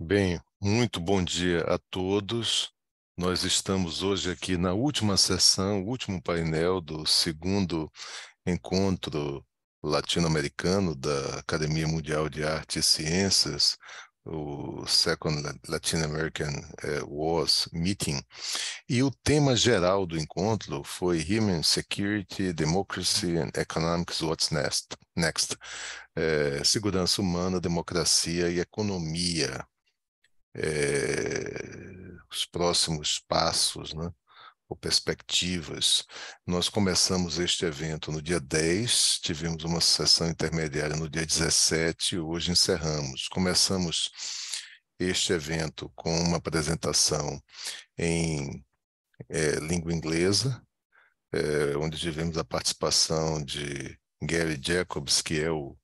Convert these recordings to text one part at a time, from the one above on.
Bem, muito bom dia a todos. Nós estamos hoje aqui na última sessão, último painel do segundo encontro latino-americano da Academia Mundial de Arte e Ciências, o Second Latin American eh, Wars Meeting. E o tema geral do encontro foi Human Security, Democracy and Economics, What's Next? next. Eh, segurança humana, democracia e economia é, os próximos passos, né? ou perspectivas. Nós começamos este evento no dia 10, tivemos uma sessão intermediária no dia 17 hoje encerramos. Começamos este evento com uma apresentação em é, língua inglesa, é, onde tivemos a participação de Gary Jacobs, que é o,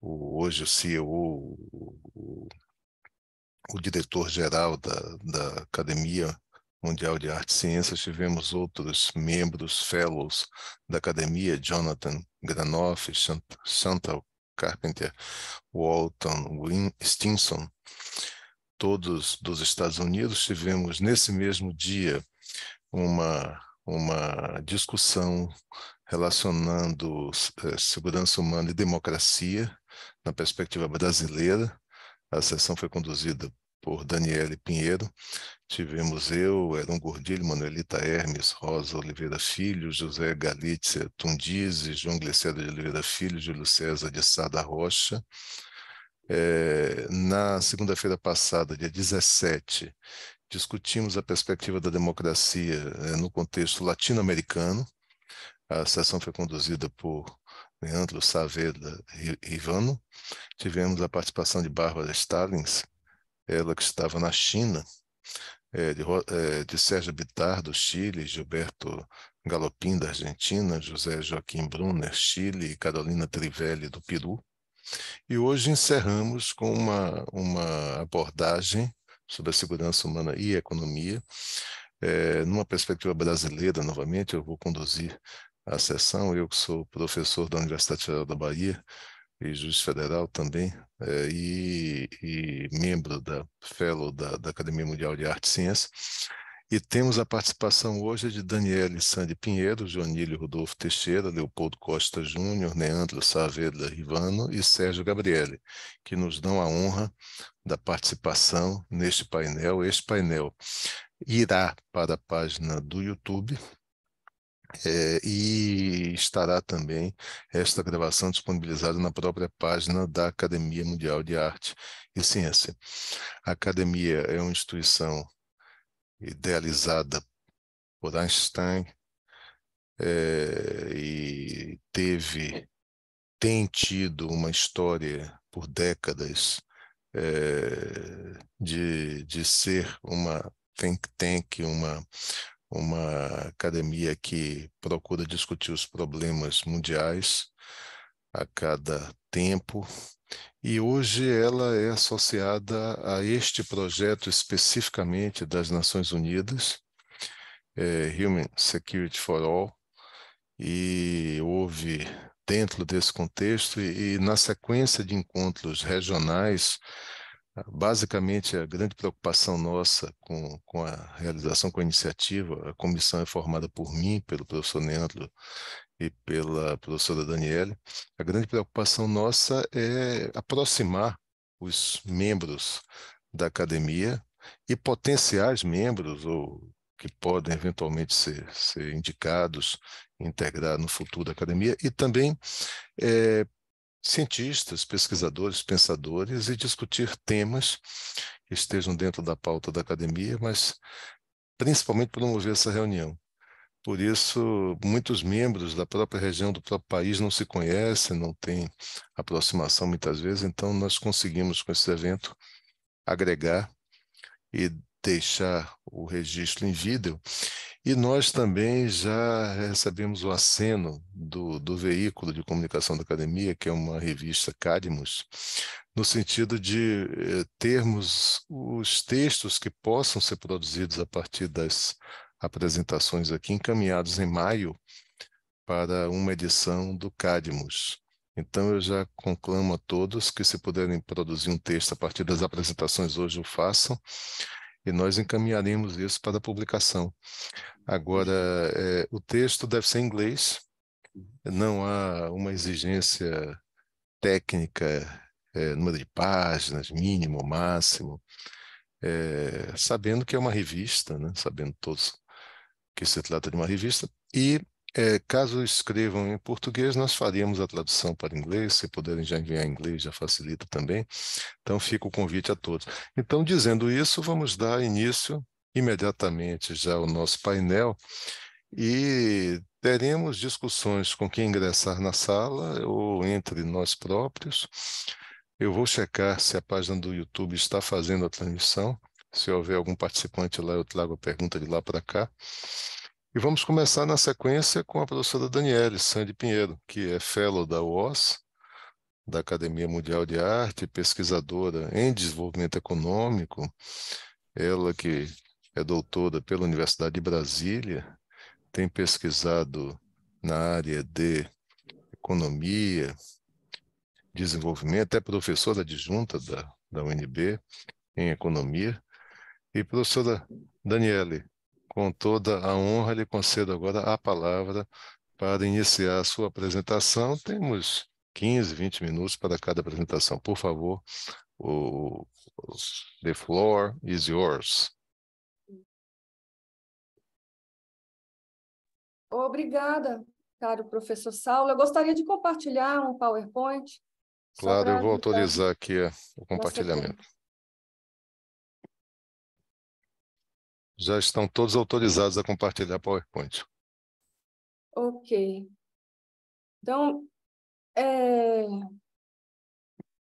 o hoje o CEO, o, o o diretor-geral da, da Academia Mundial de Arte e Ciências, tivemos outros membros, fellows da academia, Jonathan Granoff, Chantal Carpenter, Walton Stinson, todos dos Estados Unidos. Tivemos nesse mesmo dia uma, uma discussão relacionando eh, segurança humana e democracia na perspectiva brasileira. A sessão foi conduzida por Daniele Pinheiro. Tivemos eu, Eron Gordilho, Manuelita Hermes, Rosa Oliveira Filho, José Galícia Tundize, João Glicério de Oliveira Filho, Júlio César de Sada Rocha. É, na segunda-feira passada, dia 17, discutimos a perspectiva da democracia é, no contexto latino-americano. A sessão foi conduzida por Leandro Saavedra Rivano. Tivemos a participação de Bárbara Stalins, ela que estava na China, é, de, é, de Sérgio Bitar, do Chile, Gilberto Galopim, da Argentina, José Joaquim Brunner, Chile, e Carolina Trivelli, do Peru. E hoje encerramos com uma, uma abordagem sobre a segurança humana e economia, é, numa perspectiva brasileira, novamente, eu vou conduzir a sessão. Eu que sou professor da Universidade Federal da Bahia e juiz federal também, é, e, e, membro da fellow da, da Academia Mundial de Arte e Ciência. E temos a participação hoje de Daniele Sandy Pinheiro, Joanílio Rodolfo Teixeira, Leopoldo Costa Júnior, Neandro Saavedra Rivano e Sérgio Gabriele, que nos dão a honra da participação neste painel. Este painel irá para a página do YouTube é, e estará também esta gravação disponibilizada na própria página da Academia Mundial de Arte e Ciência. A Academia é uma instituição idealizada por Einstein é, e teve, tem tido uma história por décadas é, de, de ser uma think tank, uma uma academia que procura discutir os problemas mundiais a cada tempo. E hoje ela é associada a este projeto especificamente das Nações Unidas, é, Human Security for All, e houve dentro desse contexto e, e na sequência de encontros regionais Basicamente, a grande preocupação nossa com, com a realização, com a iniciativa, a comissão é formada por mim, pelo professor Neandro e pela professora Daniele. A grande preocupação nossa é aproximar os membros da academia e potenciais membros ou que podem eventualmente ser, ser indicados, integrar no futuro da academia e também é, cientistas, pesquisadores, pensadores e discutir temas que estejam dentro da pauta da academia, mas principalmente promover essa reunião. Por isso, muitos membros da própria região, do próprio país, não se conhecem, não têm aproximação muitas vezes, então nós conseguimos, com esse evento, agregar e deixar o registro em vídeo e nós também já recebemos o aceno do, do veículo de comunicação da academia, que é uma revista Cadmus, no sentido de eh, termos os textos que possam ser produzidos a partir das apresentações aqui, encaminhados em maio para uma edição do Cadmus. Então, eu já conclamo a todos que, se puderem produzir um texto a partir das apresentações hoje, o façam e nós encaminharemos isso para a publicação. Agora, uhum. é, o texto deve ser em inglês, uhum. não há uma exigência técnica, é, número de páginas, mínimo, máximo, é, sabendo que é uma revista, né? sabendo todos que se trata de uma revista, e é, caso escrevam em português, nós faríamos a tradução para inglês. Se puderem já enviar em inglês, já facilita também. Então, fica o convite a todos. Então, dizendo isso, vamos dar início imediatamente já ao nosso painel e teremos discussões com quem ingressar na sala ou entre nós próprios. Eu vou checar se a página do YouTube está fazendo a transmissão. Se houver algum participante lá, eu trago a pergunta de lá para cá. E vamos começar na sequência com a professora Daniele Sandy Pinheiro, que é fellow da UOS, da Academia Mundial de Arte, pesquisadora em desenvolvimento econômico, ela que é doutora pela Universidade de Brasília, tem pesquisado na área de economia, desenvolvimento, é professora adjunta da, da UNB em economia. E professora Daniele, com toda a honra, lhe concedo agora a palavra para iniciar a sua apresentação. Temos 15, 20 minutos para cada apresentação. Por favor, o, the floor is yours. Obrigada, caro professor Saulo. Eu gostaria de compartilhar um PowerPoint. Claro, eu vou autorizar aqui o compartilhamento. Já estão todos autorizados a compartilhar PowerPoint. Ok. Então, é...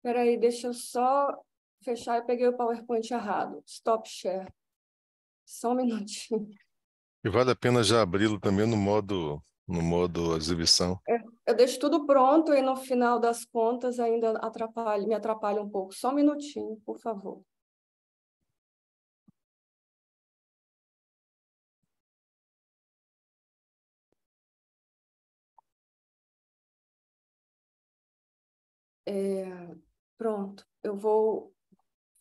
peraí, deixa eu só fechar. Eu peguei o PowerPoint errado. Stop share. Só um minutinho. E vale a pena já abri-lo também no modo no modo exibição. É, eu deixo tudo pronto e no final das contas ainda me atrapalha um pouco. Só um minutinho, por favor. É, pronto, eu vou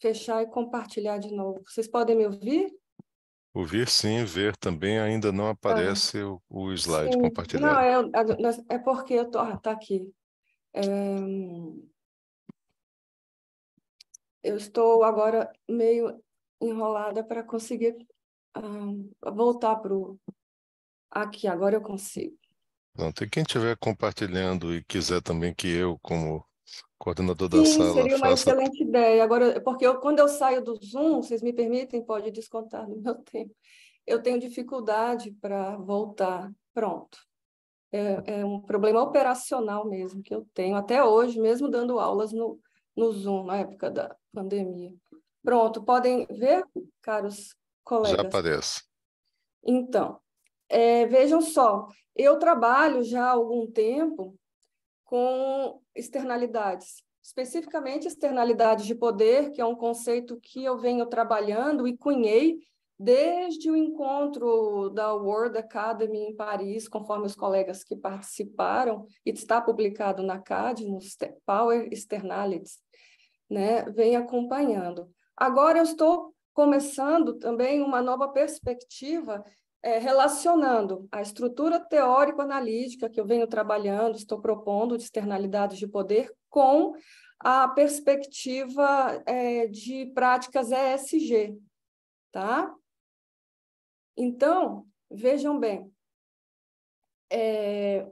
fechar e compartilhar de novo. Vocês podem me ouvir? Ouvir sim, ver também, ainda não tá. aparece ah, o, o, slide sim. compartilhado. Não, é, é porque eu tô, ah, tá aqui. É, eu estou agora meio enrolada para conseguir ah, voltar para o... Aqui, agora eu consigo. Pronto, e quem estiver compartilhando e quiser também que eu, como coordenador da Sim, sala. Seria uma faça... excelente ideia. Agora, porque eu, quando eu saio do Zoom, vocês me permitem, pode descontar no meu tempo. Eu tenho dificuldade para voltar. Pronto. É, é, um problema operacional mesmo que eu tenho até hoje, mesmo dando aulas no, no Zoom na época da pandemia. Pronto, podem ver, caros colegas. Já aparece. Então, é, vejam só, eu trabalho já há algum tempo com externalidades, especificamente externalidades de poder, que é um conceito que eu venho trabalhando e cunhei desde o encontro da World Academy em Paris, conforme os colegas que participaram, e está publicado na Cadmus, Power Externalities, né, vem acompanhando. Agora eu estou começando também uma nova perspectiva é, relacionando a estrutura teórico-analítica que eu venho trabalhando, estou propondo de externalidades de poder, com a perspectiva é, de práticas ESG, tá? Então, vejam bem, é,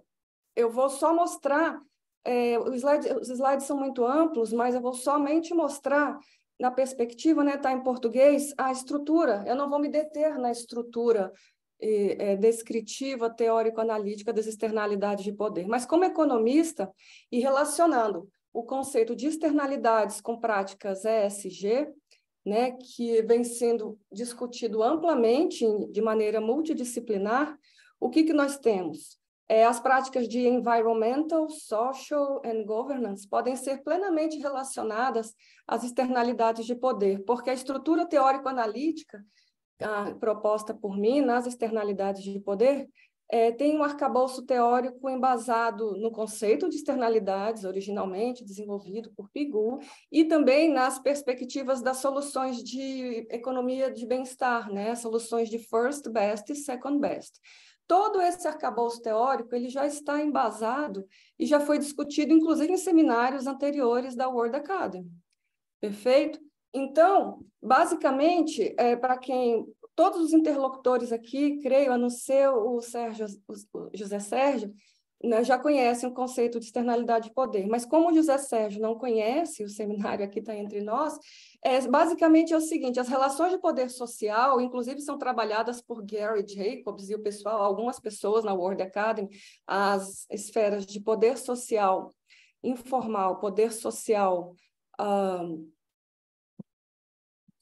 eu vou só mostrar, é, os, slides, os, slides, são muito amplos, mas eu vou somente mostrar na perspectiva, né, tá em português, a estrutura. Eu não vou me deter na estrutura é, descritiva, teórico-analítica das externalidades de poder. Mas, como economista, e relacionando o conceito de externalidades com práticas ESG, né, que vem sendo discutido amplamente, de maneira multidisciplinar, o que, que nós temos? É, as práticas de environmental, social and governance podem ser plenamente relacionadas às externalidades de poder, porque a estrutura teórico-analítica a, proposta por mim nas externalidades de poder é, tem um arcabouço teórico embasado no conceito de externalidades, originalmente desenvolvido por Pigou, e também nas perspectivas das soluções de economia de bem-estar, né? soluções de first best e second best. Todo esse arcabouço teórico ele já está embasado e já foi discutido, inclusive, em seminários anteriores da World Academy. Perfeito? Então, basicamente, é, para quem todos os interlocutores aqui, creio, a não ser o, Sérgio, o José Sérgio, né, já conhecem o conceito de externalidade de poder. Mas como o José Sérgio não conhece, o seminário aqui está entre nós, é, basicamente é o seguinte, as relações de poder social, inclusive, são trabalhadas por Gary Jacobs e o pessoal, algumas pessoas na World Academy, as esferas de poder social informal, poder social... Um,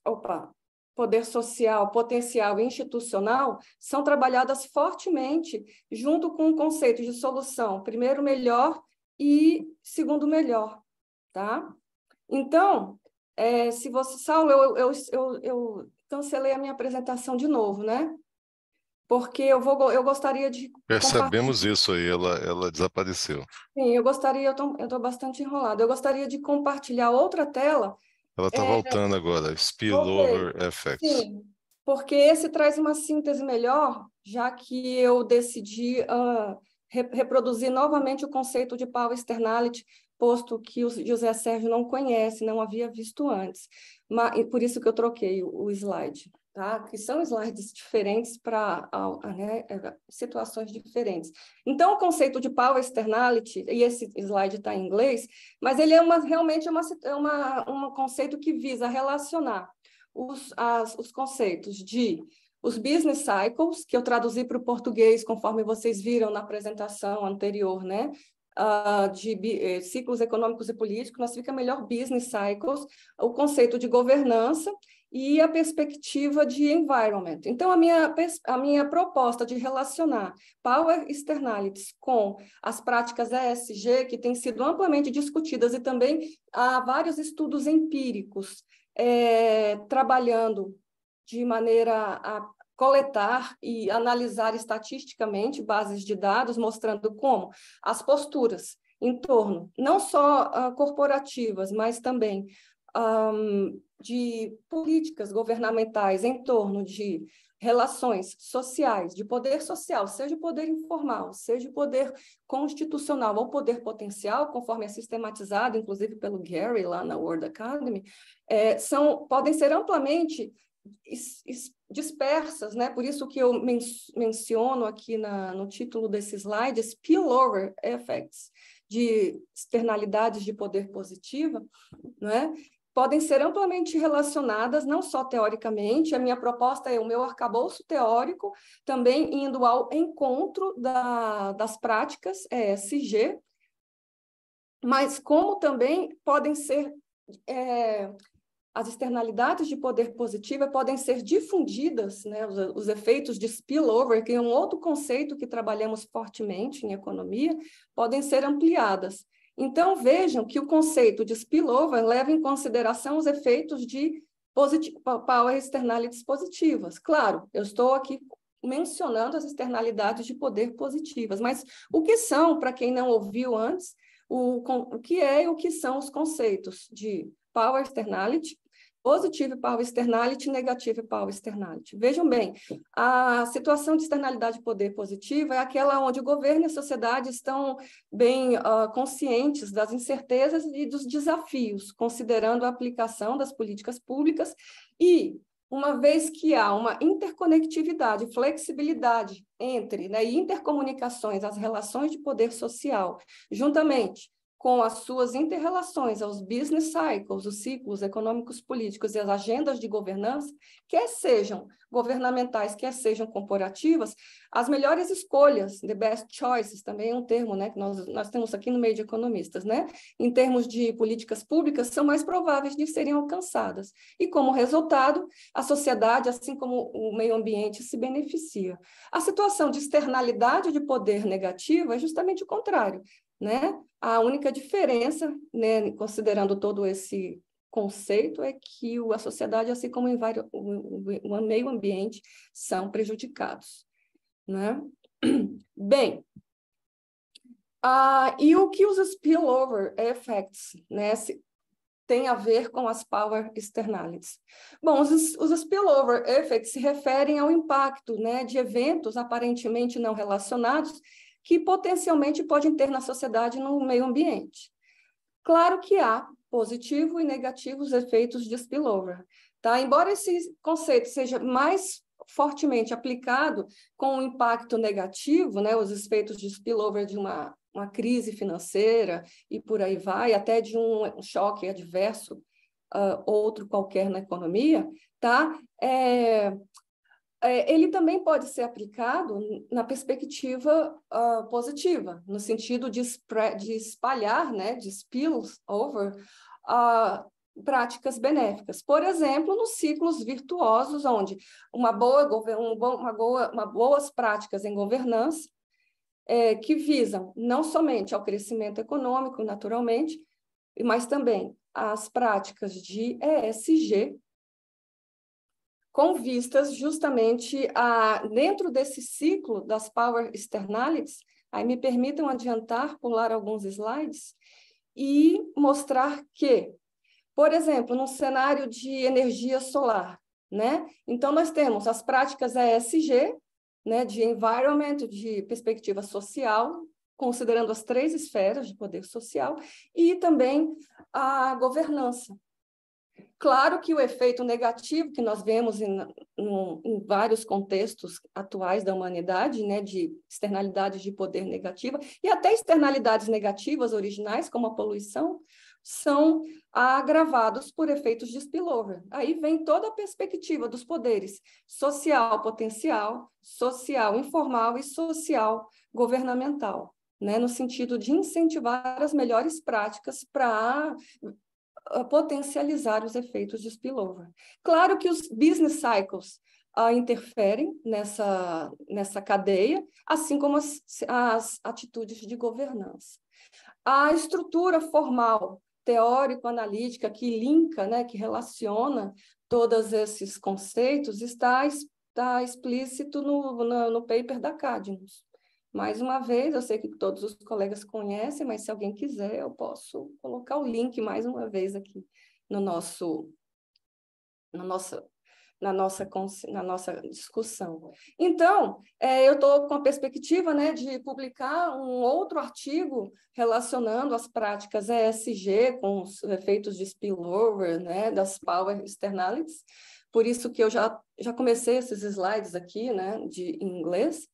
opa, poder social, potencial e institucional são trabalhadas fortemente junto com o conceito de solução, primeiro melhor e segundo melhor, tá? Então, é, se você, Saulo, eu, eu, eu, eu, cancelei a minha apresentação de novo, né? Porque eu, vou, eu gostaria de. Percebemos isso aí, ela, ela desapareceu. Sim, eu gostaria, eu estou bastante enrolada. Eu gostaria de compartilhar outra tela ela está é, voltando agora, Spillover okay. Effect. Sim, porque esse traz uma síntese melhor, já que eu decidi uh, re reproduzir novamente o conceito de power externality, posto que o José Sérgio não conhece, não havia visto antes. Mas, por isso que eu troquei o, o slide tá? que são slides diferentes para né, é, situações diferentes. Então, o conceito de power externality, e esse slide está em inglês, mas ele é uma, realmente é uma, é uma, um conceito que visa relacionar os, as, os conceitos de os business cycles, que eu traduzi para o português, conforme vocês viram na apresentação anterior, né? Uh, de eh, ciclos econômicos e políticos, Nós fica melhor business cycles, o conceito de governança e a perspectiva de environment. Então, a minha, a minha proposta de relacionar power externalities com as práticas ESG, que têm sido amplamente discutidas e também há vários estudos empíricos é, trabalhando de maneira a coletar e analisar estatisticamente bases de dados, mostrando como as posturas em torno, não só uh, corporativas, mas também um, de políticas governamentais em torno de relações sociais, de poder social, seja o poder informal, seja o poder constitucional ou poder potencial, conforme é sistematizado, inclusive pelo Gary lá na World Academy, é, são, podem ser amplamente dispersas, né? Por isso que eu men menciono aqui na, no título desse slide spillover effects de externalidades de poder positiva, não é? podem ser amplamente relacionadas, não só teoricamente, a minha proposta é o meu arcabouço teórico, também indo ao encontro da, das práticas ESG, é, mas como também podem ser é, as externalidades de poder positiva podem ser difundidas, né, os, os, efeitos de spillover, que é um outro conceito que trabalhamos fortemente em economia, podem ser ampliadas. Então, vejam que o conceito de spillover leva em consideração os efeitos de power externalities positivas. Claro, eu estou aqui mencionando as externalidades de poder positivas, mas o que são, para quem não ouviu antes, o, o que é e o que são os conceitos de power externality positive power externality, negative power externality. Vejam bem, a situação de externalidade de poder positiva é aquela onde o governo e a sociedade estão bem uh, conscientes das incertezas e dos desafios, considerando a aplicação das políticas públicas e uma vez que há uma interconectividade, flexibilidade entre né, e intercomunicações, as relações de poder social, juntamente com as suas interrelações aos business cycles, os ciclos econômicos, políticos e as agendas de governança, quer sejam governamentais, quer sejam corporativas, as melhores escolhas, the best choices, também é um termo né, que nós, nós temos aqui no meio de economistas, né? em termos de políticas públicas, são mais prováveis de serem alcançadas. E, como resultado, a sociedade, assim como o meio ambiente, se beneficia. A situação de externalidade de poder negativa é justamente o contrário né? A única diferença, né, considerando todo esse conceito, é que a sociedade, assim como o meio ambiente, são prejudicados. Né? Bem, e o que os spillover effects né, tem a ver com as power externalities? Bom, os, os spillover effects se referem ao impacto né, de eventos aparentemente não relacionados que potencialmente podem ter na sociedade e no meio ambiente. Claro que há positivos e negativos efeitos de spillover. Tá? Embora esse conceito seja mais fortemente aplicado com o um impacto negativo, né, os efeitos de spillover de uma, uma crise financeira e por aí vai, até de um, um choque adverso, uh, outro qualquer na economia, tá? É, é, ele também pode ser aplicado na perspectiva uh, positiva, no sentido de, de, espalhar, né, de spills over, uh, práticas benéficas. Por exemplo, nos ciclos virtuosos, onde uma boa, uma boa, uma boas práticas em governança, é, que visam não somente ao crescimento econômico, naturalmente, mas também às práticas de ESG, com vistas justamente a, dentro desse ciclo das power externalities, aí me permitam adiantar, pular alguns slides, e mostrar que, por exemplo, no cenário de energia solar, né? Então, nós temos as práticas ESG, né, de environment, de perspectiva social, considerando as três esferas de poder social, e também a governança, Claro que o efeito negativo que nós vemos em, em, em vários contextos atuais da humanidade, né, de externalidades de poder negativa, e até externalidades negativas originais, como a poluição, são agravados por efeitos de spillover. Aí vem toda a perspectiva dos poderes social potencial, social informal e social governamental. Né, no sentido de incentivar as melhores práticas para potencializar os efeitos de spillover. Claro que os business cycles uh, interferem nessa, nessa cadeia, assim como as, as atitudes de governança. A estrutura formal, teórico-analítica, que linka, né, que relaciona todos esses conceitos, está, está explícito no, no, no paper da Cadmus. Mais uma vez, eu sei que todos os colegas conhecem, mas se alguém quiser, eu posso colocar o link mais uma vez aqui no nosso, no nosso na nossa, na nossa discussão. Então, é, eu estou com a perspectiva né, de publicar um outro artigo relacionando as práticas ESG com os efeitos de spillover, né, das power externalities, por isso que eu já, já comecei esses slides aqui né, de inglês,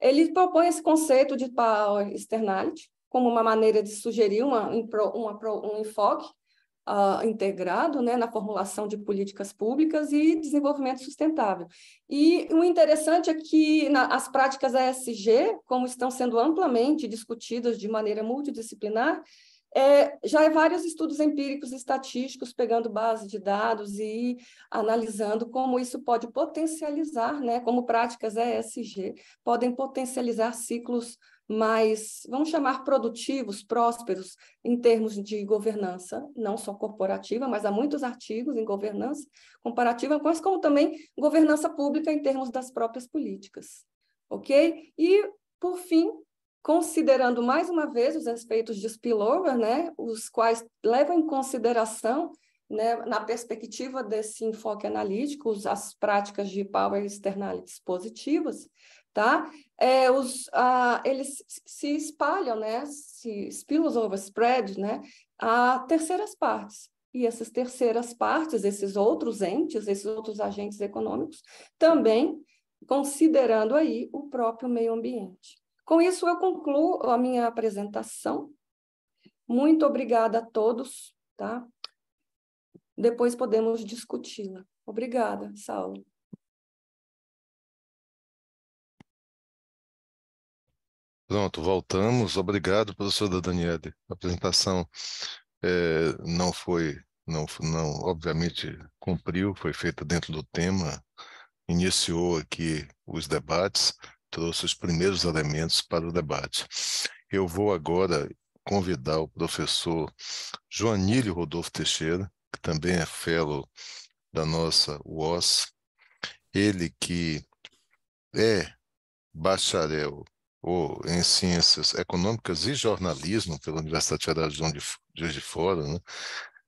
ele propõe esse conceito de power externality como uma maneira de sugerir uma, uma, um enfoque uh, integrado né, na formulação de políticas públicas e desenvolvimento sustentável. E o interessante é que na, as práticas ESG, como estão sendo amplamente discutidas de maneira multidisciplinar, é, já é vários estudos empíricos e estatísticos pegando base de dados e analisando como isso pode potencializar, né, como práticas ESG podem potencializar ciclos mais, vamos chamar, produtivos, prósperos, em termos de governança, não só corporativa, mas há muitos artigos em governança comparativa, mas como também governança pública em termos das próprias políticas. Ok? E, por fim, considerando mais uma vez os efeitos de spillover, né, os quais levam em consideração, né, na perspectiva desse enfoque analítico, as práticas de power externalities positivas, tá? É, os, ah, eles se espalham, né, se spillover spread, né, a terceiras partes. E essas terceiras partes, esses outros entes, esses outros agentes econômicos, também considerando aí o próprio meio ambiente. Com isso, eu concluo a minha apresentação. Muito obrigada a todos, tá? Depois podemos discuti-la. Obrigada, Saulo. Pronto, voltamos. Obrigado, professora Daniele. A apresentação é, não foi, não, não, obviamente cumpriu, foi feita dentro do tema, iniciou aqui os debates trouxe os primeiros elementos para o debate. Eu vou agora convidar o professor Joanílio Rodolfo Teixeira, que também é fellow da nossa UOS, ele que é bacharel ou em ciências econômicas e jornalismo pela Universidade Federal de Juiz de Fora, né?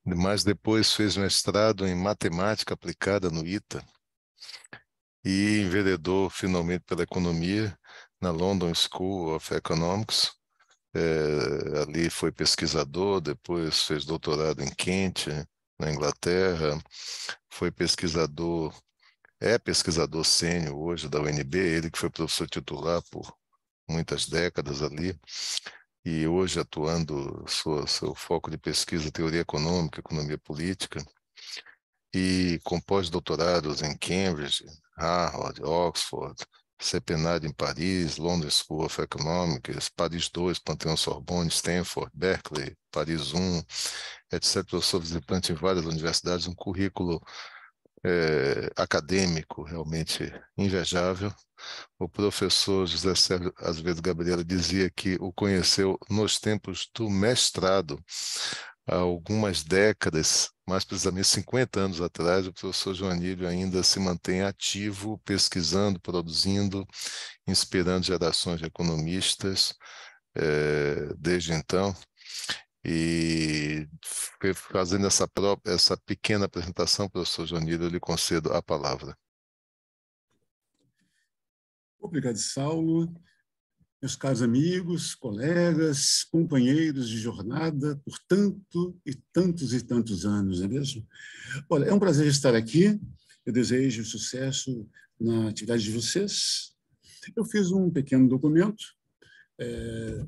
mas depois fez mestrado em matemática aplicada no ITA e enveredou finalmente pela economia na London School of Economics. É, ali foi pesquisador, depois fez doutorado em Kent, na Inglaterra, foi pesquisador, é pesquisador sênior hoje da UNB, ele que foi professor titular por muitas décadas ali, e hoje atuando sua, seu foco de pesquisa teoria econômica, economia política, e com pós-doutorados em Cambridge, Harvard, Oxford, Sepenade em Paris, London School of Economics, Paris 2, Panteão Sorbonne, Stanford, Berkeley, Paris 1, etc. Professor visitante em várias universidades, um currículo é, acadêmico realmente invejável. O professor José Sérgio Azevedo Gabriela dizia que o conheceu nos tempos do mestrado, há algumas décadas mais precisamente 50 anos atrás, o professor Joanílio ainda se mantém ativo, pesquisando, produzindo, inspirando gerações de economistas eh, desde então. E fazendo essa, própria, essa pequena apresentação, professor Joanílio, eu lhe concedo a palavra. Obrigado, Saulo meus caros amigos, colegas, companheiros de jornada por tanto e tantos e tantos anos, não é mesmo? Olha, é um prazer estar aqui. Eu desejo sucesso na atividade de vocês. Eu fiz um pequeno documento. É,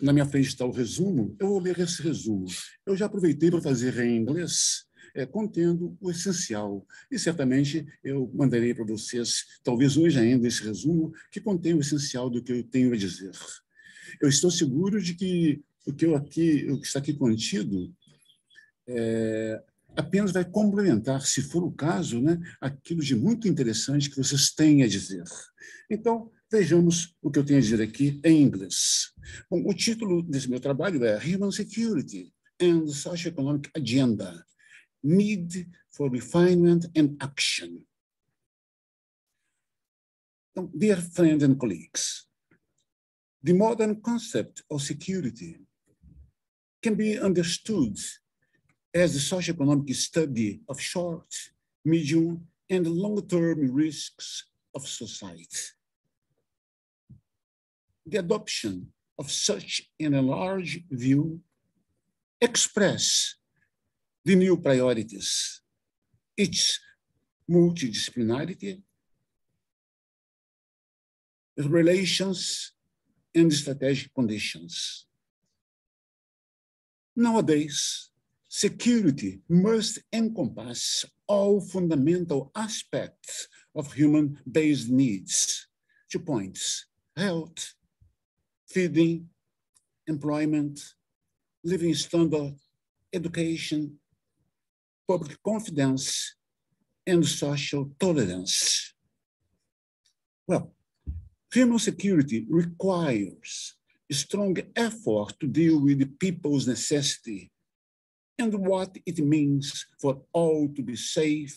na minha frente está o resumo. Eu vou ler esse resumo. Eu já aproveitei para fazer em inglês é, contendo o essencial. E certamente eu mandarei para vocês, talvez hoje ainda, esse resumo que contém o essencial do que eu tenho a dizer. Eu estou seguro de que o que, eu aqui, o que está aqui contido é, apenas vai complementar, se for o caso, né, aquilo de muito interessante que vocês têm a dizer. Então, vejamos o que eu tenho a dizer aqui em inglês. Bom, o título desse meu trabalho é Human Security and Social Economic Agenda need for refinement and action. Dear friends and colleagues, the modern concept of security can be understood as the socioeconomic study of short, medium, and long-term risks of society. The adoption of such an enlarged view express the new priorities. It's multidisciplinarity, relations, and strategic conditions. Nowadays, security must encompass all fundamental aspects of human-based needs. Two points, health, feeding, employment, living standard, education, public confidence, and social tolerance. Well, human security requires a strong effort to deal with the people's necessity and what it means for all to be safe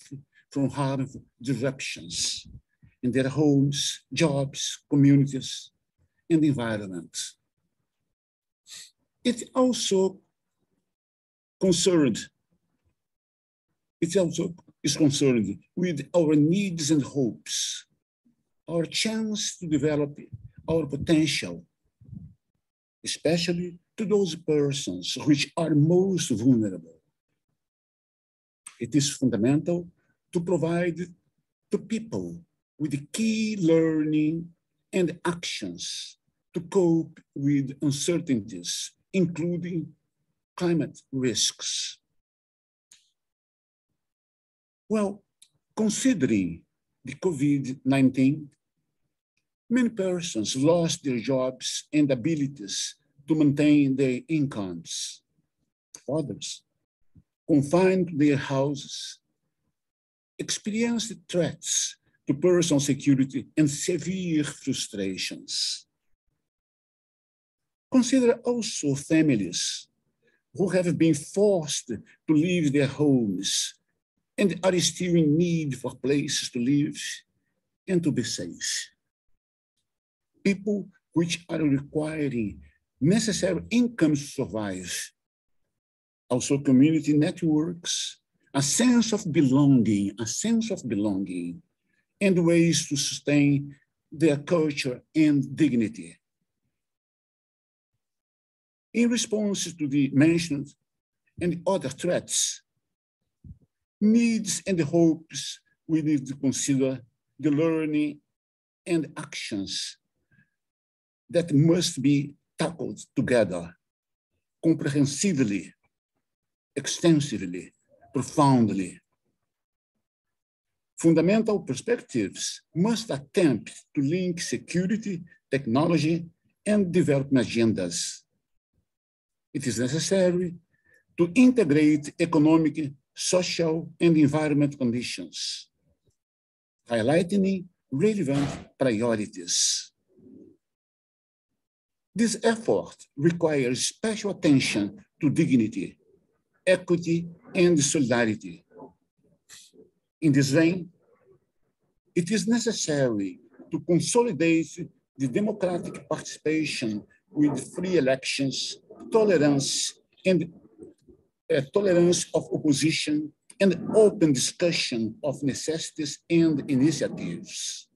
from harmful disruptions in their homes, jobs, communities, and environment. It also concerned it also is concerned with our needs and hopes, our chance to develop our potential, especially to those persons which are most vulnerable. It is fundamental to provide to people with key learning and actions to cope with uncertainties, including climate risks. Well, considering the COVID-19, many persons lost their jobs and abilities to maintain their incomes. Others, confined to their houses, experienced threats to personal security and severe frustrations. Consider also families who have been forced to leave their homes and the Aristotelian need for places to live and to be safe. People which are requiring necessary income to survive. Also community networks, a sense of belonging, a sense of belonging, and ways to sustain their culture and dignity. In response to the mentioned and other threats, needs and hopes, we need to consider the learning and actions that must be tackled together comprehensively, extensively, profoundly. Fundamental perspectives must attempt to link security, technology, and development agendas. It is necessary to integrate economic social and environment conditions, highlighting relevant priorities. This effort requires special attention to dignity, equity, and solidarity. In this vein, it is necessary to consolidate the democratic participation with free elections, tolerance, and a tolerance of opposition and open discussion of necessities and initiatives.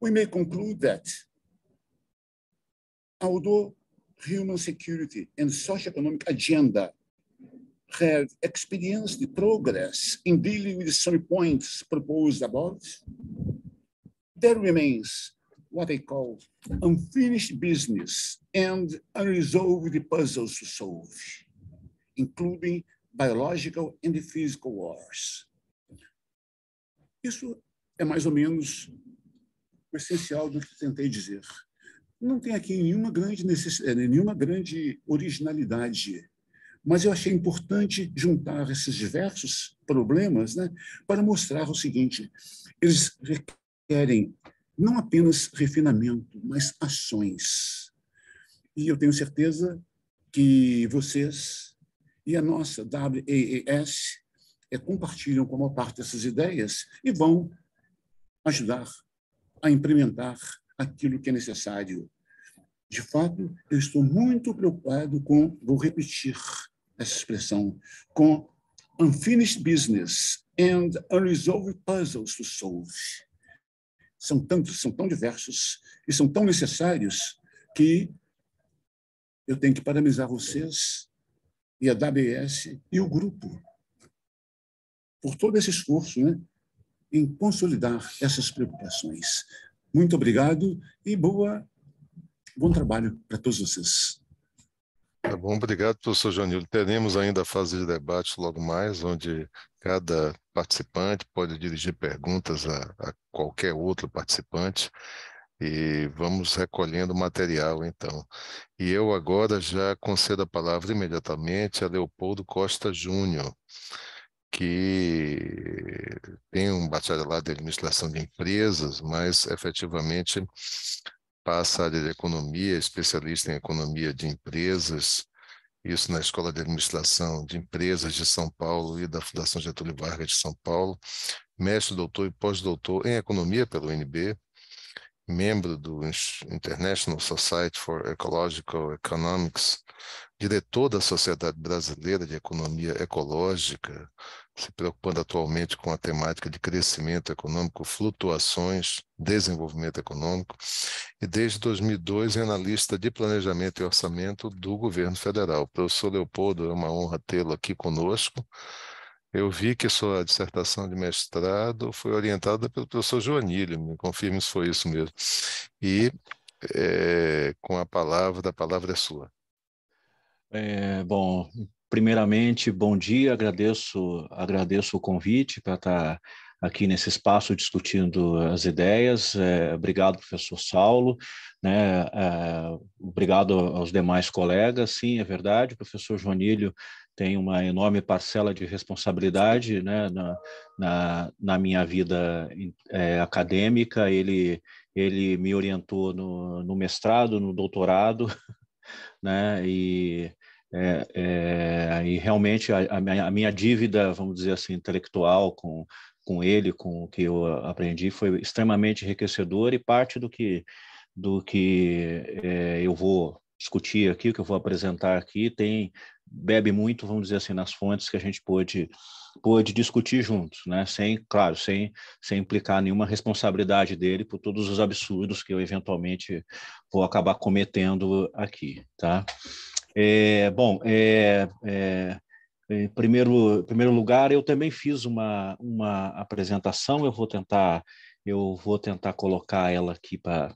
We may conclude that although human security and socioeconomic agenda have experienced the progress in dealing with some points proposed above, there remains what I call unfinished business and unresolved puzzles to solve, including biological and physical wars. Isso é mais ou menos o essencial do que tentei dizer. Não tem aqui nenhuma grande necessidade, eh, nenhuma grande originalidade, mas eu achei importante juntar esses diversos problemas, né, para mostrar o seguinte: eles requerem não apenas refinamento, mas ações. E eu tenho certeza que vocês e a nossa WEES é, compartilham com a maior parte dessas ideias e vão ajudar a implementar aquilo que é necessário. De fato, eu estou muito preocupado com, vou repetir essa expressão, com unfinished business and unresolved puzzles to solve são tantos, são tão diversos e são tão necessários que eu tenho que parabenizar vocês e a WS e o grupo por todo esse esforço né, em consolidar essas preocupações. Muito obrigado e boa, bom trabalho para todos vocês. Tá bom, obrigado, professor Jonildo. Teremos ainda a fase de debate logo mais, onde cada participante pode dirigir perguntas a, a qualquer outro participante e vamos recolhendo material, então. E eu agora já concedo a palavra imediatamente a Leopoldo Costa Júnior, que tem um bacharelado em administração de empresas, mas efetivamente passa a área de economia, especialista em economia de empresas, isso na Escola de Administração de Empresas de São Paulo e da Fundação Getúlio Vargas de São Paulo, mestre, doutor e pós-doutor em economia pelo UNB, membro do International Society for Ecological Economics, diretor da Sociedade Brasileira de Economia Ecológica, se preocupando atualmente com a temática de crescimento econômico, flutuações, desenvolvimento econômico, e desde 2002 é analista de planejamento e orçamento do governo federal. Professor Leopoldo, é uma honra tê-lo aqui conosco. Eu vi que sua dissertação de mestrado foi orientada pelo professor Joanílio, me confirme se foi isso mesmo. E é, com a palavra, a palavra é sua. É, bom, Primeiramente, bom dia, agradeço, agradeço o convite para estar aqui nesse espaço discutindo as ideias. É, obrigado, professor Saulo. Né, é, obrigado aos demais colegas. Sim, é verdade, o professor Joanílio tem uma enorme parcela de responsabilidade né, na, na, na, minha vida é, acadêmica. Ele, ele me orientou no, no mestrado, no doutorado, né, e é, é, e realmente a, a, minha, a minha dívida, vamos dizer assim, intelectual com, com ele, com o que eu aprendi, foi extremamente enriquecedor e parte do que, do que é, eu vou discutir aqui, o que eu vou apresentar aqui, tem bebe muito, vamos dizer assim, nas fontes que a gente pôde, pôde discutir juntos, né? Sem, claro, sem, sem implicar nenhuma responsabilidade dele por todos os absurdos que eu eventualmente vou acabar cometendo aqui, tá? É, bom, é, é, em é, primeiro, primeiro lugar, eu também fiz uma, uma apresentação. Eu vou tentar eu vou tentar colocar ela aqui para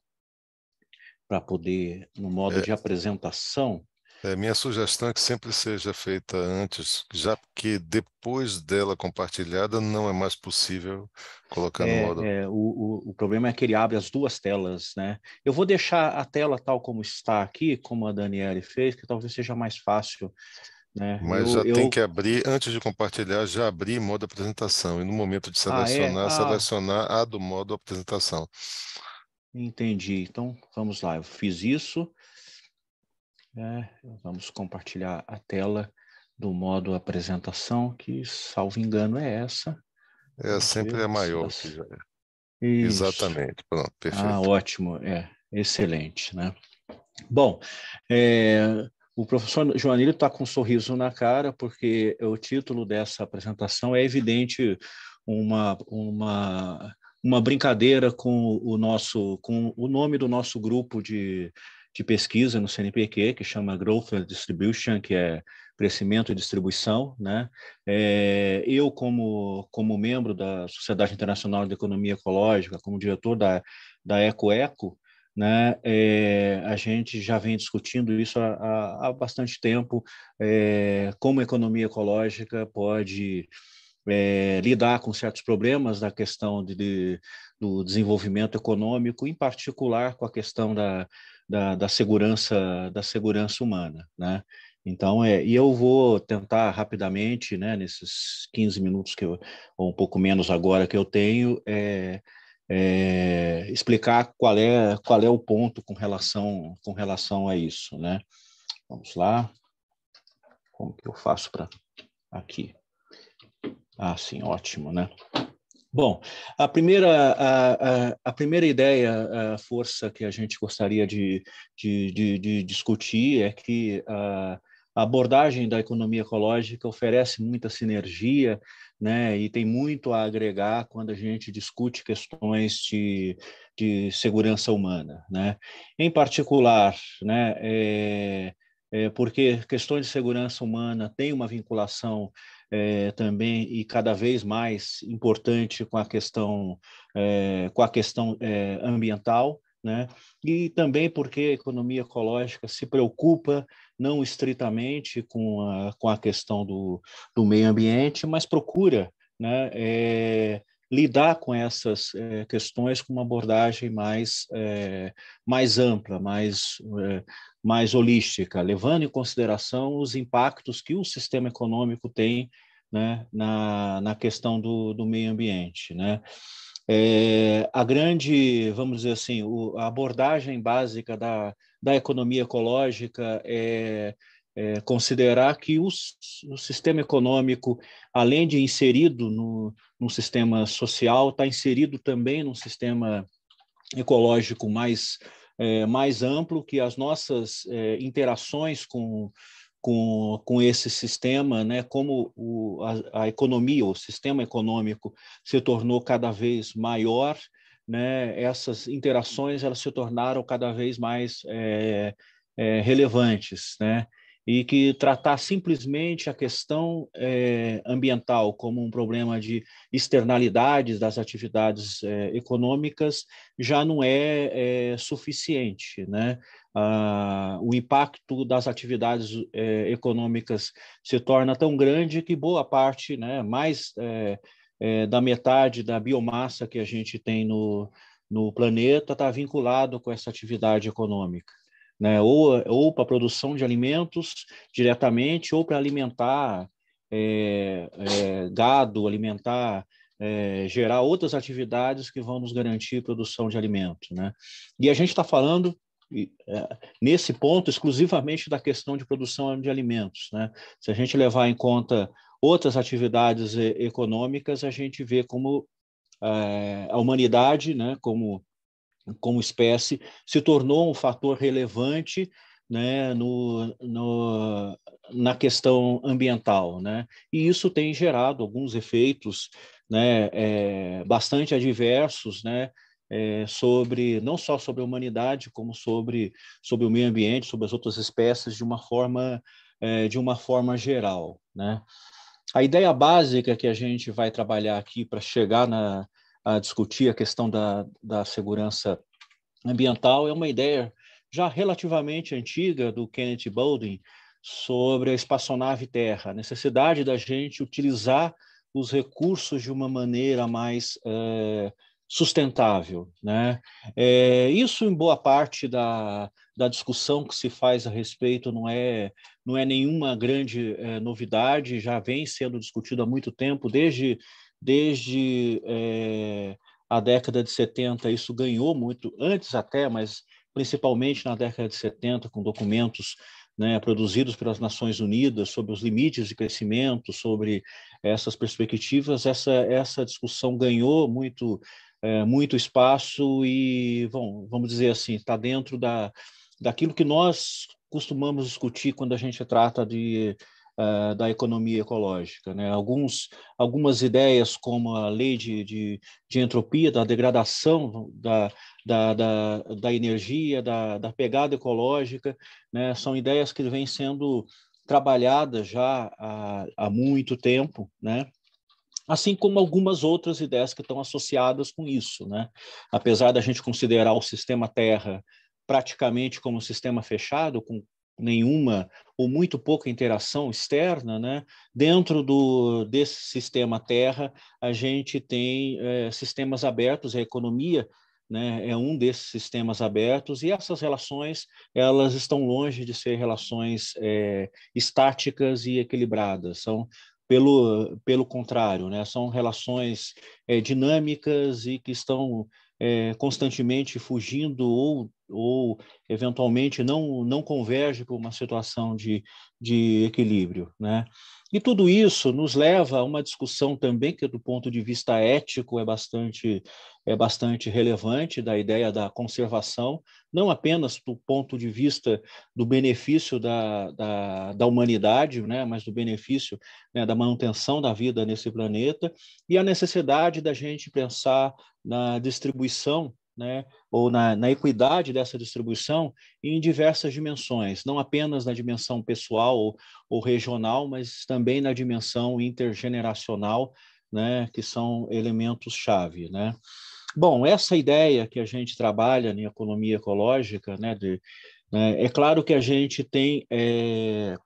para poder no modo é. de apresentação. É, minha sugestão é que sempre seja feita antes, já que depois dela compartilhada não é mais possível colocar é, no modo. É, o, o, o, problema é que ele abre as duas telas, né? Eu vou deixar a tela tal como está aqui, como a Daniele fez, que talvez seja mais fácil. Né? Mas eu, já eu... tem que abrir, antes de compartilhar, já abrir modo apresentação. E no momento de selecionar, ah, é? ah. selecionar a do modo apresentação. Entendi. Então, vamos lá. Eu fiz isso. É, vamos compartilhar a tela do modo apresentação, que, salvo engano, é essa. É, sempre é maior. É. Exatamente, pronto, ah, perfeito. Ah, ótimo, é, excelente, né? Bom, é, o professor Joanílio está com um sorriso na cara, porque o título dessa apresentação é evidente uma, uma, uma brincadeira com o nosso com o nome do nosso grupo de de pesquisa no CNPq, que chama Growth and Distribution, que é crescimento e distribuição. Né? É, eu, como, como membro da Sociedade Internacional de Economia Ecológica, como diretor da, da EcoEco, né? É, a gente já vem discutindo isso há, há, bastante tempo, é, como a economia ecológica pode é, lidar com certos problemas da questão de, de, do desenvolvimento econômico, em particular com a questão da, da, da segurança da segurança humana, né? Então, é, e eu vou tentar rapidamente, né, nesses 15 minutos que eu, ou um pouco menos agora que eu tenho, é, é, explicar qual é qual é o ponto com relação com relação a isso, né? Vamos lá. Como que eu faço para aqui? Ah, sim, ótimo, né? Bom, a primeira, a, a, a primeira ideia, a força que a gente gostaria de, de, de, de discutir é que a, abordagem da economia ecológica oferece muita sinergia né, e tem muito a agregar quando a gente discute questões de, de segurança humana. Né? Em particular, né, é, é porque questões de segurança humana têm uma vinculação é, também e cada vez mais importante com a questão, é, com a questão é, ambiental, né? E também porque a economia ecológica se preocupa não estritamente com a, com a questão do, do meio ambiente, mas procura né, é, lidar com essas é, questões com uma abordagem mais, é, mais ampla, mais, é, mais holística, levando em consideração os impactos que o sistema econômico tem né, na, na questão do, do meio ambiente. Né? É, a grande, vamos dizer assim, o, a abordagem básica da, da economia ecológica é é, considerar que o, o, sistema econômico, além de inserido no, sistema social, está inserido também num sistema ecológico mais, é, mais amplo, que as nossas é, interações com, com, com esse sistema, né, como o, a, a economia, o sistema econômico se tornou cada vez maior, né, essas interações elas se tornaram cada vez mais é, é, relevantes, né? e que tratar simplesmente a questão eh, ambiental como um problema de externalidades das atividades eh, econômicas já não é, é suficiente, né? Ah, o impacto das atividades econômicas se torna tão grande que boa parte, né, mais da metade da biomassa que a gente tem no, no planeta está vinculado com essa atividade econômica né? ou, ou para produção de alimentos diretamente, ou para alimentar é, é, gado, alimentar, é, gerar outras atividades que vão nos garantir produção de alimento. Né? E a gente está falando é, nesse ponto exclusivamente da questão de produção de alimentos. Né? Se a gente levar em conta outras atividades econômicas, a gente vê como é, a humanidade, né, como como espécie, se tornou um fator relevante né, no, no, na questão ambiental. Né? E isso tem gerado alguns efeitos né, é, bastante adversos né, é, sobre não só sobre a humanidade, como sobre, sobre o meio ambiente, sobre as outras espécies de uma forma, é, de uma forma geral. Né? A ideia básica que a gente vai trabalhar aqui para chegar na, a discutir a questão da, da segurança ambiental é uma ideia já relativamente antiga do Kenneth Boulding sobre a espaçonave Terra, a necessidade da gente utilizar os recursos de uma maneira mais é, sustentável. Né? É, isso, em boa parte da, da discussão que se faz a respeito, não é, não é nenhuma grande é, novidade, já vem sendo discutido há muito tempo, desde Desde é, a década de 70, isso ganhou muito, antes até, mas principalmente na década de 70, com documentos né, produzidos pelas Nações Unidas sobre os limites de crescimento, sobre essas perspectivas, essa, essa discussão ganhou muito, é, muito espaço e, bom, vamos dizer assim, está dentro da, daquilo que nós costumamos discutir quando a gente trata de uh, da economia ecológica. Né? Alguns, algumas ideias, como a lei de, de, de entropia, da degradação da, da, da, da energia, da, da pegada ecológica, né? são ideias que vêm sendo trabalhadas já há, há muito tempo, né? assim como algumas outras ideias que estão associadas com isso. Né? Apesar da gente considerar o sistema Terra praticamente como um sistema fechado, com nenhuma ou muito pouca interação externa, né? dentro do, desse sistema terra, a gente tem é, sistemas abertos, a economia né, é um desses sistemas abertos e essas relações elas estão longe de ser relações é, estáticas e equilibradas são pelo pelo contrário né, são relações é, dinâmicas e que estão é, constantemente fugindo ou, ou eventualmente não, não converge para uma situação de, de equilíbrio. Né? E tudo isso nos leva a uma discussão também que, do ponto de vista ético, é bastante, é bastante relevante da ideia da conservação, não apenas do ponto de vista do benefício da, da, da humanidade, né, mas do benefício né, da manutenção da vida nesse planeta, e a necessidade da gente pensar na distribuição né, ou na, na, equidade dessa distribuição em diversas dimensões, não apenas na dimensão pessoal ou, ou regional, mas também na dimensão intergeneracional, né, que são elementos-chave. Né? Bom, essa ideia que a gente trabalha em economia ecológica, né, de, né, é claro que a gente tem é,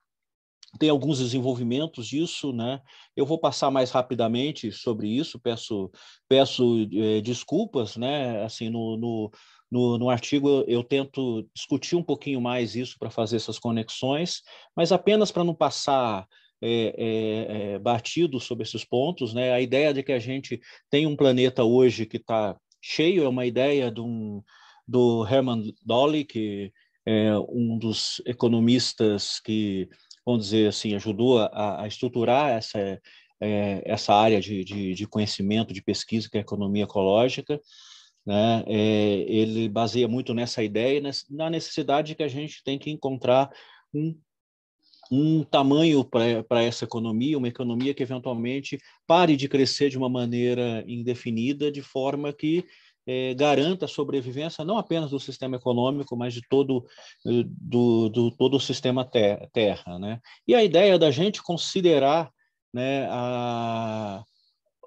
tem alguns desenvolvimentos disso, né? Eu vou passar mais rapidamente sobre isso, peço, peço é, desculpas, né? Assim, no, no, no, no artigo eu, eu, tento discutir um pouquinho mais isso para fazer essas conexões, mas apenas para não passar é, é, é batido sobre esses pontos, né? A ideia de que a gente tem um planeta hoje que está cheio é uma ideia de um, do Herman Dolly, que é um dos economistas que vamos dizer assim, ajudou a, a estruturar essa, é, essa área de, de, de, conhecimento, de pesquisa, que é a economia ecológica. Né? É, ele baseia muito nessa ideia, na necessidade que a gente tem que encontrar um um tamanho para essa economia, uma economia que eventualmente pare de crescer de uma maneira indefinida, de forma que é, garanta a sobrevivência não apenas do sistema econômico, mas de todo, eh, do, do todo o sistema ter, terra. Né? E a ideia da gente considerar né, a,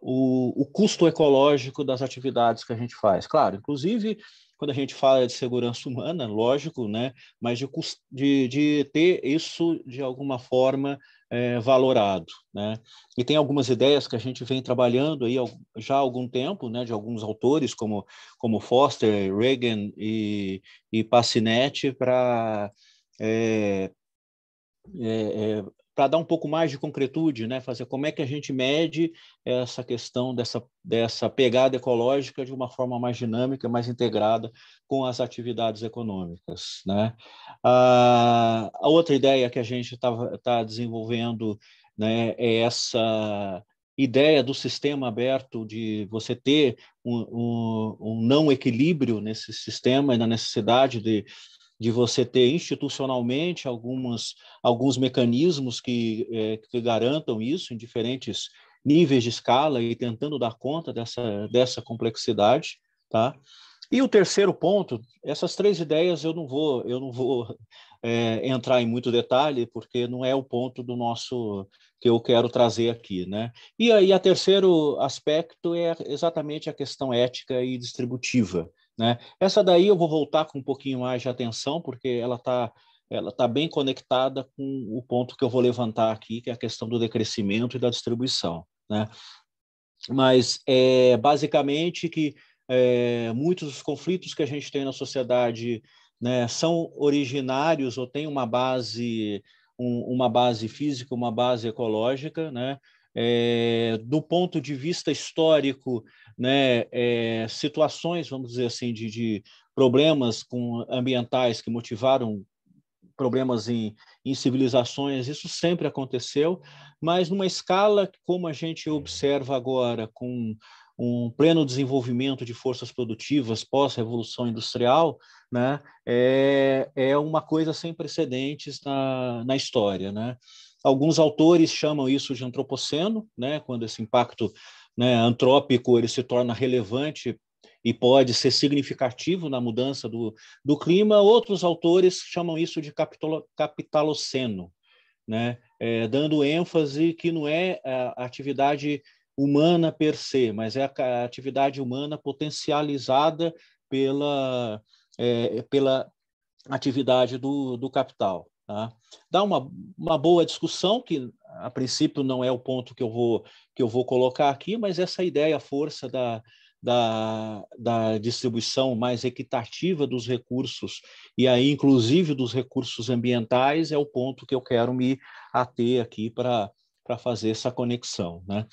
o, o custo ecológico das atividades que a gente faz. Claro, inclusive quando a gente fala de segurança humana, lógico, né? Mas de, de, de ter isso de alguma forma é, valorado, né? E tem algumas ideias que a gente vem trabalhando aí já há algum tempo, né? De alguns autores como como Foster, Reagan e, e Passinetti para é, é, é para dar um pouco mais de concretude, né? Fazer como é que a gente mede essa questão dessa, dessa pegada ecológica de uma forma mais dinâmica, mais integrada com as atividades econômicas, né? a outra ideia que a gente está tá desenvolvendo, né, é essa ideia do sistema aberto de você ter um, um, um não equilíbrio nesse sistema e na necessidade de de você ter institucionalmente algumas, alguns mecanismos que, é, que garantam isso em diferentes níveis de escala e tentando dar conta dessa, dessa complexidade, tá? E o terceiro ponto, essas três ideias eu não vou eu não vou é, entrar em muito detalhe porque não é o ponto do nosso que eu quero trazer aqui, né? E aí a terceiro aspecto é exatamente a questão ética e distributiva, né? Essa daí eu vou voltar com um pouquinho mais de atenção, porque ela está ela tá bem conectada com o ponto que eu vou levantar aqui, que é a questão do decrescimento e da distribuição. Né? Mas é basicamente que é, muitos dos conflitos que a gente tem na sociedade né, são originários ou têm uma base, um, uma base física, uma base ecológica, né? É, do ponto de vista histórico, né, é, situações, vamos dizer assim, de, de problemas com ambientais que motivaram problemas em, em, civilizações, isso sempre aconteceu, mas numa escala como a gente observa agora, com um pleno desenvolvimento de forças produtivas pós-revolução industrial, né, é, é uma coisa sem precedentes na, na história. Né? Alguns autores chamam isso de antropoceno, né, quando esse impacto né, antrópico ele se torna relevante e pode ser significativo na mudança do, do clima. Outros autores chamam isso de capitolo, capitaloceno, né? É, dando ênfase que não é a atividade humana per se, mas é a atividade humana potencializada pela, é, pela atividade do, do capital. Tá? Dá uma, uma boa discussão, que a princípio não é o ponto que eu vou, que eu vou colocar aqui, mas essa ideia, a força da, da, da, distribuição mais equitativa dos recursos, e aí, inclusive, dos recursos ambientais, é o ponto que eu quero me ater aqui para fazer essa conexão. Né?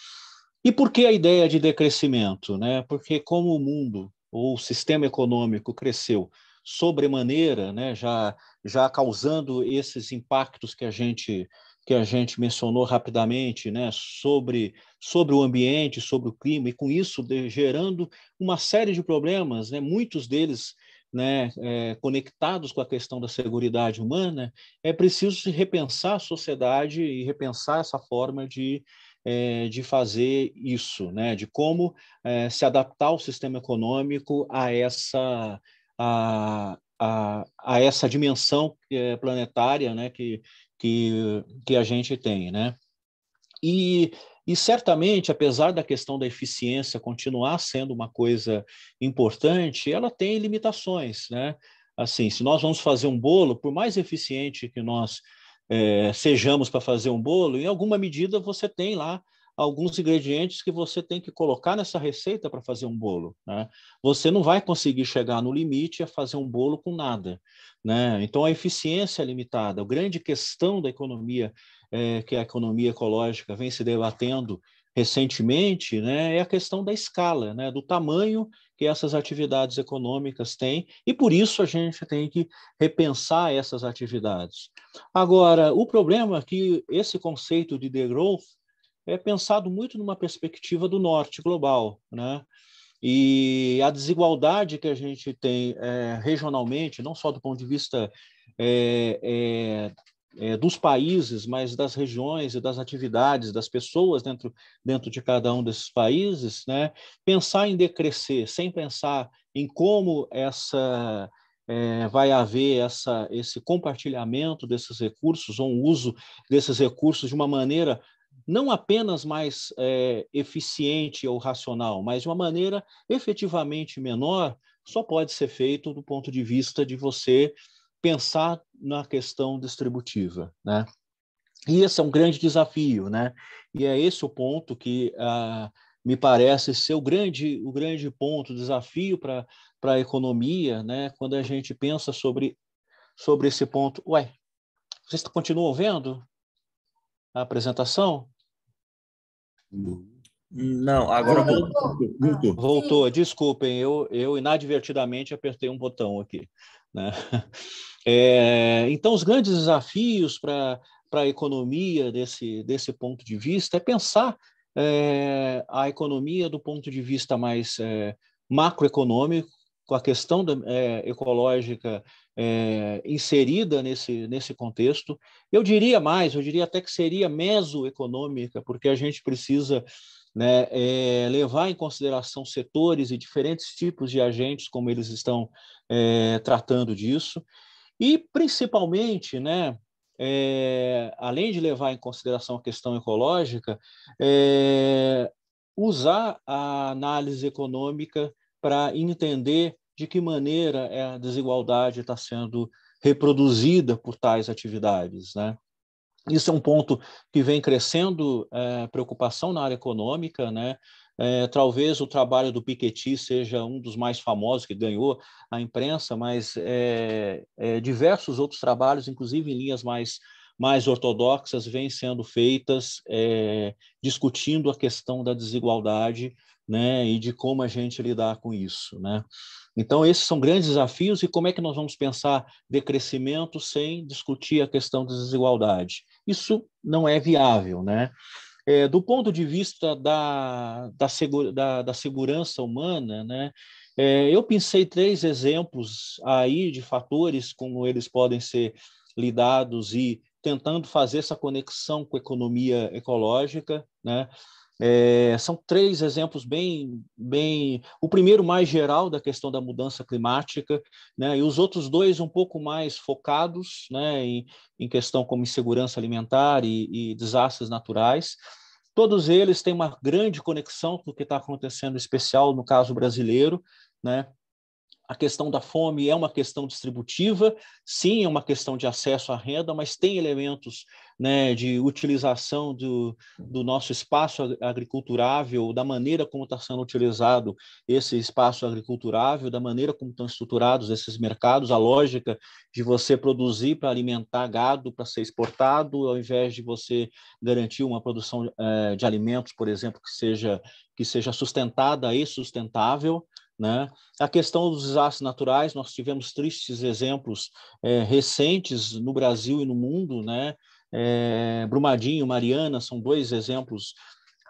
E por que a ideia de decrescimento? Né? Porque, como o mundo ou o sistema econômico cresceu sobremaneira, né, já, já causando esses impactos que a gente que a gente mencionou rapidamente, né, sobre, sobre o ambiente, sobre o clima, e com isso de, gerando uma série de problemas, né, muitos deles né, é, conectados com a questão da segurança humana, é preciso repensar a sociedade e repensar essa forma de, é, de fazer isso, né, de como é, se adaptar o sistema econômico a essa a, a, a essa dimensão é planetária né, que, que, que a gente tem. Né? E, e certamente, apesar da questão da eficiência continuar sendo uma coisa importante, ela tem limitações. Né? Assim, se nós vamos fazer um bolo, por mais eficiente que nós é, sejamos para fazer um bolo, em alguma medida você tem lá alguns ingredientes que você tem que colocar nessa receita para fazer um bolo. Né? Você não vai conseguir chegar no limite a fazer um bolo com nada. Né? Então, a eficiência é limitada. A grande questão da economia é, que a economia ecológica vem se debatendo recentemente né, é a questão da escala, né, do tamanho que essas atividades econômicas têm, e por isso a gente tem que repensar essas atividades. Agora, o problema é que esse conceito de degrowth é pensado muito numa perspectiva do norte global, né? E a desigualdade que a gente tem é, regionalmente, não só do ponto de vista é, é, é, dos países, mas das regiões e das atividades das pessoas dentro, dentro de cada um desses países, né? pensar em decrescer, sem pensar em como essa, é, vai haver essa, esse compartilhamento desses recursos ou um uso desses recursos de uma maneira não apenas mais é, eficiente ou racional, mas de uma maneira efetivamente menor, só pode ser feito do ponto de vista de você pensar na questão distributiva, né? E esse é um grande desafio, né? E é esse o ponto que ah, me parece ser o grande, o grande ponto, desafio para a economia, né? Quando a gente pensa sobre, sobre esse ponto, ué, vocês continuam vendo? a apresentação? Não, agora voltou. Voltou, ah, desculpem, eu, eu inadvertidamente apertei um botão aqui. Né? É, então, os grandes desafios para a economia desse, desse ponto de vista é pensar é, a economia do ponto de vista mais é, macroeconômico, com a questão da, é, ecológica é, inserida nesse, nesse contexto. Eu diria mais, eu diria até que seria mesoeconômica, porque a gente precisa né, é, levar em consideração setores e diferentes tipos de agentes, como eles estão é, tratando disso, e principalmente, né, além de levar em consideração a questão ecológica, usar a análise econômica para entender de que maneira é a desigualdade está sendo reproduzida por tais atividades, né? Isso é um ponto que vem crescendo é, preocupação na área econômica, né? É, talvez o trabalho do Piketty seja um dos mais famosos que ganhou a imprensa, mas é, é diversos outros trabalhos, inclusive em linhas mais mais ortodoxas, vêm sendo feitas é, discutindo a questão da desigualdade, né? E de como a gente lidar com isso, né? Então, esses são grandes desafios, e como é que nós vamos pensar decrescimento sem discutir a questão da desigualdade? Isso não é viável, né? É, do ponto de vista da, da, segura, da, da segurança humana, né? É, eu pensei três exemplos aí de fatores como eles podem ser lidados e tentando fazer essa conexão com a economia ecológica, né? É, são três exemplos bem, bem. O primeiro mais geral da questão da mudança climática, né, e os outros dois um pouco mais focados né, em, em questão como insegurança alimentar e, e desastres naturais. Todos eles têm uma grande conexão com o que está acontecendo, em especial no caso brasileiro, né? A questão da fome é uma questão distributiva, sim, é uma questão de acesso à renda, mas tem elementos né, de utilização do, do nosso espaço agriculturável, da maneira como está sendo utilizado esse espaço agriculturável, da maneira como estão estruturados esses mercados, a lógica de você produzir para alimentar gado para ser exportado, ao invés de você garantir uma produção eh, de alimentos, por exemplo, que seja, que seja sustentada e sustentável. Né? A questão dos desastres naturais, nós tivemos tristes exemplos eh, recentes no Brasil e no mundo, né? é, Brumadinho, Mariana, são dois exemplos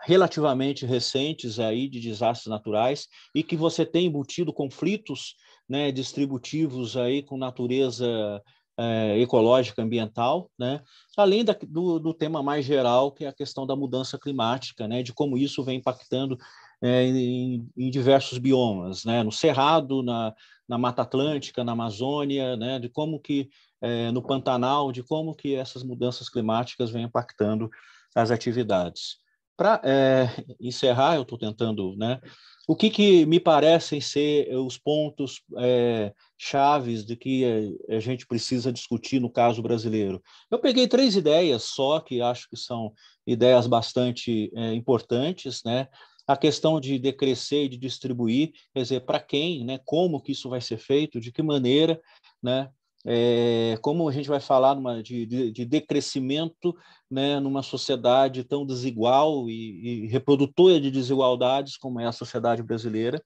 relativamente recentes aí de desastres naturais e que você tem embutido conflitos né, distributivos aí com natureza é, ecológica, ambiental, né? além da, do, do, tema mais geral, que é a questão da mudança climática, né? de como isso vem impactando é, em, em, diversos biomas, né? no Cerrado, na, na Mata Atlântica, na Amazônia, né? de como que é, no Pantanal, de como que essas mudanças climáticas vêm impactando as atividades. Para é, eh, encerrar, eu estou tentando, né, o que, que, me parecem ser eh, os pontos é, chaves de que a gente precisa discutir no caso brasileiro? Eu peguei três ideias só, que acho que são ideias bastante é, importantes, né? A questão de decrescer e de distribuir, quer dizer, para quem, né? Como que isso vai ser feito, de que maneira, né? é, como a gente vai falar numa, de, de, de, decrescimento né, numa sociedade tão desigual e, e, reprodutora de desigualdades como é a sociedade brasileira.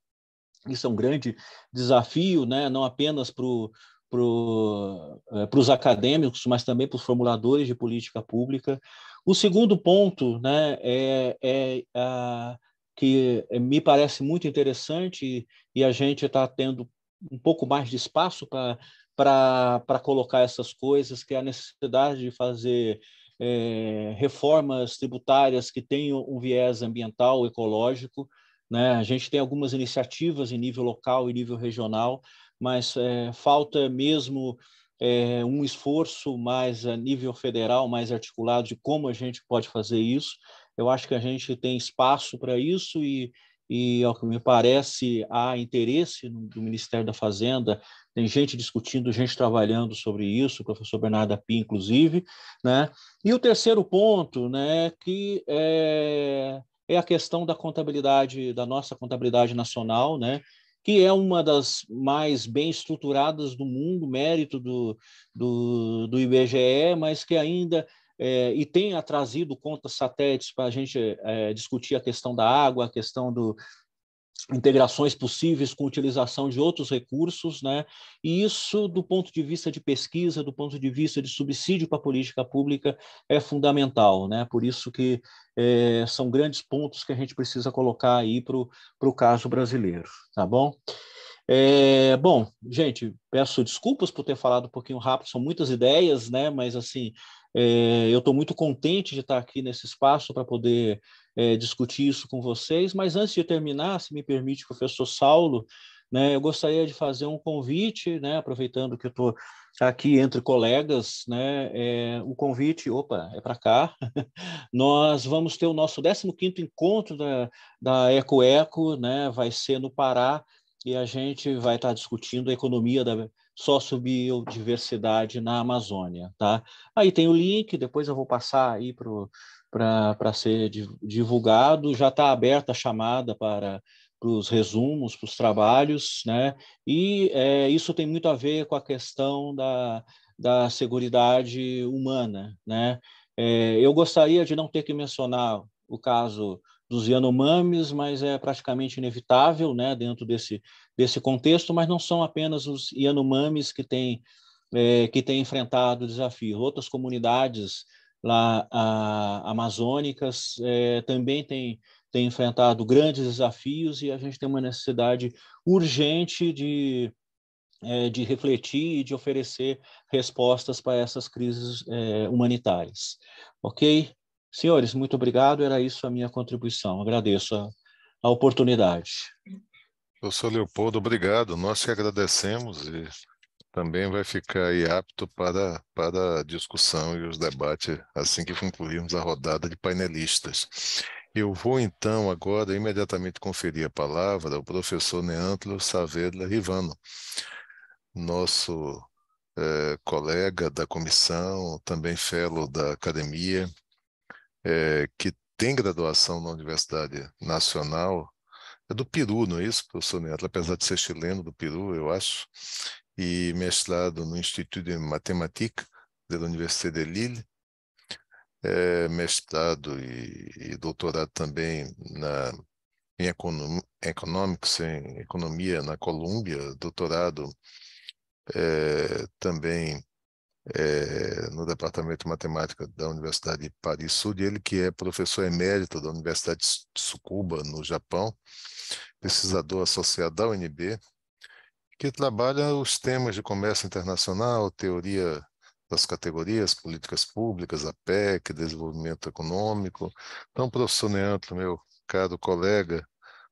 Isso é um grande desafio, né, não apenas para é, os acadêmicos, mas também para os formuladores de política pública. O segundo ponto né, é, é a, que me parece muito interessante e a gente está tendo um pouco mais de espaço para para colocar essas coisas, que é a necessidade de fazer é, reformas tributárias que tenham um viés ambiental, ecológico. Né? A gente tem algumas iniciativas em nível local e nível regional, mas é, falta mesmo é, um esforço mais a nível federal, mais articulado de como a gente pode fazer isso. Eu acho que a gente tem espaço para isso e, e, ao que me parece, há interesse no, do Ministério da Fazenda tem gente discutindo, gente trabalhando sobre isso, o professor Bernardo Api, inclusive. Né? E o terceiro ponto, né, que é, é a questão da contabilidade, da nossa contabilidade nacional, né? que é uma das mais bem estruturadas do mundo, mérito do, do, do IBGE, mas que ainda é, e tenha trazido contas satélites para a gente é, discutir a questão da água, a questão do, integrações possíveis com utilização de outros recursos, né? E isso, do ponto de vista de pesquisa, do ponto de vista de subsídio para a política pública, é fundamental, né? Por isso que é, são grandes pontos que a gente precisa colocar aí para o caso brasileiro, tá bom? É, bom, gente, peço desculpas por ter falado um pouquinho rápido, são muitas ideias, né? Mas assim, é, eu estou muito contente de estar aqui nesse espaço para poder é, discutir isso com vocês. Mas antes de terminar, se me permite, professor Saulo, né, eu gostaria de fazer um convite, né, aproveitando que eu estou aqui entre colegas, né, é, o convite, opa, é para cá, nós vamos ter o nosso 15 encontro da, da Eco Eco, né, vai ser no Pará, e a gente vai estar tá discutindo a economia da biodiversidade na Amazônia, tá? Aí tem o link, depois eu vou passar aí para para ser divulgado. Já está aberta a chamada para os resumos, para os trabalhos, né? E é, isso tem muito a ver com a questão da, da seguridade humana, né? É, eu gostaria de não ter que mencionar o caso dos Yanomamis, mas é praticamente inevitável, né? Dentro desse desse contexto, mas não são apenas os Yanomamis que têm é, que têm enfrentado o desafio. Outras comunidades lá a, amazônicas é, também tem, tem enfrentado grandes desafios e a gente tem uma necessidade urgente de, é, de refletir e de oferecer respostas para essas crises é, humanitárias. Ok? Senhores, muito obrigado. Era isso a minha contribuição. Agradeço a, a oportunidade. Professor Leopoldo, obrigado. Nós que agradecemos e também vai ficar aí apto para, para a discussão e os debates assim que concluirmos a rodada de painelistas. Eu vou então agora imediatamente conferir a palavra ao professor Neantlo Saavedra Rivano, nosso é, colega da comissão, também fellow da academia, é, que tem graduação na Universidade Nacional é do Peru, não é isso, professor Neantlo Apesar de ser chileno, do Peru, eu acho e mestrado no Instituto de Matemática da Universidade de Lille, é, mestrado e, e, doutorado também na, em econom, economics, em economia na Colômbia, doutorado é, também é, no Departamento de Matemática da Universidade de Paris Sud, ele que é professor emérito da Universidade de Tsukuba, no Japão, pesquisador associado à UNB, que trabalha os temas de comércio internacional, teoria das categorias, políticas públicas, a PEC, desenvolvimento econômico. Então, professor Neantro, meu caro colega,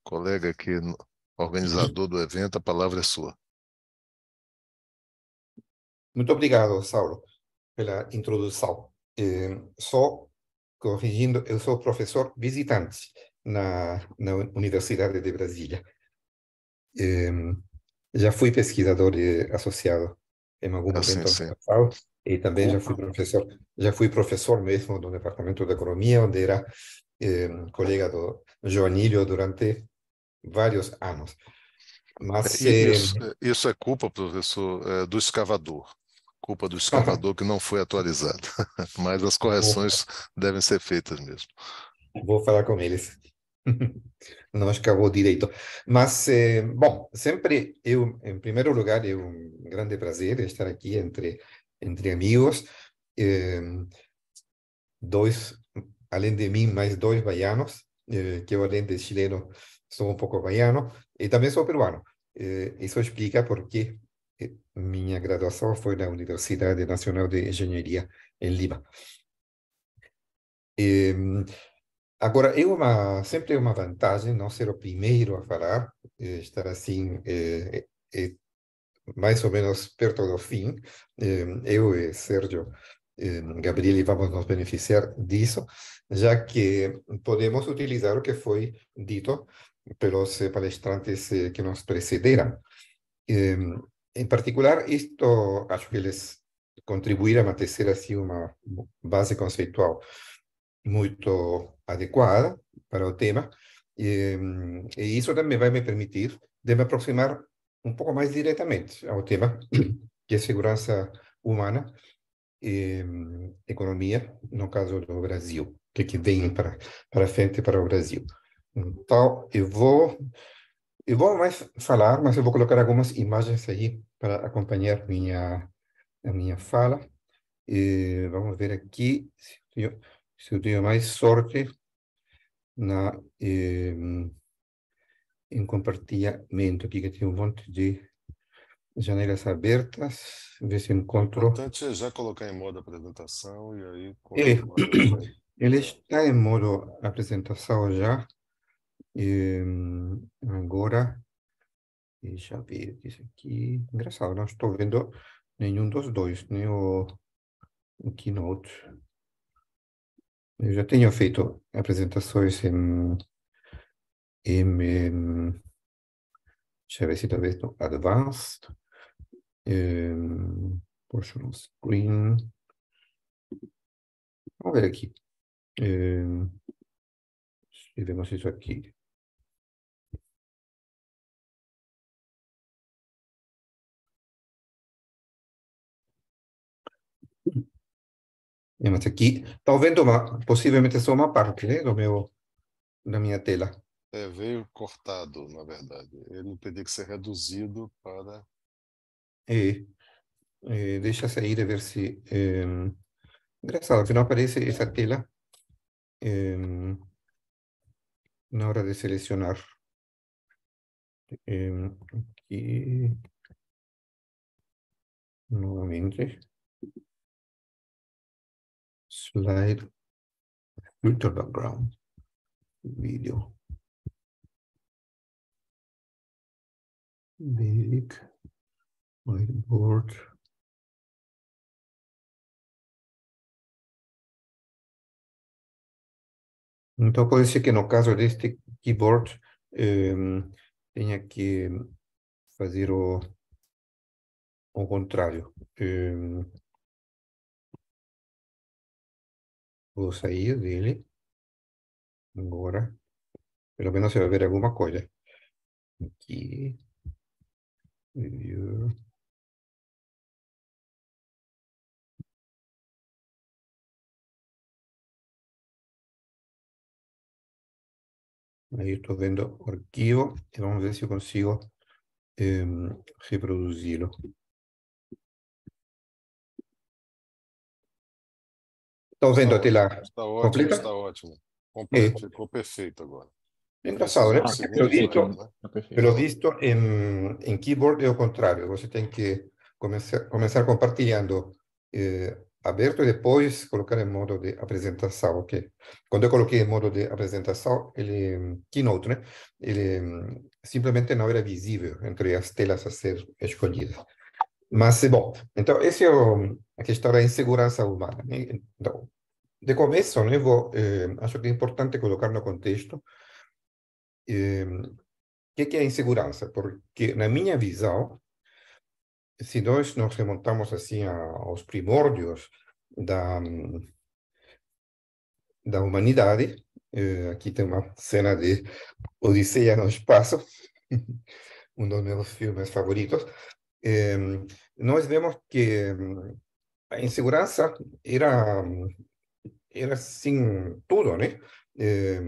colega aqui, organizador do evento, a palavra é sua. Muito obrigado, Saulo, pela introdução. É, só corrigindo, eu sou professor visitante na, na Universidade de Brasília. É, já fui pesquisador associado em algum momento ah, sim, passado sim. e também já fui professor já fui professor mesmo do departamento de economia onde era eh, colega do Joanílio durante vários anos mas eh, eh... isso é culpa professor eh, do escavador culpa do escavador que não foi atualizado mas as correções devem ser feitas mesmo vou falar com eles não acabou direito. Mas, eh, bom, sempre eu, em primeiro lugar, é um grande prazer estar aqui entre, entre amigos. Eh, dois, além de mim, mais dois baianos, eh, que eu, além de chileno, sou um pouco baiano, e também sou peruano. isso eh, explica porque eh, minha graduação foi na Universidade Nacional de Engenharia, em Lima. Agora, é uma, sempre uma vantagem não ser o primeiro a falar, eh, estar assim, é, é, mais ou menos perto do fim. Eu e Sérgio Gabriele vamos nos beneficiar disso, já que podemos utilizar o que foi dito pelos palestrantes que nos precederam. Em particular, isto acho que eles contribuíram a tecer assim uma base conceitual muito adequada para o tema, e, ehm, e isso também vai me permitir de me aproximar um pouco mais diretamente ao tema que é segurança humana e ehm, economia, no caso do Brasil, que que vem para para frente para o Brasil. Então, eu vou eu vou mais falar, mas eu vou colocar algumas imagens aí para acompanhar minha a minha fala. E eh, vamos ver aqui se eu se eu tenho mais sorte na, eh, em compartilhamento, aqui que tem um monte de janelas abertas, ver se encontro... importante é já colocar em modo apresentação e aí... Ele, ele está em modo apresentação já, e, ehm, agora, deixa eu ver é isso aqui, engraçado, não estou vendo nenhum dos dois, nem o, o Keynote eu já tenho feito apresentações em, em, em deixa eu ver se está no Advanced, um, Portion Screen. Vamos ver aqui. Um, escrevemos isso aqui. E, mas aqui estão vendo uma, possivelmente só uma parte né, do meu, da minha tela. É, veio cortado, na verdade. Ele teria que ser reduzido para. É, é deixa sair e ver se. É, engraçado, afinal aparece essa tela é, na hora de selecionar. É, aqui. Novamente slide filter background video big whiteboard Então, pode ser que no caso deste keyboard eh, tenha que fazer o, o contrário. Eh, de él dele por lo menos se va a ver alguna cosa Aquí. Ahí estoy viendo archivo y vamos a ver si consigo em, reproducirlo. Está vendo, tá Atilar? Está ótimo, Completa? está ótimo. é. ficou perfeito agora. Engraçado, né? Ah, né? tá pelo, visto, pelo visto em, em keyboard é o contrário. Você tem que começar, começar compartilhando eh, aberto e depois colocar em modo de apresentação, ok? Quando eu coloquei em modo de apresentação, ele, Keynote, né? Ele hum, simplesmente não era visível entre as telas a ser escolhidas. Mas, bom, então, essa é a questão da insegurança humana. Então, de começo, né, vou, eh, acho que é importante colocar no contexto eh, o que é, é a insegurança, porque, na minha visão, se nós nos remontamos assim aos primórdios da, da humanidade, eh, aqui tem uma cena de Odisseia no Espaço, um dos meus filmes favoritos, eh, nós vemos que mm, a insegurança era, era todo. tudo, né? Eh,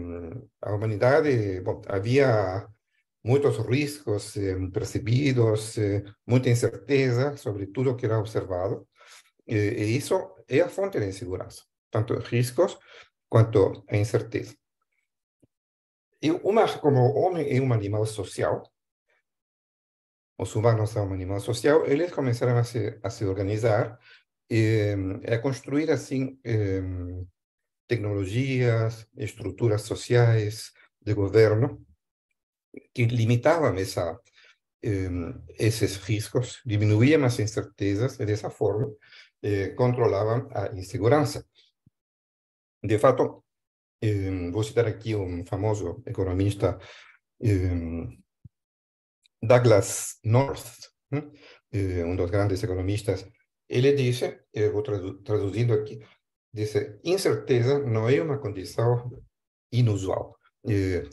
a humanidade, eh, bom, havia muitos riscos eh, percebidos, eh, incerteza sobre tudo que era observado, e isso é fuente de da insegurança, tanto riscos quanto a incerteza. E como homem, es um animal social, os humanos são um animal social, eles começaram a se, a se organizar e a construir, assim, tecnologias, estruturas sociais de governo que limitavam essa, esses riscos, diminuíam as incertezas e, dessa forma, eh, controlavam a insegurança. De fato, vou citar aqui um famoso economista Douglas North, um eh, dos grandes economistas, ele disse, eu eh, vou traduzindo aqui, disse, incerteza não é uma condição inusual. Eh,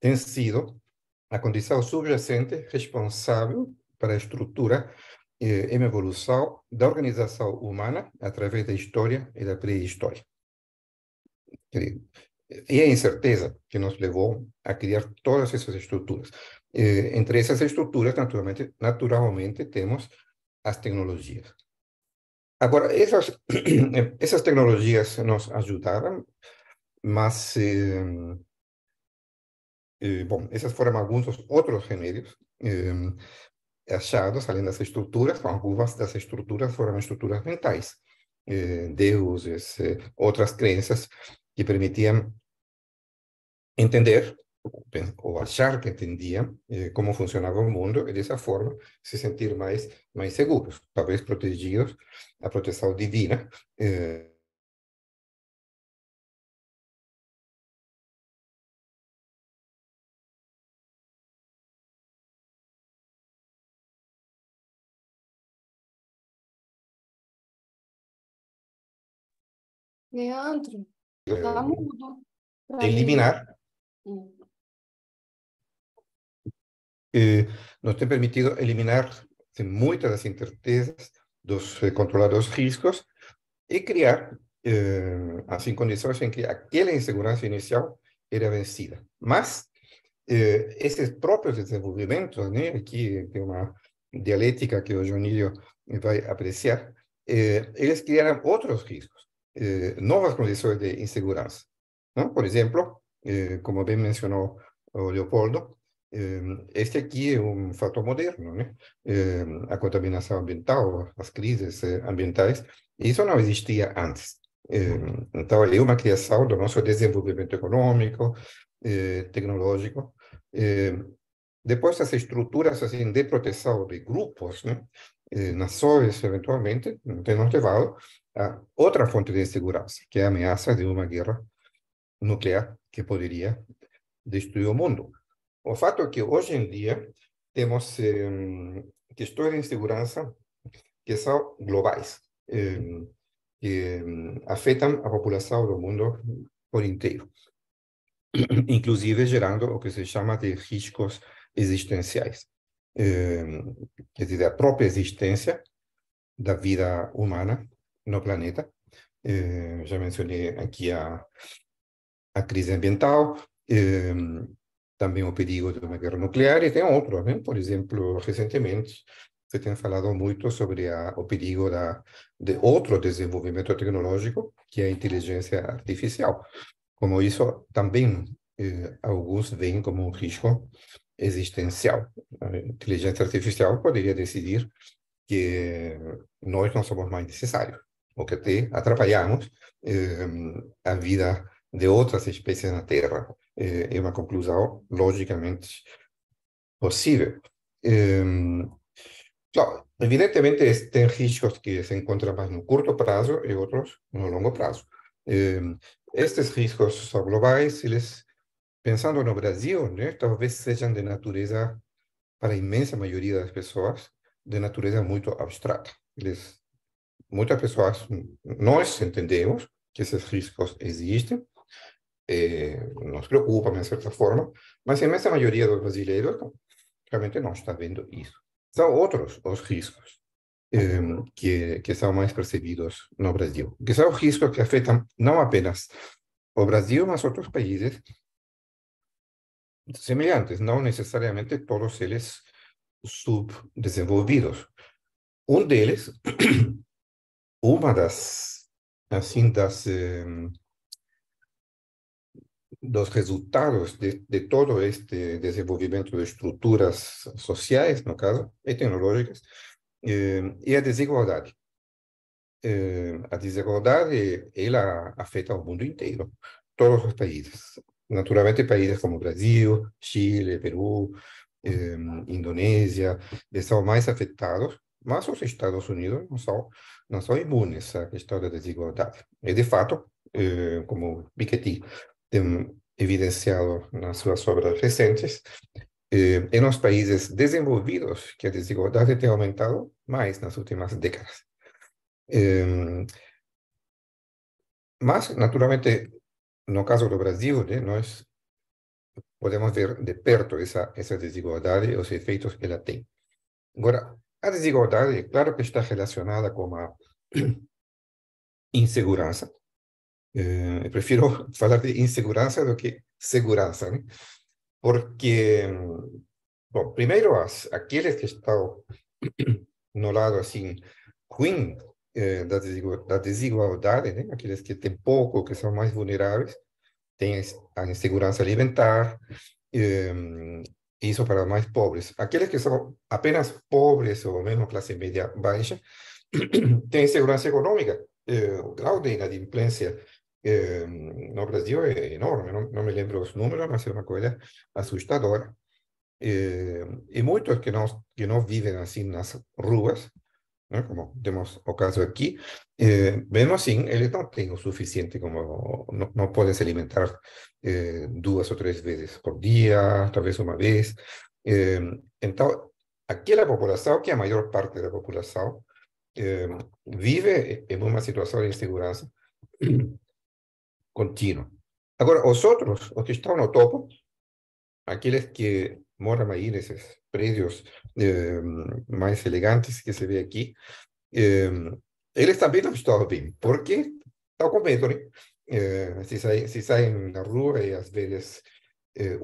tem sido a condição subjacente responsável para a estrutura e evolução da organização humana através da história e da pré-história. E a incerteza que nos levou a criar todas essas estruturas. Eh, entre essas estruturas naturalmente, naturalmente, temos as tecnologias agora essas essas tecnologias nos ajudaram mas, eh, eh, bom, esses foram alguns dos outros remédios achados, além das estruturas, algumas das estruturas foram estruturas mentais, eh, deuses, eh, outras crenças que permitiam entender ou achar que entendiam eh, como funcionava o mundo e dessa forma se sentir mais mais seguros, talvez protegidos a proteção divina. Eh, Leandro, eh, tá mudo. Eliminar. Mim. Hum. Eh, nos ha permitido eliminar de las incertezas eh, los eh, controlados riesgos y crear eh, en condições que aquella inseguridad inicial era vencida. Mas eh, propios aquí desenvolvimentos, né, aqui tem uma dialética que o va a apreciar, eh, ellos crearon otros riscos, nuevas condiciones de inseguridad. Por ejemplo, como bien mencionó Leopoldo, Ehm, este aqui é um fator moderno, né? Ehm, a contaminação ambiental, as crises eh, ambientais, isso não existia antes. Ehm, então, é uma criação do nosso desenvolvimento econômico, eh, tecnológico. Depois, as estruturas assim, de proteção de grupos, né? Eh, nações, eventualmente, tem nos levado a outra fonte de insegurança, que é a ameaça de uma guerra nuclear que poderia destruir o mundo. O fato é que hoje em dia temos eh, questões de insegurança que são globais, eh, que eh, afetam a população do mundo por inteiro, inclusive gerando o que se chama de riscos existenciais. Eh, quer dizer, a própria existência da vida humana no planeta. Eh, já mencionei aqui a, a crise ambiental, eh, também o perigo de uma guerra nuclear e tem outros, né? Por exemplo, recentemente se tem falado muito sobre a, o perigo da, de outro desenvolvimento tecnológico, que é a inteligência artificial. Como isso também eh, alguns veem como um risco existencial. A inteligência artificial poderia decidir que nós não somos mais necessários, ou que até atrapalhamos eh, a vida de outras espécies na Terra. É, é uma conclusão logicamente possível. Ehm, claro, evidentemente tem riscos que se encontram mais no curto prazo e outros no longo prazo. Ehm, estes riscos são globais, eles, pensando no Brasil, né, talvez sejam de natureza, para a imensa maioria das pessoas, de natureza muito abstrata. Eles, muitas pessoas, nós entendemos que esses riscos existem, Eh, nos preocupa, de cierta forma, mas en esta mayoría de los brasileños realmente no está viendo eso. São otros los riscos em, que, que são mais percebidos no Brasil, que são riscos que afectan no apenas o Brasil, mas otros países semelhantes, no necesariamente todos ellos subdesenvolvidos. un deles, uma das, assim, das... Eh, em, dos resultados de, de, todo este desenvolvimento de estruturas sociais, no caso, e tecnológicas, eh, é a desigualdade. Eh, a desigualdade, ela afeta o mundo inteiro, todos os países. Naturalmente, países como Brasil, Chile, Peru, eh, Indonésia, são mais afetados, mas os Estados Unidos não são, não são imunes à questão da desigualdade. E, de fato, eh, como Piketty evidenciado nas suas obras recentes, eh, en los países desenvolvidos que a desigualdad ha aumentado más nas últimas décadas. Eh, em, mas, naturalmente, no caso do Brasil, ¿eh? nós podemos ver de perto esa, desigualdad y los efectos que la tiene. Ahora, la desigualdad, claro que está relacionada con la inseguridad, eu eh, prefiro falar de insegurança do que segurança, porque, primeiro, as, aqueles que estão no lado, assim, ruim eh, da, desigualdade, da aqueles que têm pouco, que são mais vulneráveis, têm a insegurança alimentar, eh, isso para mais pobres. Aqueles que são apenas pobres ou mesmo classe média baixa, têm insegurança econômica, eh, o grau de inadimplência eh, Brasil es eh, enorme, no, no, me lembro los números, pero es una cosa asustadora. Eh, y muchos que no, que no viven así en las ruas, ¿no? como tenemos caso aquí, eh, vemos sin el no tengo suficiente, como no, no puedes alimentar eh, dos o tres veces por día, tal vez una vez. entonces, aquí la población, que la mayor parte de la población, vive en una situación de inseguridad continuo. Ahora, os otros, os que están no topo, aquellos que moran ahí nesses predios eh, más elegantes que se ve aquí, em, ellos también también están bien, porque tal como ven, si Eh, sale, saem, se en na rua y às vezes eh,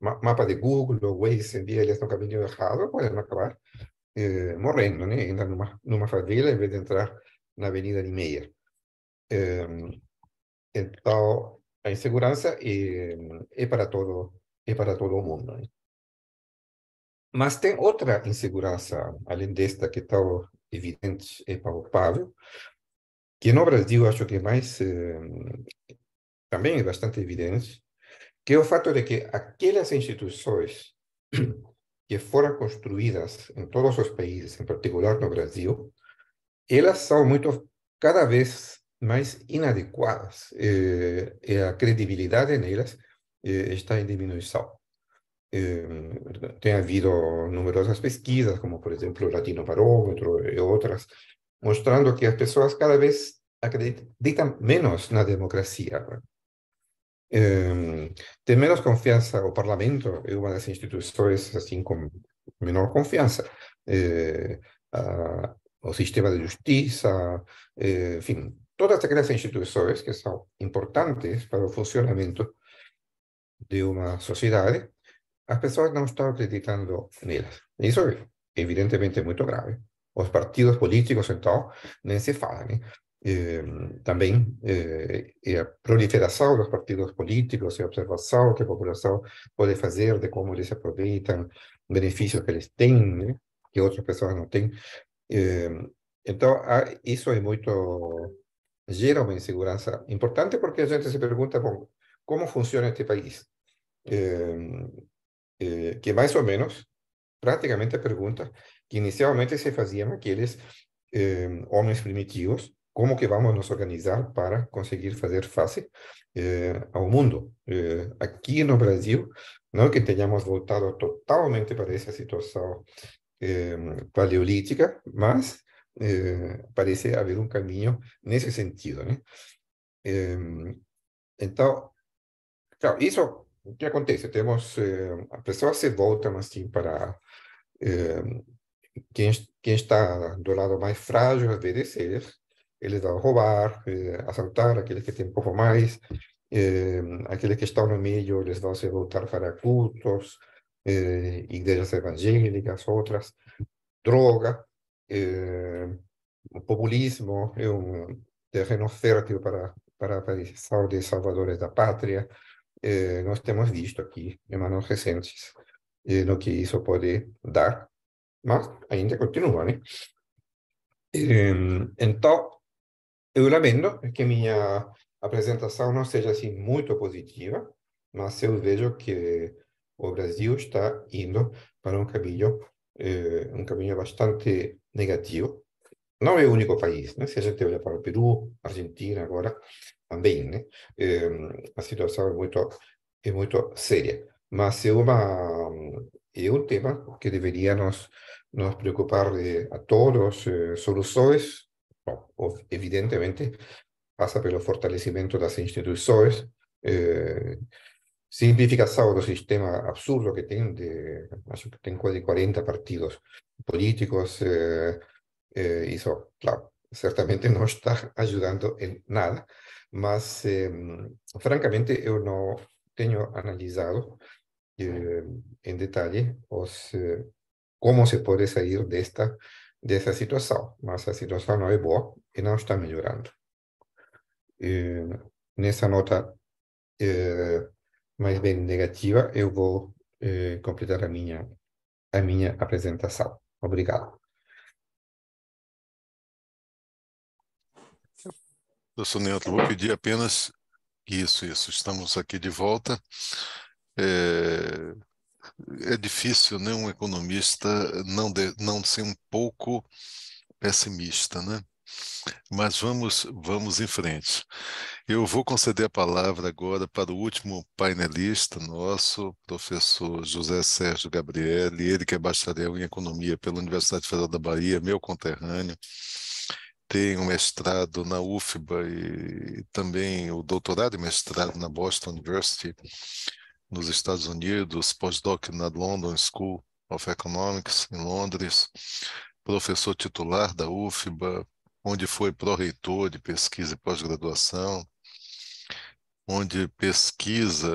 mapa de Google, Waze envía eles pues, no camino dejado pueden acabar eh, morrendo, acabar en numa, numa favela, en vez de entrar la Avenida de Meyer. então, a insegurança é, é, para todo é para todo mundo. Mas tem outra insegurança, além desta que é tão evidente e palpável, que no Brasil acho que é mais, eh, também é bastante evidente, que é o fato de que aquelas instituições que foram construídas em todos os países, em particular no Brasil, elas são muito, cada vez mais inadequadas. e eh, eh, a credibilidade nelas eh, está em diminuição. tem havido numerosas pesquisas, como por exemplo o Latino Barômetro e outras, mostrando que as pessoas cada vez acreditam menos na democracia. tem menos confiança, o parlamento é uma das instituições assim com menor confiança. o sistema de justiça, enfim, todas aquelas instituições que são importantes para o funcionamento de uma sociedade, as pessoas não estão acreditando nelas. Isso é, evidentemente, muito grave. Os partidos políticos, então, nem se fala. Né? também eh, eh, eh a proliferação dos partidos políticos e a observação que a população pode fazer de como eles aproveitam benefícios que eles têm, né? que outras pessoas não têm. Eh, então, isso ah, é muito gera uma insegurança importante porque a gente se pergunta, bom, como funciona este país? Eh, que mais ou menos, praticamente a pergunta que inicialmente se faziam aqueles homens primitivos, como que vamos nos organizar para conseguir fazer face eh, ao mundo? Eh, aqui no Brasil, não que tenhamos voltado totalmente para essa situação paleolítica, mas eh, parece haber un camino en ese sentido. ¿no? Eh, entonces, claro, eso, ¿qué acontece? Tenemos, eh, a pessoa se voltam assim para quem, quem está do lado mais frágil, obedecer, eles vão roubar, assaltar aqueles que têm pouco mais, aqueles que estão no meio, eles vão se voltar para cultos, eh, igrejas evangélicas, outras, droga, o eh, populismo é um terreno fértil para, para a aparição de salvadores da pátria. Eh, nós temos visto aqui, eh, em anos recentes, no que isso pode dar, mas ainda continua, né? então, eu lamento que minha apresentação ah, não seja assim muito positiva, mas eu vejo que o Brasil está indo para um caminho, um caminho bastante negativo. Não é o único país, né? se a gente olha para o Peru, Argentina agora, também, né? É, a situação é muito, é muito séria. Mas é, uma, é um tema que deveria nos, nos preocupar de, a todos. Eh, soluções, bom, evidentemente, passa pelo fortalecimento das instituições, eh, simplificación el sistema absurdo que tiene de, tengo de 40 partidos políticos eh, eh, eso, claro, ciertamente no está ayudando en nada, Más em, francamente yo no tengo analizado eh, en detalle os, cómo se puede salir de esta de esa situación, más la situación no es buena y no está mejorando. Eh, en esa nota, mais bem negativa, eu vou eh, completar a minha, a minha apresentação. Obrigado. Professor Neto, vou pedir apenas isso, isso. Estamos aqui de volta. É, é difícil nenhum né, um economista não, de, não ser um pouco pessimista, né? Mas vamos, vamos em frente. Eu vou conceder a palavra agora para o último painelista nosso, professor José Sérgio Gabriel, ele que é bacharel em Economia pela Universidade Federal da Bahia, meu conterrâneo, tem um mestrado na UFBA e também o doutorado e mestrado na Boston University, nos Estados Unidos, pós-doc na London School of Economics, em Londres, professor titular da UFBA, onde foi pró-reitor de pesquisa e pós-graduação, onde pesquisa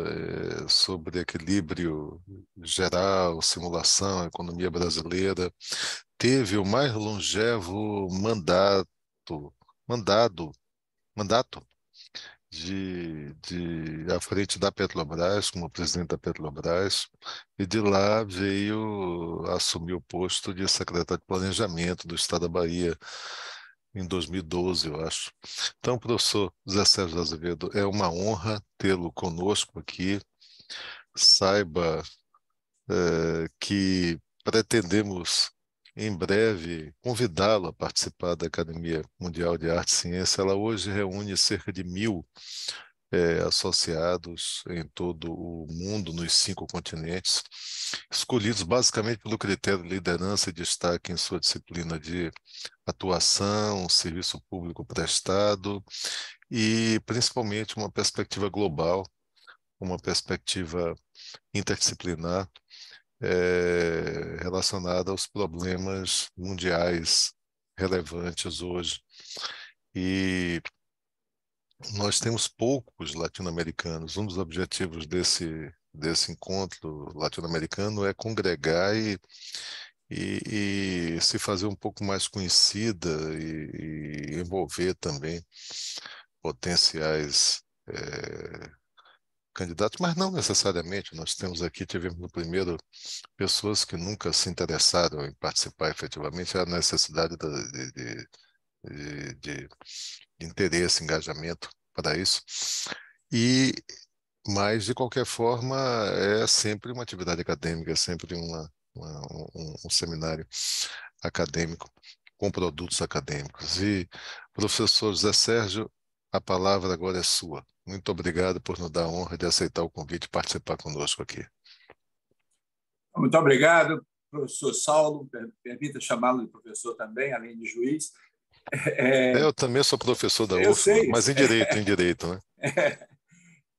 eh, sobre equilíbrio geral, simulação, economia brasileira, teve o mais longevo mandato, mandado, mandato de, de à frente da Petrobras, como presidente da Petrobras, e de lá veio assumir o posto de secretário de Planejamento do Estado da Bahia em 2012, eu acho. Então, professor Zé Sérgio Azevedo, é uma honra tê-lo conosco aqui. Saiba é, que pretendemos em breve convidá-lo a participar da Academia Mundial de Arte e Ciência. Ela hoje reúne cerca de mil é, associados em todo o mundo, nos cinco continentes, escolhidos basicamente pelo critério de liderança e destaque em sua disciplina de atuação, serviço público prestado e principalmente uma perspectiva global, uma perspectiva interdisciplinar é, relacionada aos problemas mundiais relevantes hoje. E nós temos poucos latino-americanos. Um dos objetivos desse, desse encontro latino-americano é congregar e, e, e, se fazer um pouco mais conhecida e, e envolver também potenciais é, candidatos, mas não necessariamente. Nós temos aqui, tivemos no primeiro, pessoas que nunca se interessaram em participar efetivamente, a necessidade de, de de, de, interesse, engajamento para isso. E, mas, de qualquer forma, é sempre uma atividade acadêmica, é sempre uma, uma um, um seminário acadêmico com produtos acadêmicos. E, professor José Sérgio, a palavra agora é sua. Muito obrigado por nos dar a honra de aceitar o convite e participar conosco aqui. Muito obrigado, professor Saulo. Permita chamá-lo de professor também, além de juiz. É, eu também sou professor da UFBA, mas em direito, em direito, né?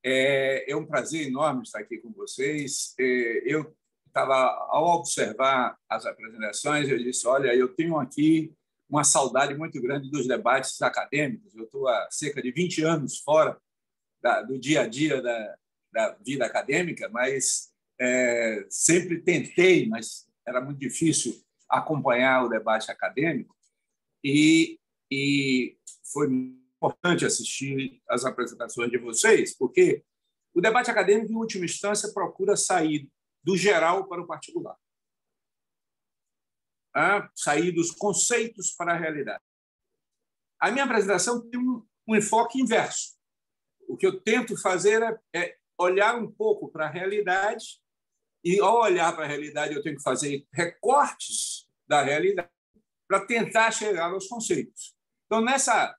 É, é um prazer enorme estar aqui com vocês. É, eu estava, ao observar as apresentações, eu disse, olha, eu tenho aqui uma saudade muito grande dos debates acadêmicos. Eu estou há cerca de 20 anos fora da, do dia a dia da, da vida acadêmica, mas é, sempre tentei, mas era muito difícil acompanhar o debate acadêmico e, e foi importante assistir às apresentações de vocês, porque o debate acadêmico, em última instância, procura sair do geral para o particular, ah, sair dos conceitos para a realidade. A minha apresentação tem um, um enfoque inverso. O que eu tento fazer é, é olhar um pouco para a realidade, e ao olhar para a realidade, eu tenho que fazer recortes da realidade para tentar chegar aos conceitos. Então, nessa,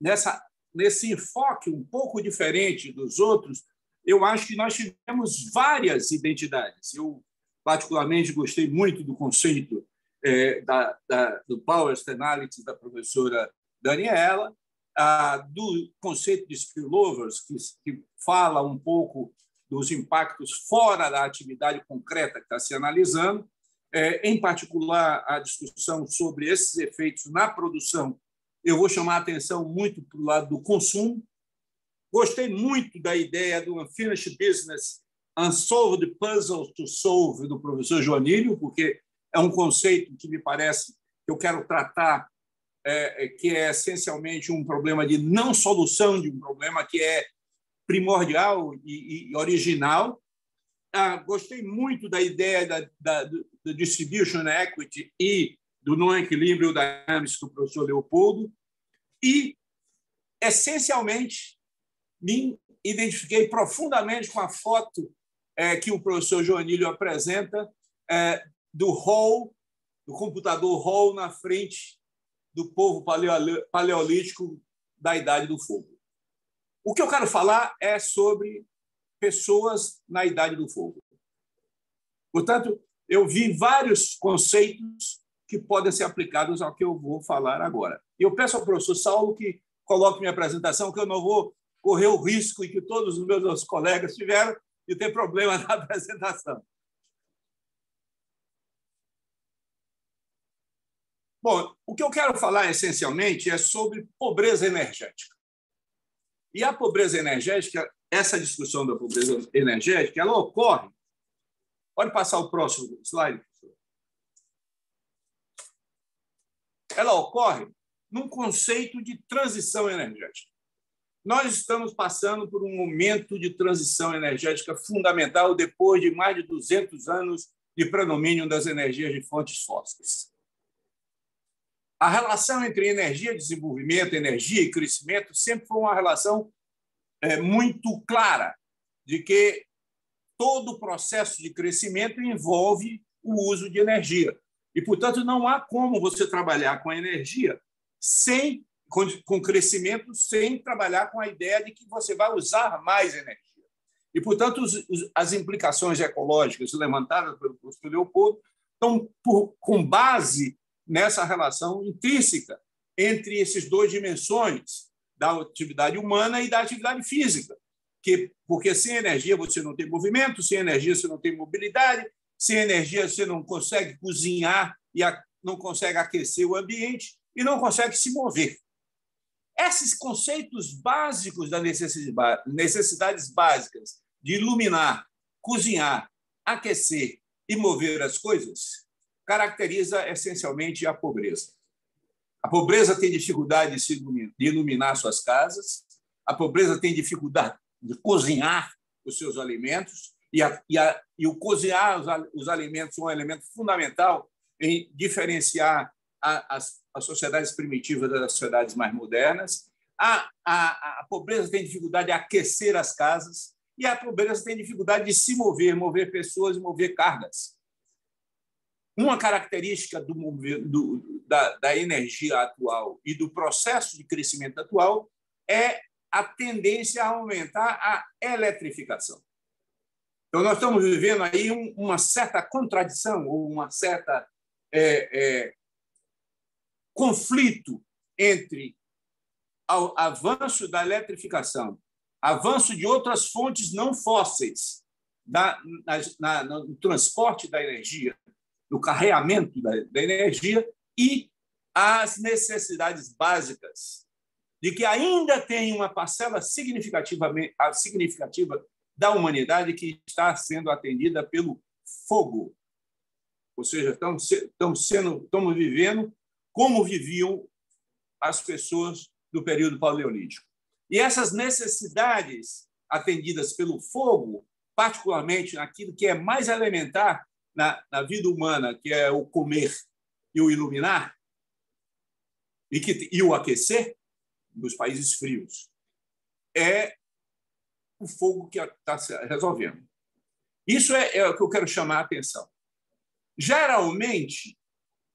nessa, nesse enfoque um pouco diferente dos outros, eu acho que nós tivemos várias identidades. Eu, particularmente, gostei muito do conceito é, da, da, do Power Analysis da professora Daniela, a, do conceito de spillovers, que, que fala um pouco dos impactos fora da atividade concreta que está se analisando, é, em particular a discussão sobre esses efeitos na produção, eu vou chamar a atenção muito para o lado do consumo. Gostei muito da ideia do Unfinished Business Unsolved Puzzles to Solve, do professor Joanílio, porque é um conceito que me parece que eu quero tratar, é, é, que é essencialmente um problema de não solução de um problema que é primordial e, e original. Ah, gostei muito da ideia da, da, do Distribution Equity e do não Equilíbrio Dynamics do professor Leopoldo, e, essencialmente, me identifiquei profundamente com a foto é, que o professor Joanílio apresenta é, do hall, do computador hall na frente do povo paleolítico da Idade do Fogo. O que eu quero falar é sobre pessoas na Idade do Fogo. Portanto, eu vi vários conceitos que podem ser aplicados ao que eu vou falar agora. Eu peço ao professor Saulo que coloque minha apresentação, que eu não vou correr o risco e que todos os meus colegas tiveram de ter problema na apresentação. Bom, o que eu quero falar essencialmente é sobre pobreza energética. E a pobreza energética, essa discussão da pobreza energética, ela ocorre Pode passar o próximo slide, professor. Ela ocorre num conceito de transição energética. Nós estamos passando por um momento de transição energética fundamental depois de mais de 200 anos de predomínio das energias de fontes fósseis. A relação entre energia, desenvolvimento, energia e crescimento sempre foi uma relação eh, muito clara de que todo o processo de crescimento envolve o uso de energia. E, portanto, não há como você trabalhar com a energia sem com crescimento sem trabalhar com a ideia de que você vai usar mais energia. E, portanto, os, as implicações ecológicas levantadas pelo professor Leopoldo estão por, com base nessa relação intrínseca entre essas duas dimensões, da atividade humana e da atividade física que, porque sem energia você não tem movimento, sem energia você não tem mobilidade, sem energia você não consegue cozinhar e a, não consegue aquecer o ambiente e não consegue se mover. Esses conceitos básicos das necessidades básicas de iluminar, cozinhar, aquecer e mover as coisas caracteriza essencialmente a pobreza. A pobreza tem dificuldade de, iluminar, de iluminar suas casas, a pobreza tem dificuldade de cozinhar os seus alimentos, e, a, e, a, e o cozinhar os, os, alimentos é um elemento fundamental em diferenciar a, as, as sociedades primitivas das sociedades mais modernas. A, a, a pobreza tem dificuldade de aquecer as casas, e a pobreza tem dificuldade de se mover, mover pessoas e mover cargas. Uma característica do, do, da, da energia atual e do processo de crescimento atual é a tendência a aumentar a eletrificação. Então, nós estamos vivendo aí um, uma certa contradição, ou uma certa é, é, conflito entre o avanço da eletrificação, avanço de outras fontes não fósseis da, na, na, no transporte da energia, no carreamento da, da energia e as necessidades básicas de que ainda tem uma parcela significativa, da humanidade que está sendo atendida pelo fogo. Ou seja, sendo, estamos vivendo como viviam as pessoas do período paleolítico. E essas necessidades atendidas pelo fogo, particularmente naquilo que é mais elementar na, na vida humana, que é o comer e o iluminar, e, que, e o aquecer, dos países frios. É o fogo que está resolvendo. Isso é, é o que eu quero chamar a atenção. Geralmente,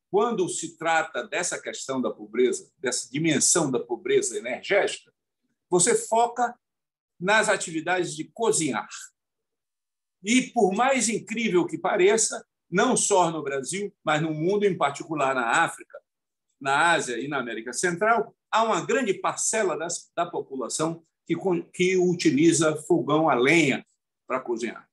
quando se trata dessa questão da pobreza, dessa dimensão da pobreza energética, você foca nas atividades de cozinhar. E, por mais incrível que pareça, não só no Brasil, mas no mundo, em particular na África, na Ásia e na América Central, há uma grande parcela das, da população que, que utiliza fogão a lenha para cozinhar.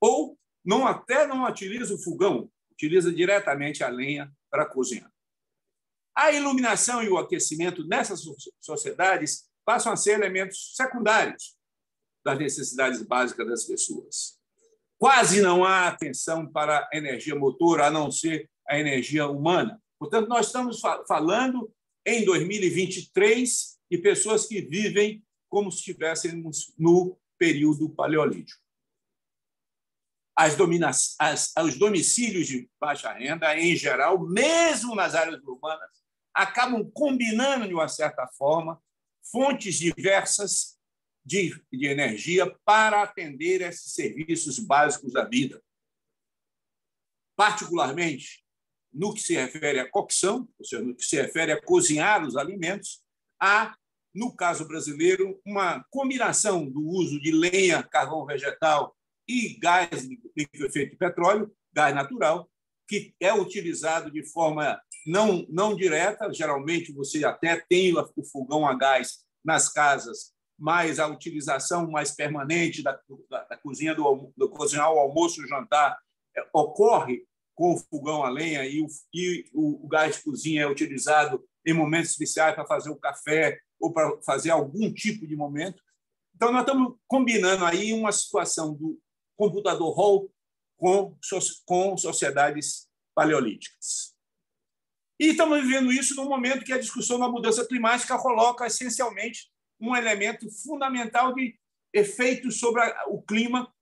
Ou não até não utiliza o fogão, utiliza diretamente a lenha para cozinhar. A iluminação e o aquecimento nessas sociedades passam a ser elementos secundários das necessidades básicas das pessoas. Quase não há atenção para a energia motora, a não ser a energia humana. Portanto, nós estamos falando em 2023 e pessoas que vivem como se estivéssemos no período paleolítico. As as, os domicílios de baixa renda, em geral, mesmo nas áreas urbanas, acabam combinando, de uma certa forma, fontes diversas de, de energia para atender esses serviços básicos da vida. Particularmente, no que se refere à cocção, ou seja, no que se refere a cozinhar os alimentos, há, no caso brasileiro, uma combinação do uso de lenha, carvão vegetal e gás efeito de petróleo, gás natural, que é utilizado de forma não, não direta. Geralmente, você até tem o fogão a gás nas casas, mas a utilização mais permanente da, da, da cozinha do, do cozinhar o almoço e o jantar é, ocorre com o fogão a lenha e o, e o gás de cozinha é utilizado em momentos especiais para fazer o café ou para fazer algum tipo de momento. Então, nós estamos combinando aí uma situação do computador hall com, com sociedades paleolíticas. E estamos vivendo isso num momento que a discussão da mudança climática coloca essencialmente um elemento fundamental de efeito sobre o clima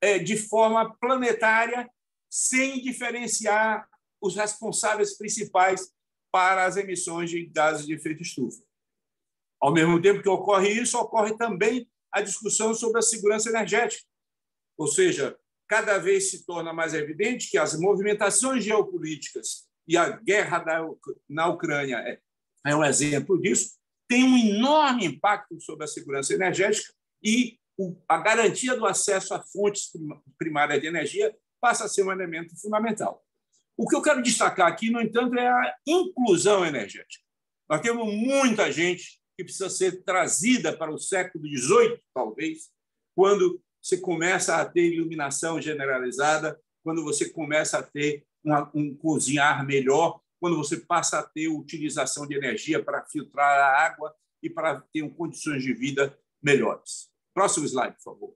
eh, de forma planetária sem diferenciar os responsáveis principais para as emissões de gases de efeito estufa. Ao mesmo tempo que ocorre isso, ocorre também a discussão sobre a segurança energética. Ou seja, cada vez se torna mais evidente que as movimentações geopolíticas e a guerra na Ucrânia é, é um exemplo disso, tem um enorme impacto sobre a segurança energética e a garantia do acesso a fontes primárias de energia passa a ser um elemento fundamental. O que eu quero destacar aqui, no entanto, é a inclusão energética. Nós temos muita gente que precisa ser trazida para o século XVIII, talvez, quando você começa a ter iluminação generalizada, quando você começa a ter uma, um cozinhar melhor, quando você passa a ter utilização de energia para filtrar a água e para ter condições de vida melhores. Próximo slide, por favor.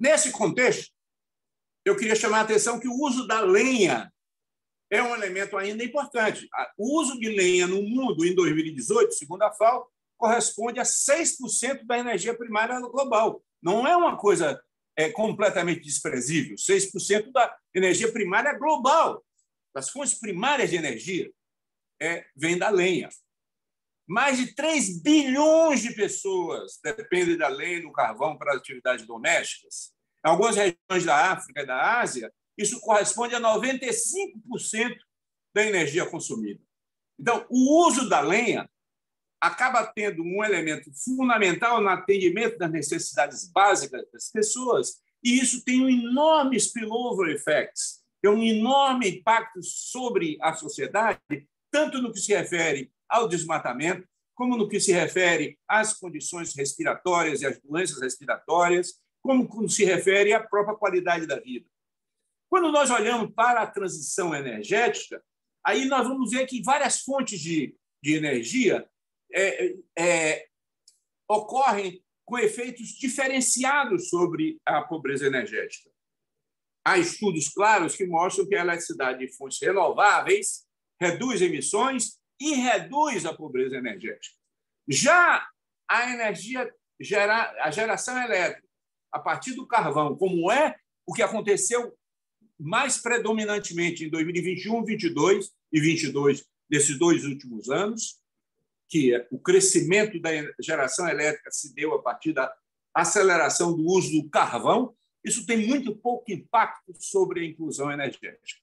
Nesse contexto, eu queria chamar a atenção que o uso da lenha é um elemento ainda importante. O uso de lenha no mundo em 2018, segundo a FAO, corresponde a 6% da energia primária global. Não é uma coisa é, completamente desprezível. 6% da energia primária global, das fontes primárias de energia, é, vem da lenha. Mais de 3 bilhões de pessoas dependem da lenha e do carvão para atividades domésticas. Em algumas regiões da África e da Ásia, isso corresponde a 95% da energia consumida. Então, o uso da lenha acaba tendo um elemento fundamental no atendimento das necessidades básicas das pessoas, e isso tem um enorme spillover effects, tem um enorme impacto sobre a sociedade, tanto no que se refere ao desmatamento, como no que se refere às condições respiratórias e às doenças respiratórias, como se refere à própria qualidade da vida. Quando nós olhamos para a transição energética, aí nós vamos ver que várias fontes de, de energia é, é, ocorrem com efeitos diferenciados sobre a pobreza energética. Há estudos claros que mostram que a eletricidade de fontes renováveis reduz emissões e reduz a pobreza energética. Já a energia a geração elétrica a partir do carvão, como é o que aconteceu mais predominantemente em 2021, 22 e 22 desses dois últimos anos, que é o crescimento da geração elétrica se deu a partir da aceleração do uso do carvão, isso tem muito pouco impacto sobre a inclusão energética.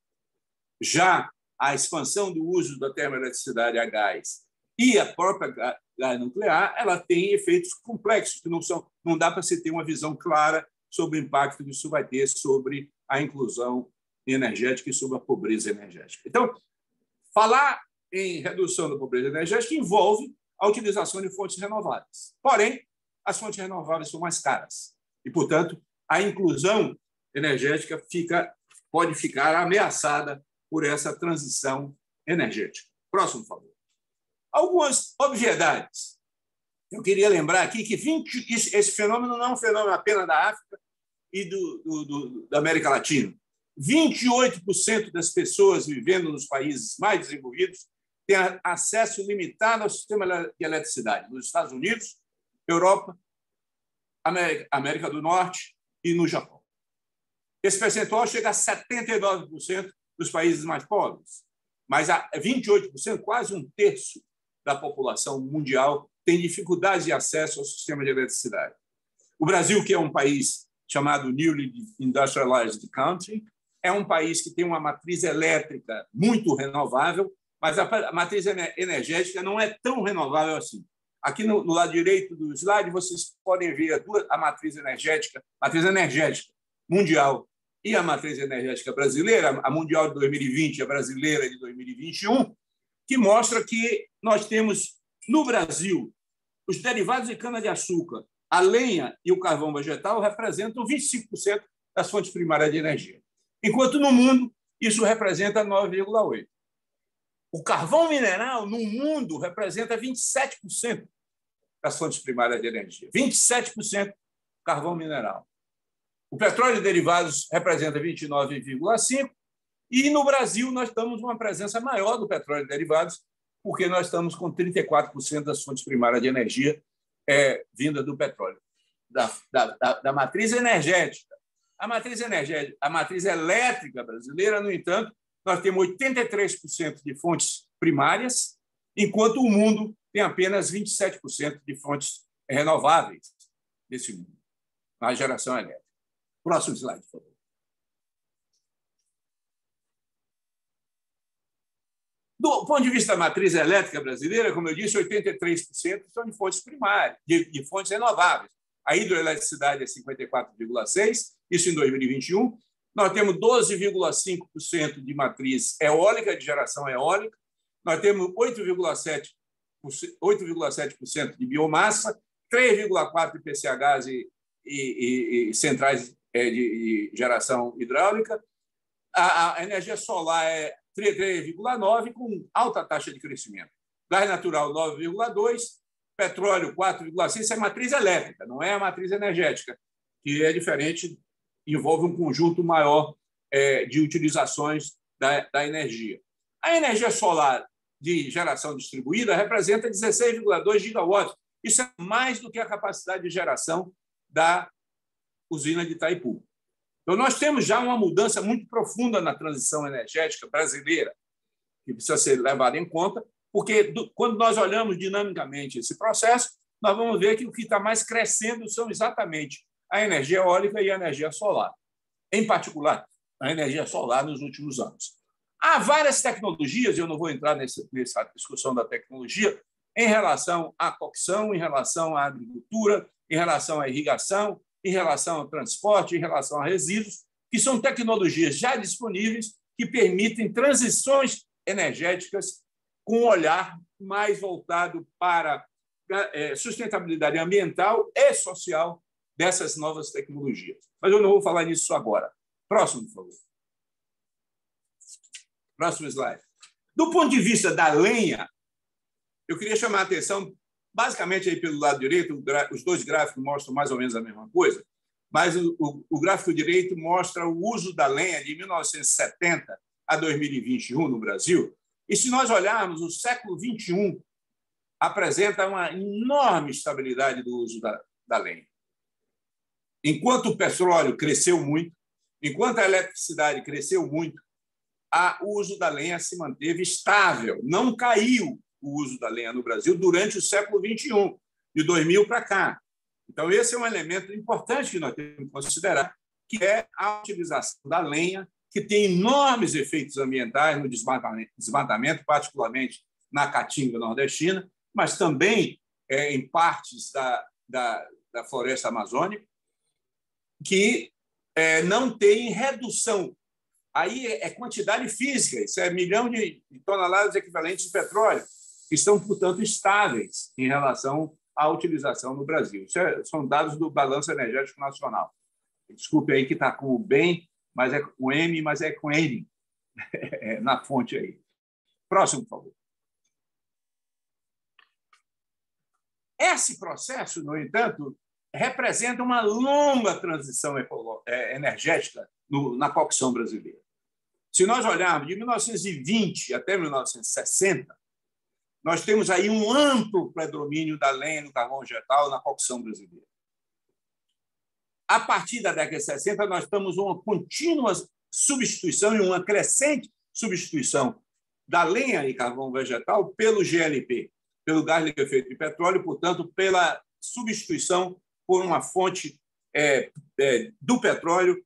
Já a expansão do uso da termoeletricidade a gás e a própria nuclear, ela tem efeitos complexos que não são, não dá para se ter uma visão clara sobre o impacto que isso vai ter sobre a inclusão energética e sobre a pobreza energética. Então, falar em redução da pobreza energética envolve a utilização de fontes renováveis. Porém, as fontes renováveis são mais caras e, portanto, a inclusão energética fica pode ficar ameaçada por essa transição energética. Próximo, por favor. Algumas obviedades. Eu queria lembrar aqui que 20, esse fenômeno não é um fenômeno apenas da África e do, do, do da América Latina. 28% das pessoas vivendo nos países mais desenvolvidos têm acesso limitado ao sistema de eletricidade. Nos Estados Unidos, Europa, América, América do Norte e no Japão. Esse percentual chega a 79% dos países mais pobres, mas a 28%, quase um terço da população mundial tem dificuldades de acesso ao sistema de eletricidade. O Brasil, que é um país chamado Newly Industrialized Country, é um país que tem uma matriz elétrica muito renovável, mas a matriz energética não é tão renovável assim. Aqui no, no lado direito do slide, vocês podem ver a, duas, a matriz energética, matriz energética mundial e a matriz energética brasileira, a mundial de 2020 e a brasileira de 2021, que mostra que nós temos no Brasil os derivados de cana-de-açúcar, a lenha e o carvão vegetal representam 25% das fontes primárias de energia, enquanto no mundo isso representa 9,8%. O carvão mineral no mundo representa 27% das fontes primárias de energia. 27% carvão mineral. O petróleo e derivados representa 29,5%, e no Brasil, nós estamos uma presença maior do petróleo e derivados, porque nós estamos com 34% das fontes primárias de energia é, vinda do petróleo, da, da, da, da matriz energética. A matriz energética, a matriz elétrica brasileira, no entanto, nós temos 83% de fontes primárias, enquanto o mundo tem apenas 27% de fontes renováveis desse mundo, na geração elétrica. Próximo slide, por favor. Do ponto de vista da matriz elétrica brasileira, como eu disse, 83% são de fontes primárias, de, de fontes renováveis. A hidroeletricidade é 54,6%, isso em 2021. Nós temos 12,5% de matriz eólica, de geração eólica. Nós temos 8,7% de biomassa, 3,4% de PCHs e, e, e, e centrais é, de, de geração hidráulica. A, a energia solar é 3,9 com alta taxa de crescimento. Gás natural 9,2, petróleo 4,6, isso é matriz elétrica, não é a matriz energética, que é diferente, envolve um conjunto maior é, de utilizações da, da energia. A energia solar de geração distribuída representa 16,2 gigawatts. Isso é mais do que a capacidade de geração da usina de Itaipu. Então, nós temos já uma mudança muito profunda na transição energética brasileira, que precisa ser levada em conta, porque do, quando nós olhamos dinamicamente esse processo, nós vamos ver que o que está mais crescendo são exatamente a energia eólica e a energia solar, em particular a energia solar nos últimos anos. Há várias tecnologias, eu não vou entrar nesse, nessa discussão da tecnologia, em relação à cocção, em relação à agricultura, em relação à irrigação, em relação ao transporte, em relação a resíduos, que são tecnologias já disponíveis que permitem transições energéticas com um olhar mais voltado para é, é, sustentabilidade ambiental e social dessas novas tecnologias. Mas eu não vou falar nisso agora. Próximo, por favor. Próximo slide. Do ponto de vista da lenha, eu queria chamar a atenção Basicamente, aí pelo lado direito, os dois gráficos mostram mais ou menos a mesma coisa, mas o, gráfico direito mostra o uso da lenha de 1970 a 2021 no Brasil. E se nós olharmos, o século XXI apresenta uma enorme estabilidade do uso da, da lenha. Enquanto o petróleo cresceu muito, enquanto a eletricidade cresceu muito, o uso da lenha se manteve estável, não caiu o uso da lenha no Brasil durante o século XXI, de 2000 para cá. Então, esse é um elemento importante que nós temos que considerar, que é a utilização da lenha, que tem enormes efeitos ambientais no desmatamento, particularmente na caatinga nordestina, mas também é, em partes da, da, da floresta amazônica, que é, não tem redução. Aí é quantidade física, isso é milhão de toneladas equivalentes de petróleo estão, portanto, estáveis em relação à utilização no Brasil. É, são dados do Balanço Energético Nacional. Desculpe aí que está com o bem, mas é com M, mas é com N é, na fonte aí. Próximo, por favor. Esse processo, no entanto, representa uma longa transição é, energética na cocção brasileira. Se nós olharmos de 1920 até 1960, nós temos aí um amplo predomínio da lenha do carvão vegetal na cocção brasileira. A partir da década de 60, nós estamos uma contínua substituição e uma crescente substituição da lenha e carvão vegetal pelo GLP, pelo gás liquefeito de petróleo, portanto, pela substituição por uma fonte é, é, do petróleo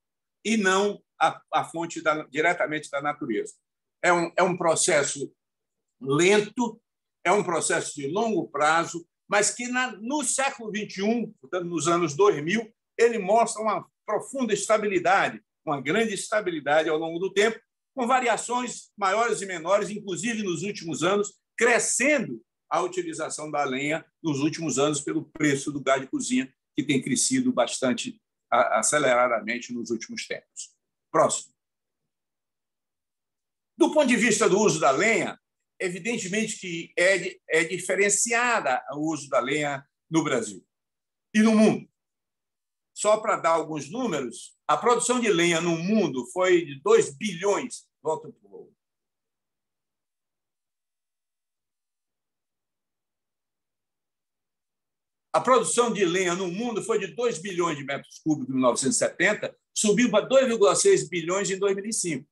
e não a, a fonte da, diretamente da natureza. É um, é um processo lento, é um processo de longo prazo, mas que na, no século XXI, portanto, nos anos 2000, ele mostra uma profunda estabilidade, uma grande estabilidade ao longo do tempo, com variações maiores e menores, inclusive nos últimos anos, crescendo a utilização da lenha nos últimos anos pelo preço do gás de cozinha, que tem crescido bastante aceleradamente nos últimos tempos. Próximo. Do ponto de vista do uso da lenha, evidentemente que é, é diferenciada o uso da lenha no Brasil e no mundo. Só para dar alguns números, a produção de lenha no mundo foi de 2 bilhões. Volta para o A produção de lenha no mundo foi de 2 bilhões de metros cúbicos em 1970, subiu para 2,6 bilhões em 2005.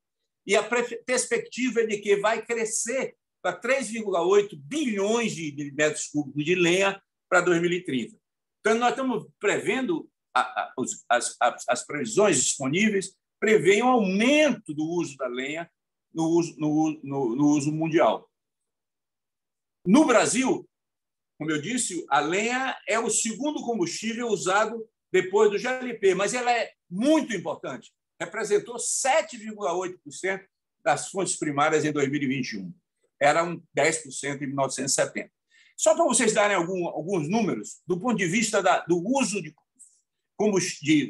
E a perspectiva é de que vai crescer para 3,8 bilhões de metros cúbicos de lenha para 2030. Então, nós estamos prevendo, as, as, as previsões disponíveis prevêem um aumento do uso da lenha no uso, no, no, no uso mundial. No Brasil, como eu disse, a lenha é o segundo combustível usado depois do GLP, mas ela é muito importante. Representou 7,8% das fontes primárias em 2021 era um 10% em 1970. Só para vocês darem algum, alguns números, do ponto de vista da, do uso de,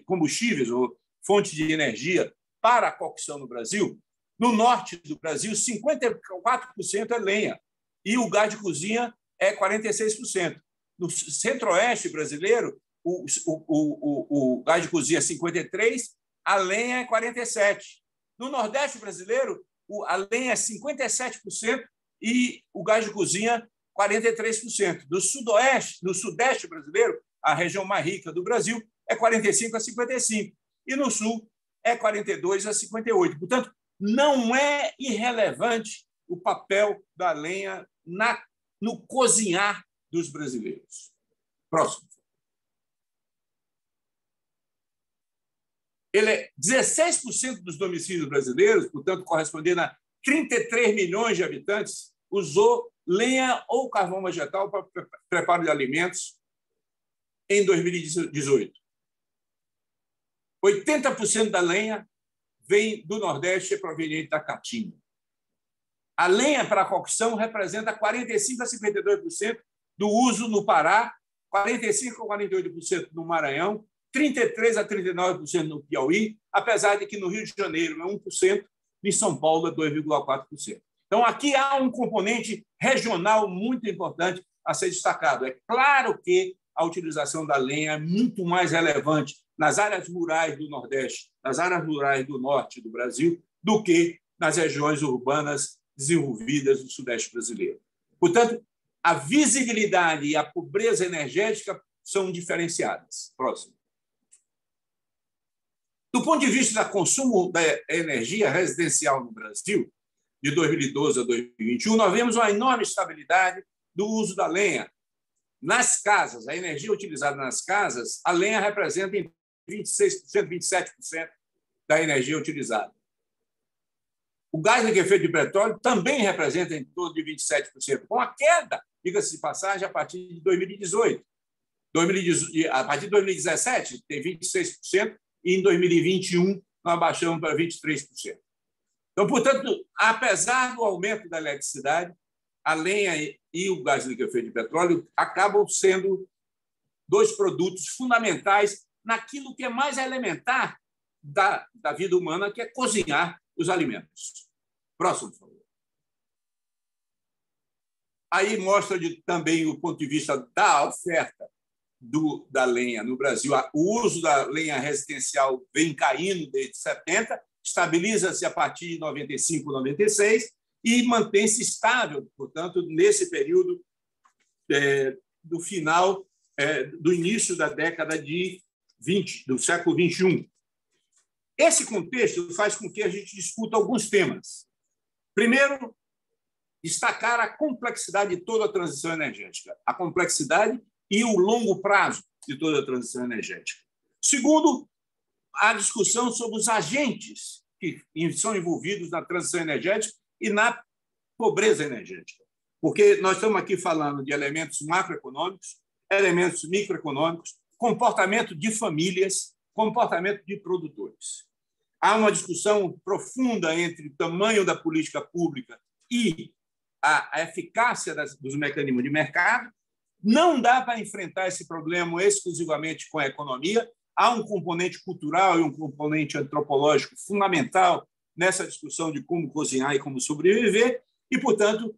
combustíveis ou fontes de energia para a cocção no Brasil, no norte do Brasil, 54% é lenha e o gás de cozinha é 46%. No centro-oeste brasileiro, o, o, o, o, gás de cozinha é 53%, a lenha é 47%. No nordeste brasileiro, a lenha é 57% e o gás de cozinha 43%. No sudoeste, no sudeste brasileiro, a região mais rica do Brasil, é 45 a 55 e no sul é 42 a 58. Portanto, não é irrelevante o papel da lenha na, no cozinhar dos brasileiros. Próximo. Ele é 16% dos domicílios brasileiros, portanto, correspondendo a 33 milhões de habitantes, usou lenha ou carvão vegetal para preparo de alimentos em 2018. 80% da lenha vem do Nordeste e é proveniente da Caatinga. A lenha para a cocção representa 45% a 52% do uso no Pará, 45% a 48% no Maranhão, 33% a 39% no Piauí, apesar de que no Rio de Janeiro é 1%, em São Paulo é 2,4%. Então, aqui há um componente regional muito importante a ser destacado. É claro que a utilização da lenha é muito mais relevante nas áreas rurais do Nordeste, nas áreas rurais do Norte do Brasil, do que nas regiões urbanas desenvolvidas do Sudeste brasileiro. Portanto, a visibilidade e a pobreza energética são diferenciadas. Próximo. Do ponto de vista do consumo da energia residencial no Brasil, de 2012 a 2021, nós vemos uma enorme estabilidade do uso da lenha. Nas casas, a energia utilizada nas casas, a lenha representa em 26%, 27% da energia utilizada. O gás de efeito de petróleo também representa em torno de 27%, com a queda, diga-se de passagem, a partir de 2018. A partir de 2017, tem 26%, e em 2021 nós baixamos para 23%. Então, portanto, apesar do aumento da eletricidade, a lenha e o gás liquefeito de petróleo acabam sendo dois produtos fundamentais naquilo que é mais elementar da, da vida humana, que é cozinhar os alimentos. Próximo, por favor. Aí mostra de, também o ponto de vista da oferta do, da lenha no Brasil, o uso da lenha residencial vem caindo desde 70, estabiliza-se a partir de 95, 96 e mantém-se estável, portanto, nesse período é, do final, é, do início da década de 20, do século 21. Esse contexto faz com que a gente discuta alguns temas. Primeiro, destacar a complexidade de toda a transição energética, a complexidade e o longo prazo de toda a transição energética. Segundo, a discussão sobre os agentes que são envolvidos na transição energética e na pobreza energética. Porque nós estamos aqui falando de elementos macroeconômicos, elementos microeconômicos, comportamento de famílias, comportamento de produtores. Há uma discussão profunda entre o tamanho da política pública e a eficácia dos mecanismos de mercado, não dá para enfrentar esse problema exclusivamente com a economia. Há um componente cultural e um componente antropológico fundamental nessa discussão de como cozinhar e como sobreviver, e, portanto,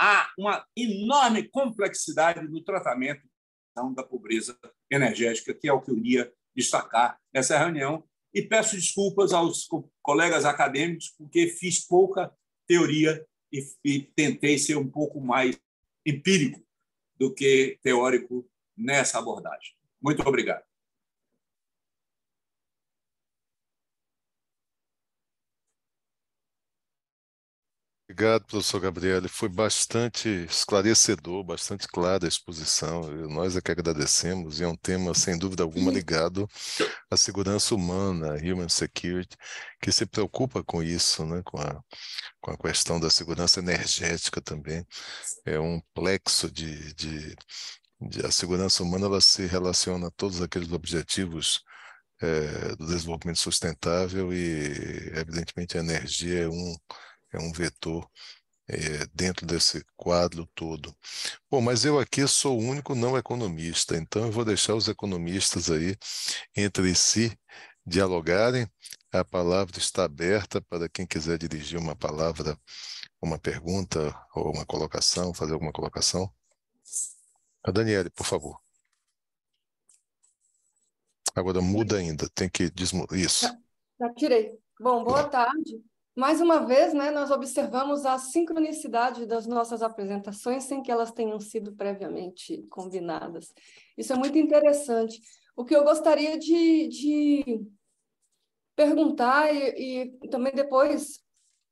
há uma enorme complexidade no tratamento então, da pobreza energética, que é o que eu ia destacar nessa reunião. E peço desculpas aos colegas acadêmicos, porque fiz pouca teoria e tentei ser um pouco mais empírico do que teórico nessa abordagem. Muito obrigado. Obrigado, professor Gabriel. Foi bastante esclarecedor, bastante clara a exposição. Nós é que agradecemos. E é um tema, sem dúvida alguma, ligado à segurança humana, Human Security, que se preocupa com isso, né? com, a, com a questão da segurança energética também. É um plexo de, de, de. a segurança humana ela se relaciona a todos aqueles objetivos é, do desenvolvimento sustentável e, evidentemente, a energia é um é um vetor é, dentro desse quadro todo. Bom, mas eu aqui sou o único não economista, então eu vou deixar os economistas aí entre si dialogarem. A palavra está aberta para quem quiser dirigir uma palavra, uma pergunta ou uma colocação, fazer alguma colocação. A Daniele, por favor. Agora muda ainda, tem que desmudar. Isso. Já, já tirei. Bom, boa tá. tarde. Mais uma vez, né, nós observamos a sincronicidade das nossas apresentações sem que elas tenham sido previamente combinadas. Isso é muito interessante. O que eu gostaria de, de perguntar e, e, também depois,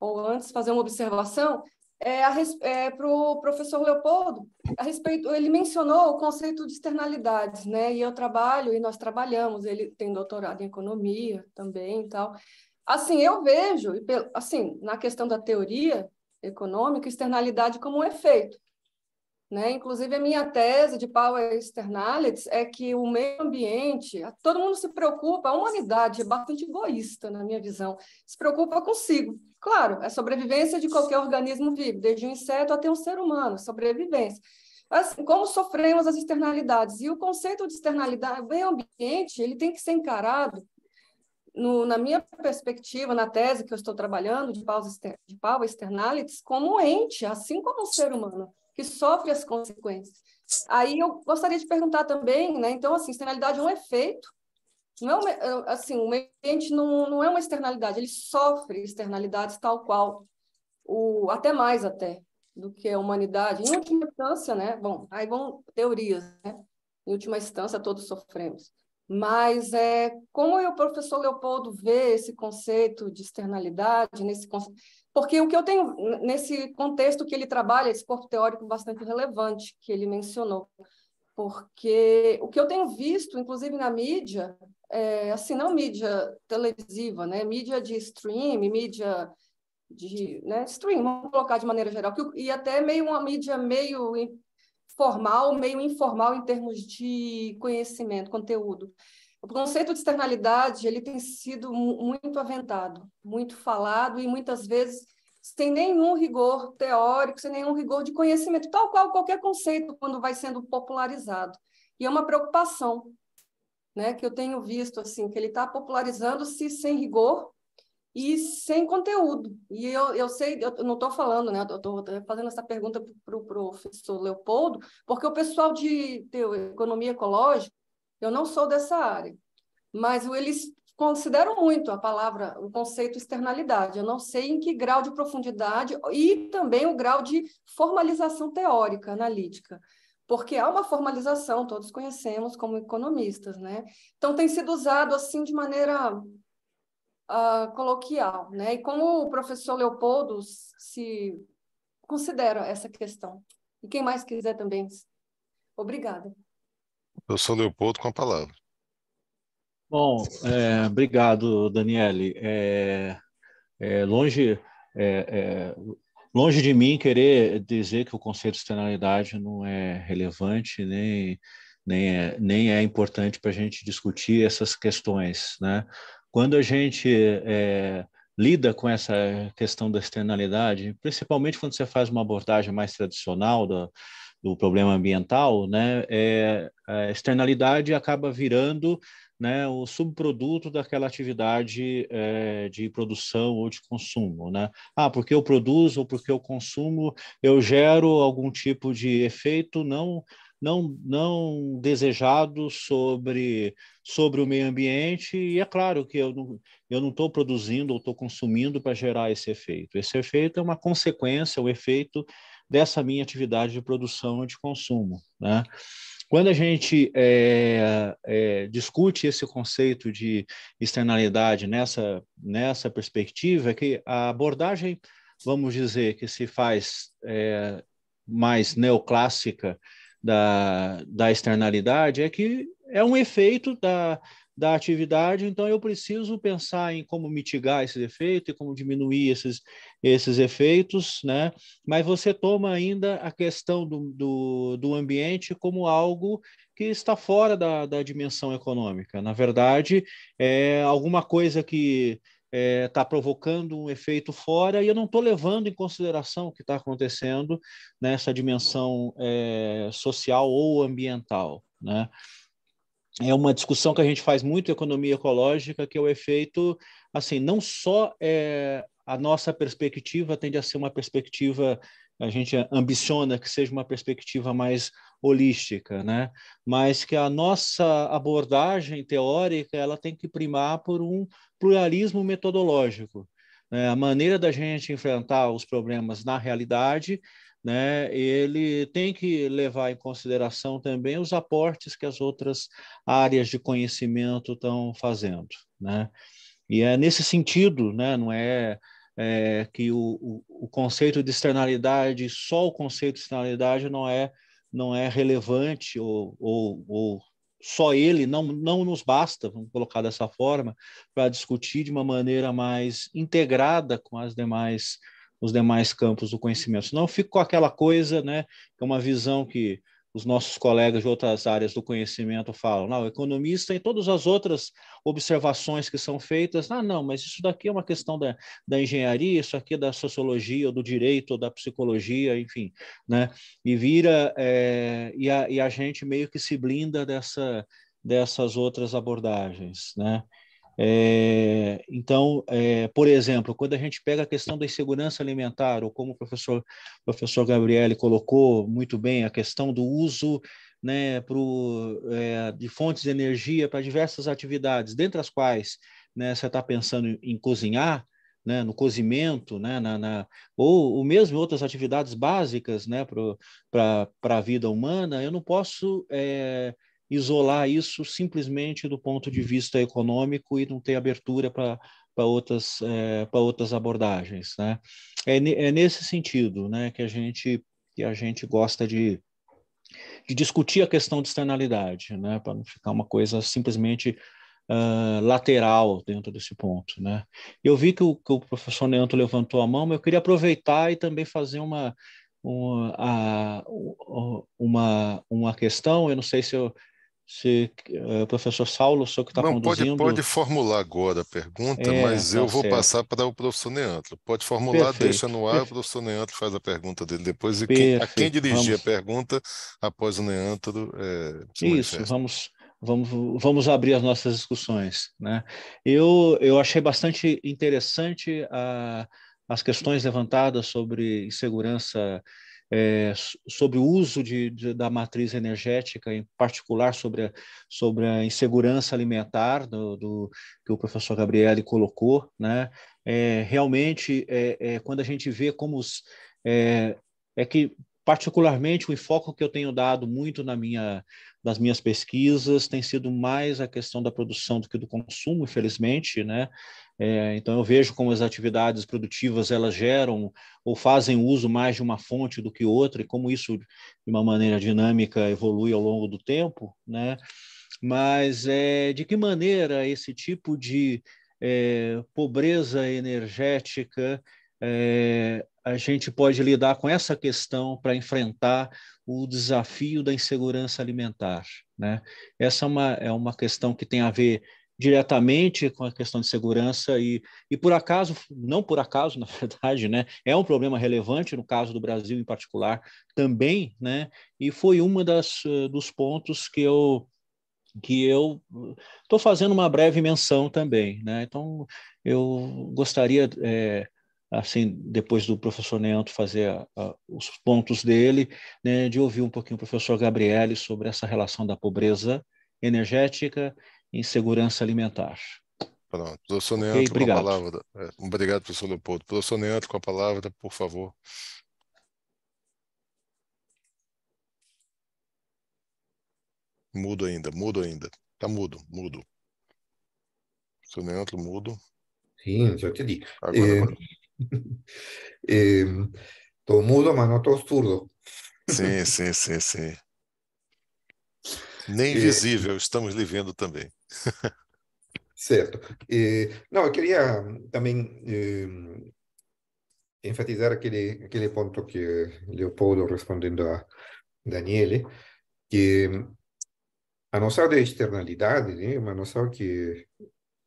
ou antes, fazer uma observação é, é para o professor Leopoldo. A respeito, ele mencionou o conceito de externalidades, né? E eu trabalho e nós trabalhamos. Ele tem doutorado em economia também, e tal. Assim, eu vejo, assim, na questão da teoria econômica, externalidade como um efeito. Né? Inclusive, a minha tese de Power Externalities é que o meio ambiente, todo mundo se preocupa, a humanidade é bastante egoísta, na minha visão, se preocupa consigo. Claro, é sobrevivência de qualquer organismo vivo, desde um inseto até um ser humano, sobrevivência. Assim, como sofremos as externalidades? E o conceito de externalidade, o meio ambiente, ele tem que ser encarado no, na minha perspectiva, na tese que eu estou trabalhando, de Paul, de Paul como um ente, assim como um ser humano, que sofre as consequências. Aí eu gostaria de perguntar também, né? Então, assim, externalidade é um efeito, não é assim, o meio ambiente não, não é uma externalidade, ele sofre externalidades tal qual, o, até mais até, do que a humanidade. Em última instância, né? Bom, aí vão teorias, né? Em última instância, todos sofremos. Mas é, como o professor Leopoldo, vê esse conceito de externalidade, nesse porque o que eu tenho nesse contexto que ele trabalha, esse corpo teórico bastante relevante que ele mencionou, porque o que eu tenho visto, inclusive na mídia, é, assim, não mídia televisiva, né? mídia de stream, mídia de né, stream, vamos colocar de maneira geral, que, e até meio uma mídia meio formal, meio informal em termos de conhecimento, conteúdo. O conceito de externalidade ele tem sido muito aventado, muito falado e muitas vezes sem nenhum rigor teórico, sem nenhum rigor de conhecimento, tal qual qualquer conceito quando vai sendo popularizado. E é uma preocupação, né, que eu tenho visto assim, que ele está popularizando-se sem rigor e sem conteúdo. E eu, eu sei, eu não estou falando, né? Eu estou fazendo essa pergunta para o professor Leopoldo, porque o pessoal de, de economia ecológica, eu não sou dessa área, mas eles consideram muito a palavra, o conceito externalidade. Eu não sei em que grau de profundidade e também o grau de formalização teórica, analítica porque há uma formalização, todos conhecemos como economistas, né? Então tem sido usado assim de maneira uh, coloquial, né? E como o professor Leopoldo se considera essa questão? E quem mais quiser também. Obrigada. Professor Leopoldo com a palavra. Bom, é, obrigado, Daniele. É, é longe, é, é longe de mim querer dizer que o conceito de externalidade não é relevante nem nem é, nem é importante para a gente discutir essas questões, né? Quando a gente é, lida com essa questão da externalidade, principalmente quando você faz uma abordagem mais tradicional do problema ambiental, né, é, a externalidade acaba virando né, o subproduto daquela atividade é, de produção ou de consumo. Né? Ah, porque eu produzo ou porque eu consumo, eu gero algum tipo de efeito não não, não desejado sobre, sobre o meio ambiente, e é claro que eu não eu não estou produzindo ou estou consumindo para gerar esse efeito. Esse efeito é uma consequência, o efeito dessa minha atividade de produção e de consumo. Né? Quando a gente é, é, discute esse conceito de externalidade nessa, nessa perspectiva, é que a abordagem, vamos dizer, que se faz é, mais neoclássica, da, da externalidade é que é um efeito da, da atividade, então eu preciso pensar em como mitigar esse efeito e como diminuir esses, esses efeitos, né? Mas você toma ainda a questão do, do, do ambiente como algo que está fora da, da dimensão econômica. Na verdade, é alguma coisa que está eh, é, provocando um efeito fora e eu não estou levando em consideração o que está acontecendo nessa dimensão é, social ou ambiental. Né? É uma discussão que a gente faz muito em economia ecológica, que é o efeito, assim, não só é, a nossa perspectiva tende a ser uma perspectiva, a gente ambiciona que seja uma perspectiva mais holística, né? Mas que a nossa abordagem teórica ela tem que primar por um pluralismo metodológico, né? a maneira da gente enfrentar os problemas na realidade, né? ele tem que levar em consideração também os aportes que as outras áreas de conhecimento estão fazendo. Né? E é nesse sentido, né? não é, é que o, o, o conceito de externalidade, só o conceito de externalidade não é não é relevante ou, ou, ou só ele não, não nos basta, vamos colocar dessa forma, para discutir de uma maneira mais integrada com as demais os demais campos do conhecimento. Senão eu fico com aquela coisa, né, que é uma visão que os nossos colegas de outras áreas do conhecimento falam, não, o economista em todas as outras observações que são feitas, ah, não, mas isso daqui é uma questão da, da engenharia, isso aqui é da sociologia, ou do direito, ou da psicologia, enfim, né? E vira, é, e, a, e a gente meio que se blinda dessa, dessas outras abordagens, né? É, então, é, por exemplo, quando a gente pega a questão da insegurança alimentar, ou como o professor, professor Gabriele colocou muito bem, a questão do uso né, pro, é, de fontes de energia para diversas atividades, dentre as quais né, você está pensando em cozinhar, né, no cozimento, né, na, na, ou, ou mesmo outras atividades básicas né, para a vida humana, eu não posso é, isolar isso simplesmente do ponto de vista econômico e não ter abertura para para outras, é, para outras abordagens. Né? É, é nesse sentido né, que, a gente, que a gente gosta de, de discutir a questão de externalidade, né, para não ficar uma coisa simplesmente uh, lateral dentro desse ponto. Né? Eu vi que o, que o professor Neanto levantou a mão, mas eu queria aproveitar e também fazer uma, uma, uma, uma questão, eu não sei se eu se o uh, professor Saulo, o senhor que está conduzindo... Pode, pode formular agora a pergunta, é, mas eu tá vou certo. passar para o professor Neantro. Pode formular, Perfeito. deixa no ar, Perfeito. o professor Neantro faz a pergunta dele depois, e quem, a quem dirigir vamos... a pergunta, após o Neantro... É, Isso, vamos, vamos, vamos abrir as nossas discussões. Né? Eu, eu achei bastante interessante a, ah, as questões levantadas sobre insegurança é, sobre o uso de, de, da matriz energética, em particular sobre a, sobre a insegurança alimentar do, do que o professor Gabriele colocou, né? É, realmente, é, é, quando a gente vê como os, é, é que particularmente o enfoque que eu tenho dado muito na minha nas minhas pesquisas tem sido mais a questão da produção do que do consumo, infelizmente, né? É, então eu vejo como as atividades produtivas elas geram ou fazem uso mais de uma fonte do que outra e como isso de uma maneira dinâmica evolui ao longo do tempo, né? Mas é, de que maneira esse tipo de é, pobreza energética é, a gente pode lidar com essa questão para enfrentar o desafio da insegurança alimentar, né? Essa é uma, é uma questão que tem a ver diretamente com a questão de segurança e, e por acaso, não por acaso, na verdade, né, é um problema relevante no caso do Brasil em particular também, né, e foi uma das eh, dos pontos que eu que eu estou eh, fazendo uma breve menção também, né? Então eu gostaria é, assim, depois do professor Neanto fazer a, a, os pontos dele, né, de ouvir um pouquinho o professor Gabriele sobre essa relação da pobreza energética insegurança alimentar. Pronto. Professor Neandro, okay, obrigado. com a palavra. É, obrigado, professor Leopoldo. Professor Neandro, com a palavra, por favor. Mudo ainda, mudo ainda. Está mudo, mudo. Professor Neandro, mudo. Sim, já te digo. Estou é, é, mudo, mas não estou surdo. Sim, sim, sim, sim. Nem visível, estamos lhe vendo também. certo. E, não, eu queria também eh, enfatizar aquele, aquele ponto que Leopoldo, respondendo a Daniele, que a noção de externalidade né, uma noção que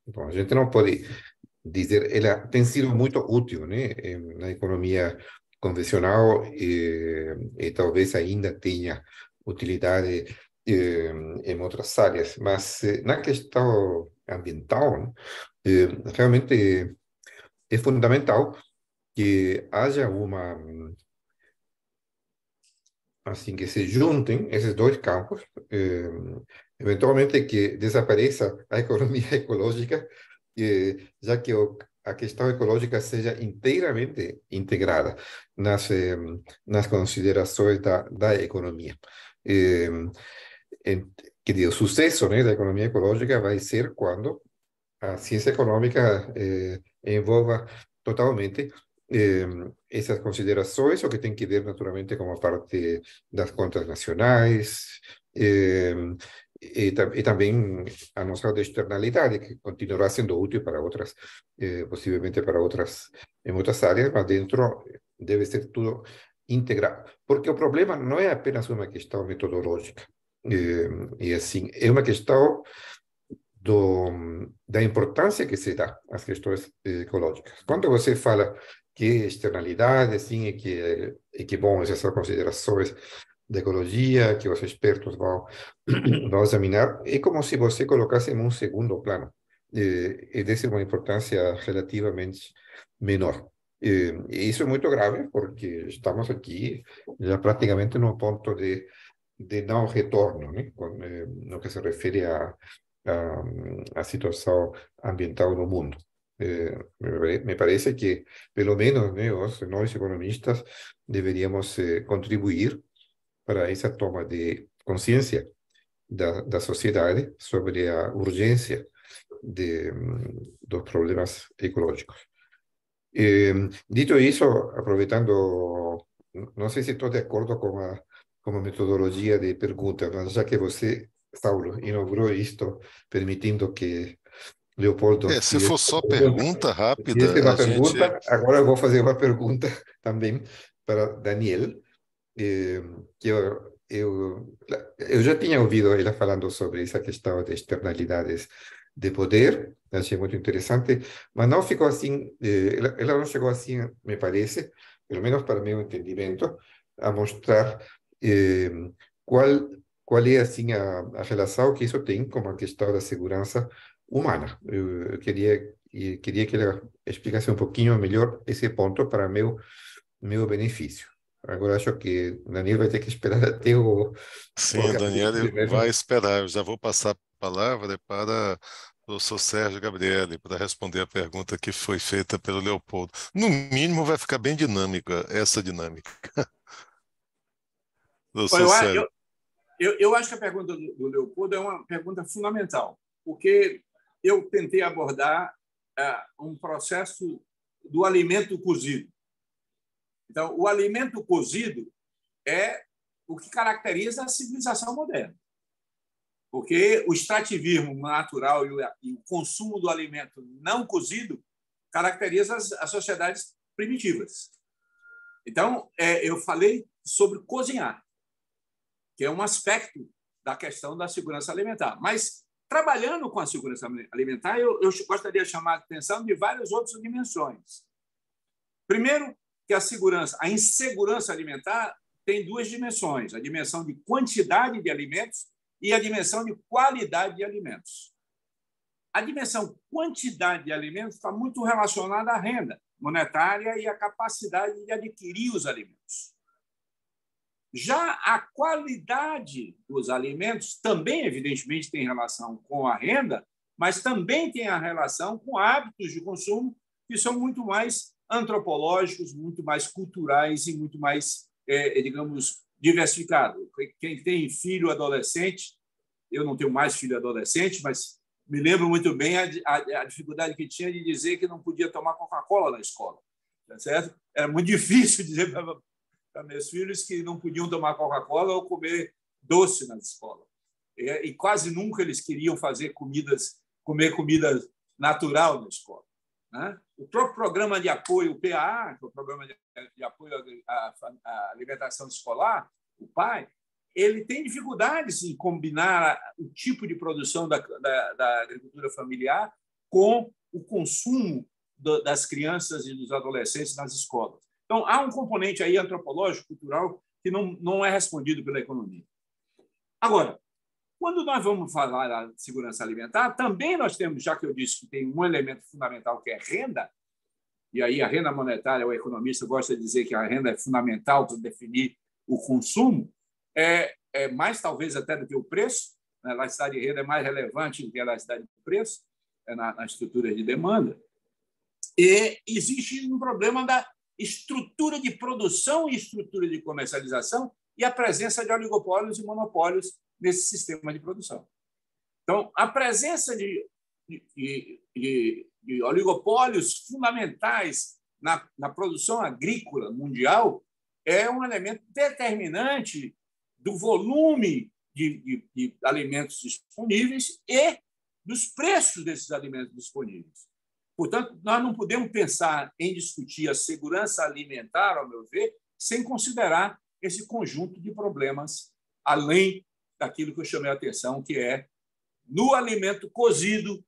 bom, a gente não pode dizer, ela tem sido muito útil né, na economia convencional e, e talvez ainda tenha utilidade em outras áreas, mas eh, na questão ambiental, eh, realmente é fundamental que haja uma assim que se juntem esses dois campos, eh, eventualmente que desapareça a economia ecológica, já que a questão ecológica seja inteiramente integrada nas nas considerações da, da economia. que suceso, ¿no? de la economía ecológica va a ser cuando la ciencia económica eh, envolva totalmente em, esas consideraciones considerações, o que tienen que ver naturalmente como parte las contas nacionais, eh, em, y también también a nuestra de que continuará siendo útil para otras eh, posiblemente para otras en otras áreas, pero dentro eh, debe ser todo integrado Porque el problema no es apenas una cuestión metodológica, E, e assim, é uma questão do, da importância que se dá às questões eh, ecológicas. Quando você fala que externalidade, sim, e que, e que bom, essas são considerações da ecologia, que os expertos vão, vão examinar, é como se você colocasse em um segundo plano. E, e desse uma importância relativamente menor. E, e isso é muito grave, porque estamos aqui já praticamente no ponto de de no retorno, né? no que se refiere a, a, situación situação ambiental no mundo. Eh, me, parece que, pelo menos, nosotros, nosotros, economistas deberíamos eh, contribuir para esa toma de conciencia de la sociedad sobre la urgencia de, mm, los problemas ecológicos. Eh, dicho eso, aprovechando, no sé si estoy de acuerdo con a ah, como metodologia de pergunta, mas já que você, Saulo, inaugurou isto, permitindo que Leopoldo. É, se for só pergunta rápida. Pergunta, gente... Agora eu vou fazer uma pergunta também para Daniel, eh, que eu, eh, eu, eu já tinha ouvido ela falando sobre essa questão de externalidades de poder, achei muito interessante, mas não ficou assim, ela não chegou assim, me parece, pelo menos para meu entendimento, a mostrar qual, eh, qual é assim a, a, relação que isso tem com a questão da segurança humana. Eu eh, queria eu queria que ele explicasse um pouquinho melhor esse ponto para meu meu benefício. Agora acho que Daniel vai ter que esperar até o. Sim, o Daniel vai esperar. Eu já vou passar a palavra para o professor Sérgio Gabriele para responder a pergunta que foi feita pelo Leopoldo. No mínimo, vai ficar bem dinâmica essa dinâmica. sou eu, sério. Eu, eu, eu, acho que a pergunta do, do Leopoldo é uma pergunta fundamental, porque eu tentei abordar uh, um processo do alimento cozido. Então, o alimento cozido é o que caracteriza a civilização moderna. Porque o extrativismo natural e o consumo do alimento não cozido caracteriza as, sociedades primitivas. Então, é, eu falei sobre cozinhar que é um aspecto da questão da segurança alimentar. Mas, trabalhando com a segurança alimentar, eu, eu gostaria de chamar a atenção de várias outras dimensões. Primeiro, que a segurança, a insegurança alimentar tem duas dimensões: a dimensão de quantidade de alimentos e a dimensão de qualidade de alimentos. A dimensão quantidade de alimentos está muito relacionada à renda monetária e à capacidade de adquirir os alimentos. Já a qualidade dos alimentos também, evidentemente, tem relação com a renda, mas também tem a relação com hábitos de consumo que são muito mais antropológicos, muito mais culturais e muito mais, é, é digamos, diversificados. Quem tem filho adolescente, eu não tenho mais filho adolescente, mas me lembro muito bem a, a, a dificuldade que tinha de dizer que não podia tomar Coca-Cola na escola, tá certo? Era muito difícil dizer para meus filhos que não podiam tomar Coca-Cola ou comer doce na escola. E, e, quase nunca eles queriam fazer comidas, comer comida natural na escola. Né? O próprio programa de apoio, o PA que é o Programa de, de Apoio à, à Alimentação Escolar, o PAI, ele tem dificuldades em combinar o tipo de produção da, da, da agricultura familiar com o consumo do, das crianças e dos adolescentes nas escolas. Então, há um componente aí antropológico, cultural, que não, não é respondido pela economia. Agora, quando nós vamos falar da segurança alimentar, também nós temos, já que eu disse que tem um elemento fundamental que é renda, e aí a renda monetária, o economista gosta de dizer que a renda é fundamental para definir o consumo, é, é mais talvez até do que o preço, né? a elasticidade de renda é mais relevante do que a elasticidade de preço é na, na estrutura de demanda. E existe um problema da estrutura de produção e estrutura de comercialização e a presença de oligopólios e monopólios nesse sistema de produção. Então, a presença de, de, de, de oligopólios fundamentais na, na produção agrícola mundial é um elemento determinante do volume de, de, de, alimentos disponíveis e dos preços desses alimentos disponíveis. Portanto, nós não podemos pensar em discutir a segurança alimentar, ao meu ver, sem considerar esse conjunto de problemas, além daquilo que eu chamei a atenção, que é no alimento cozido,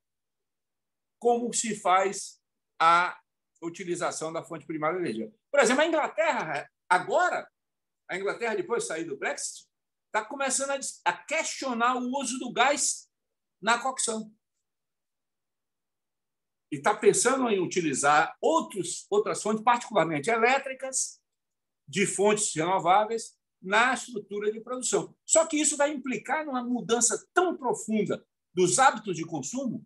como se faz a utilização da fonte primária de energia. Por exemplo, a Inglaterra, agora, a Inglaterra, depois de sair do Brexit, está começando a questionar o uso do gás na cocção e está pensando em utilizar outros, outras fontes, particularmente elétricas, de fontes renováveis, na estrutura de produção. Só que isso vai implicar numa mudança tão profunda dos hábitos de consumo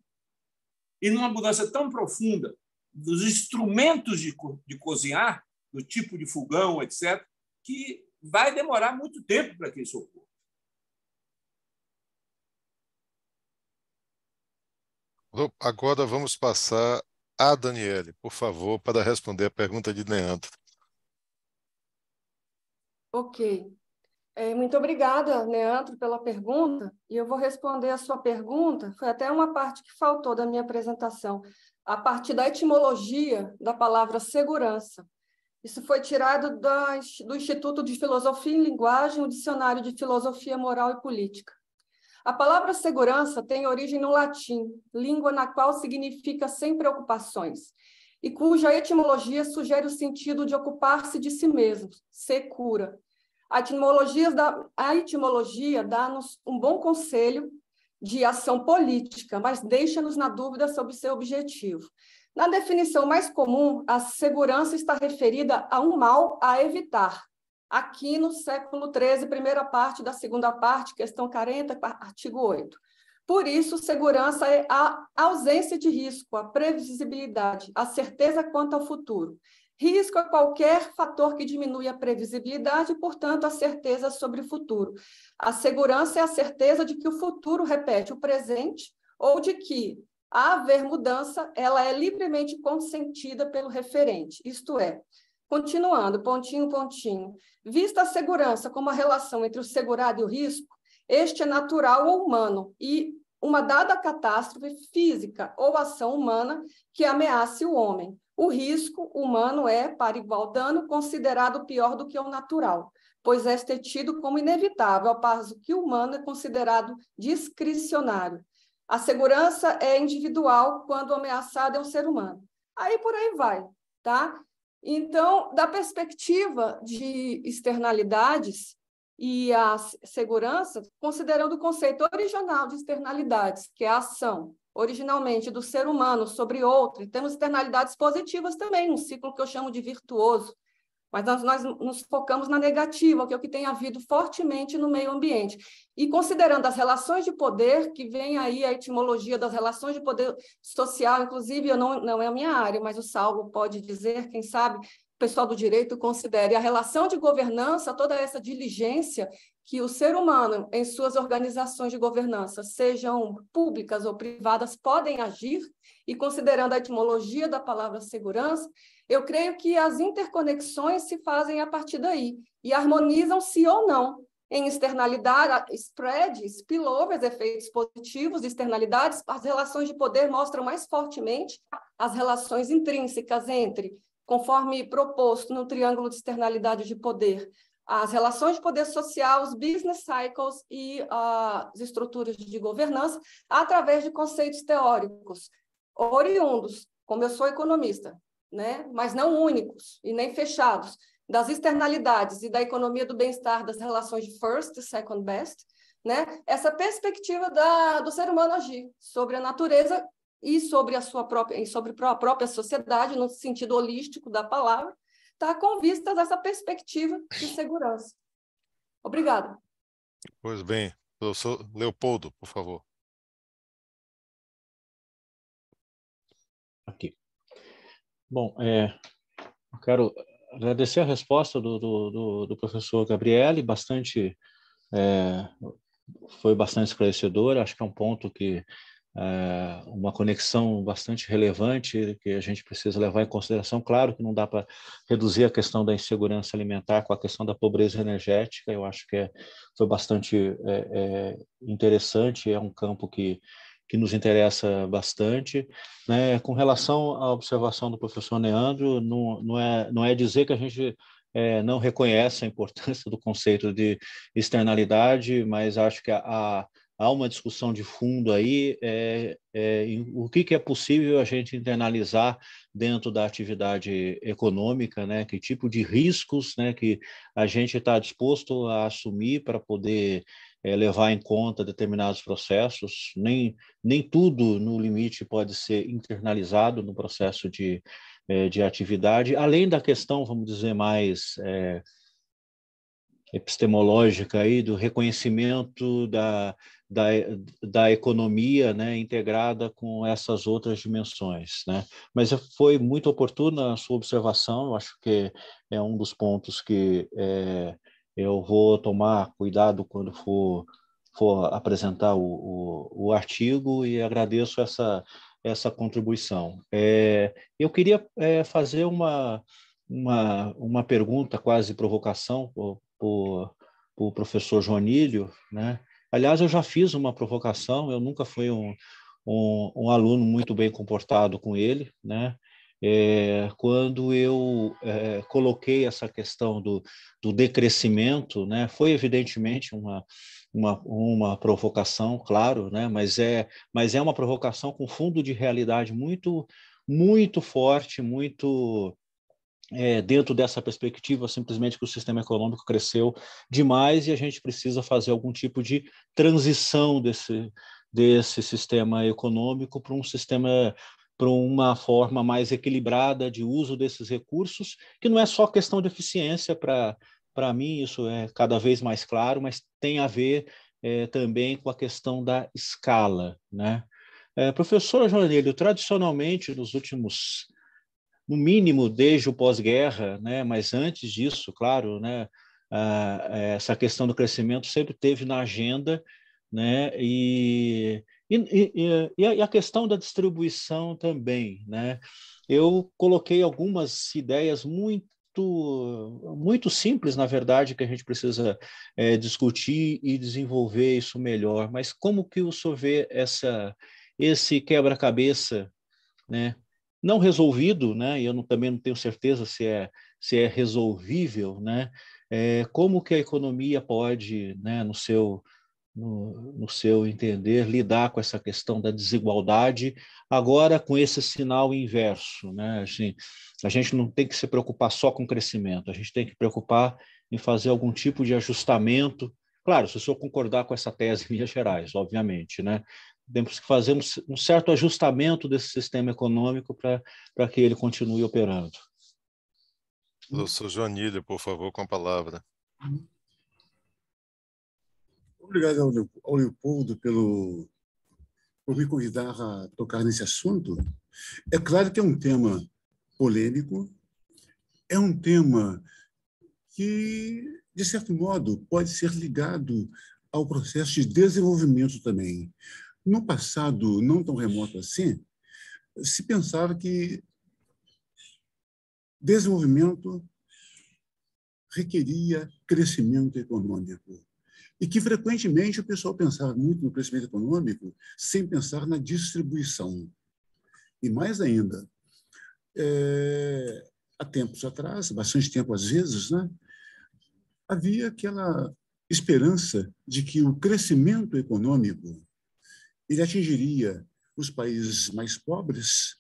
e numa mudança tão profunda dos instrumentos de, co de cozinhar, do tipo de fogão, etc., que vai demorar muito tempo para que isso ocorra. Agora vamos passar a Daniele, por favor, para responder a pergunta de Neandro. Ok. É, muito obrigada, Neandro, pela pergunta. E eu vou responder a sua pergunta. Foi até uma parte que faltou da minha apresentação, a parte da etimologia da palavra segurança. Isso foi tirado da, do Instituto de Filosofia e Linguagem, o Dicionário de Filosofia Moral e Política. A palavra segurança tem origem no latim, língua na qual significa sem preocupações, e cuja etimologia sugere o sentido de ocupar-se de si mesmo, ser cura. A etimologia, da, a etimologia dá-nos um bom conselho de ação política, mas deixa-nos na dúvida sobre seu objetivo. Na definição mais comum, a segurança está referida a um mal a evitar, aqui no século XIII, primeira parte da segunda parte, questão 40, artigo 8. Por isso, segurança é a ausência de risco, a previsibilidade, a certeza quanto ao futuro. Risco é qualquer fator que diminui a previsibilidade e, portanto, a certeza sobre o futuro. A segurança é a certeza de que o futuro repete o presente ou de que, a haver mudança, ela é livremente consentida pelo referente, isto é, Continuando, pontinho, pontinho. Vista a segurança como a relação entre o segurado e o risco, este é natural ou humano e uma dada catástrofe física ou ação humana que ameace o homem. O risco humano é, para igual dano, considerado pior do que o natural, pois é este é tido como inevitável, ao passo que o humano é considerado discricionário. A segurança é individual quando ameaçado é um ser humano. Aí por aí vai, tá? Então, da perspectiva de externalidades e a segurança, considerando o conceito original de externalidades, que é a ação originalmente do ser humano sobre outro, e temos externalidades positivas também, um ciclo que eu chamo de virtuoso, mas nós, nós nos focamos na negativa, que é o que tem havido fortemente no meio ambiente. E considerando as relações de poder, que vem aí a etimologia das relações de poder social, inclusive, eu não, não é a minha área, mas o Saulo pode dizer, quem sabe, o pessoal do direito considere a relação de governança, toda essa diligência que o ser humano, em suas organizações de governança, sejam públicas ou privadas, podem agir, e considerando a etimologia da palavra segurança, eu creio que as interconexões se fazem a partir daí e harmonizam-se ou não em externalidade, spread, spillovers, efeitos positivos, externalidades, as relações de poder mostram mais fortemente as relações intrínsecas entre, conforme proposto no triângulo de externalidade de poder, as relações de poder social, os business cycles e uh, as estruturas de governança, através de conceitos teóricos oriundos, como eu sou economista, né? mas não únicos e nem fechados, das externalidades e da economia do bem-estar das relações de first e second best, né? essa perspectiva da, do ser humano agir sobre a natureza e sobre a sua própria, sobre a própria sociedade, no sentido holístico da palavra, está com vistas a essa perspectiva de segurança. Obrigada. Pois bem, professor Leopoldo, por favor. Bom, é, eu quero agradecer a resposta do, do, do professor Gabriele, bastante, é, foi bastante esclarecedora, acho que é um ponto que é, uma conexão bastante relevante que a gente precisa levar em consideração. Claro que não dá para reduzir a questão da insegurança alimentar com a questão da pobreza energética, eu acho que é, foi bastante é, é interessante, é um campo que que nos interessa bastante. Né? Com relação à observação do professor Neandro, não, não, é, não é dizer que a gente é, não reconhece a importância do conceito de externalidade, mas acho que a, a há uma discussão de fundo aí, é, é, o que, que, é possível a gente internalizar dentro da atividade econômica, né? que tipo de riscos né, que a gente está disposto a assumir para poder é, levar em conta determinados processos, nem, nem tudo no limite pode ser internalizado no processo de, é, de atividade, além da questão, vamos dizer, mais é, epistemológica aí do reconhecimento da, da, da economia né, integrada com essas outras dimensões. Né? Mas foi muito oportuna a sua observação, eu acho que é um dos pontos que é, eu vou tomar cuidado quando for, for apresentar o, o, o artigo e agradeço essa, essa contribuição. É, eu queria é, fazer uma, uma, uma pergunta, quase provocação, para o pro professor Joanílio, né? Aliás, eu já fiz uma provocação, eu nunca fui um, um, um aluno muito bem comportado com ele, né? É, quando eu é, coloquei essa questão do, do decrescimento, né, foi evidentemente uma, uma, uma provocação, claro, né, mas, é, mas é uma provocação com fundo de realidade muito, muito forte, muito é, dentro dessa perspectiva, simplesmente que o sistema econômico cresceu demais e a gente precisa fazer algum tipo de transição desse, desse sistema econômico para um sistema para uma forma mais equilibrada de uso desses recursos, que não é só questão de eficiência para para mim isso é cada vez mais claro, mas tem a ver é, também com a questão da escala, né? É, professor Joanilho, tradicionalmente nos últimos no mínimo desde o pós-guerra, né? mas antes disso, claro, né? Ah, essa questão do crescimento sempre teve na agenda, né? E, e, e, e a questão da distribuição também, né? Eu coloquei algumas ideias muito muito, simples, na verdade, que a gente precisa é, discutir e desenvolver isso melhor. Mas como que o senhor vê essa, esse quebra-cabeça né, não resolvido, né? E eu não, também não tenho certeza se é se é resolvível, né? É, como que a economia pode, né, no seu no, no, seu entender lidar com essa questão da desigualdade agora com esse sinal inverso, né? Assim, a gente não tem que se preocupar só com crescimento, a gente tem que preocupar em fazer algum tipo de ajustamento Claro, se o senhor concordar com essa tese em Minas gerais, obviamente, né? temos que fazer um, certo ajustamento desse sistema econômico para que ele continue operando. Professor Joanílio, por favor, com a palavra. Obrigado ao Leopoldo pelo, por me convidar a tocar nesse assunto. É claro que é um tema polêmico, é um tema que, de certo modo, pode ser ligado ao processo de desenvolvimento também. No passado não tão remoto assim, se pensava que desenvolvimento requeria crescimento econômico. E que, frequentemente, o pessoal pensava muito no crescimento econômico sem pensar na distribuição. E mais ainda, é, há tempos atrás, bastante tempo às vezes, né, havia aquela esperança de que o crescimento econômico ele atingiria os países mais pobres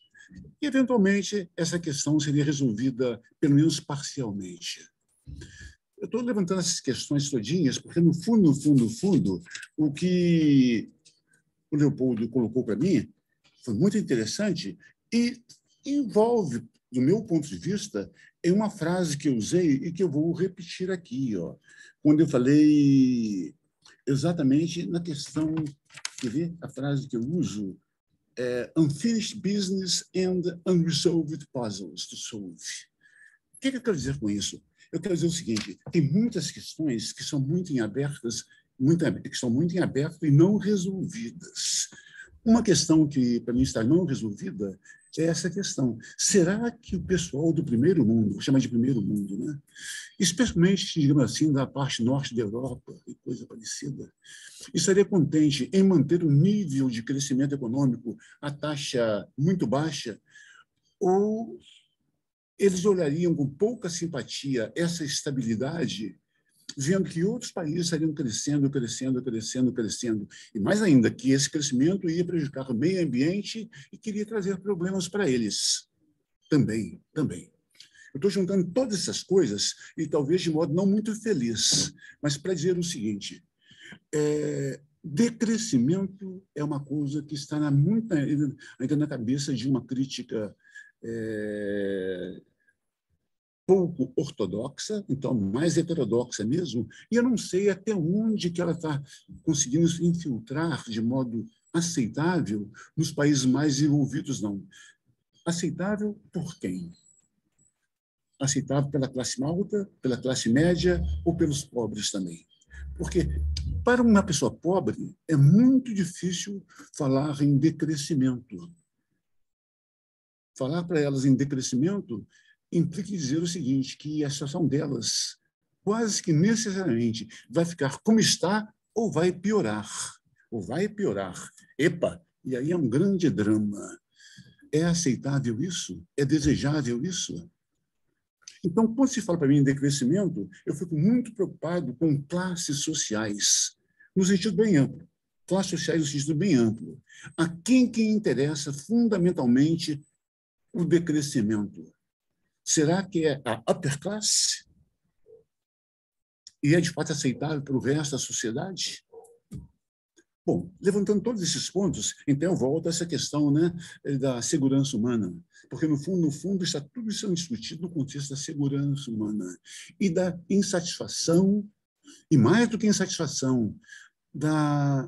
e, eventualmente, essa questão seria resolvida, pelo menos parcialmente. Eu estou levantando essas questões todinhas, porque, no fundo, no fundo, no fundo, o que o Leopoldo colocou para mim foi muito interessante e envolve, do meu ponto de vista, em uma frase que eu usei e que eu vou repetir aqui, ó, quando eu falei exatamente na questão Quer ver a frase que eu uso? É, unfinished business and unresolved puzzles to solve. O que, é que eu quero dizer com isso? Eu quero dizer o seguinte: tem muitas questões que são muito em abertas, muito, que estão muito em aberto e não resolvidas. Uma questão que, para mim, está não resolvida é essa questão. Será que o pessoal do primeiro mundo, chama de primeiro mundo, né? especialmente, digamos assim, da parte norte da Europa e coisa parecida, estaria contente em manter o nível de crescimento econômico, a taxa muito baixa, ou eles olhariam com pouca simpatia essa estabilidade vendo que outros países estariam crescendo, crescendo, crescendo, crescendo, e mais ainda, que esse crescimento ia prejudicar o meio ambiente e queria trazer problemas para eles. Também, também. Eu estou juntando todas essas coisas, e talvez de modo não muito feliz, mas para dizer o seguinte: é, decrescimento é uma coisa que está na, muito, ainda na cabeça de uma crítica é, pouco ortodoxa, então mais heterodoxa mesmo, e eu não sei até onde que ela está conseguindo se infiltrar de modo aceitável nos países mais envolvidos, não. Aceitável por quem? Aceitável pela classe alta, pela classe média ou pelos pobres também. Porque para uma pessoa pobre é muito difícil falar em decrescimento. Falar para elas em decrescimento implica dizer o seguinte, que a situação delas quase que necessariamente vai ficar como está ou vai piorar, ou vai piorar. Epa, e aí é um grande drama. É aceitável isso? É desejável isso? Então, quando se fala para mim em decrescimento, eu fico muito preocupado com classes sociais, no sentido bem amplo. Classes sociais no sentido bem amplo. A quem que interessa fundamentalmente o decrescimento? Será que é a upper class? E é de fato aceitável pelo resto da sociedade? Bom, levantando todos esses pontos, então volta essa questão né, da segurança humana, porque no fundo, no fundo está tudo isso discutido no contexto da segurança humana e da insatisfação, e mais do que insatisfação, da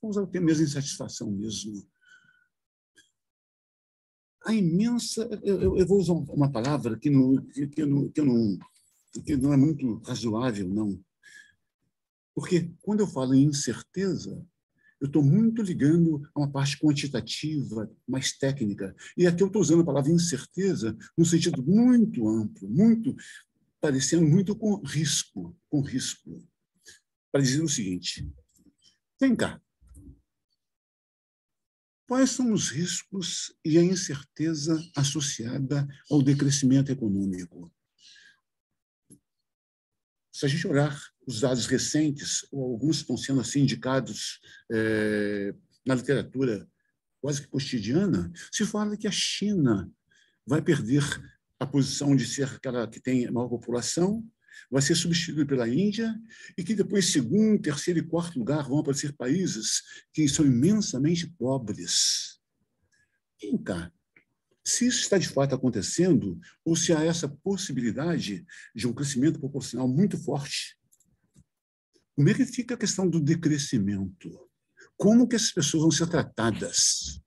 vamos usar o termo mesmo insatisfação mesmo, a imensa. Eu, eu, vou usar uma palavra que não, que, não, que, não, que não é muito razoável, não. Porque quando eu falo em incerteza, eu estou muito ligando a uma parte quantitativa, mais técnica. E aqui eu estou usando a palavra incerteza num sentido muito amplo, muito parecendo muito com risco, com risco. Para dizer o seguinte: vem cá, Quais são os riscos e a incerteza associada ao decrescimento econômico? Se a gente olhar os dados recentes, ou alguns estão sendo assim indicados é, na literatura quase que cotidiana, se fala que a China vai perder a posição de ser aquela que tem a maior população vai ser substituído pela Índia e que depois, segundo, terceiro e quarto lugar, vão aparecer países que são imensamente pobres. Vem cá, se isso está de fato acontecendo ou se há essa possibilidade de um crescimento proporcional muito forte, como é que fica a questão do decrescimento? Como que essas pessoas vão ser tratadas?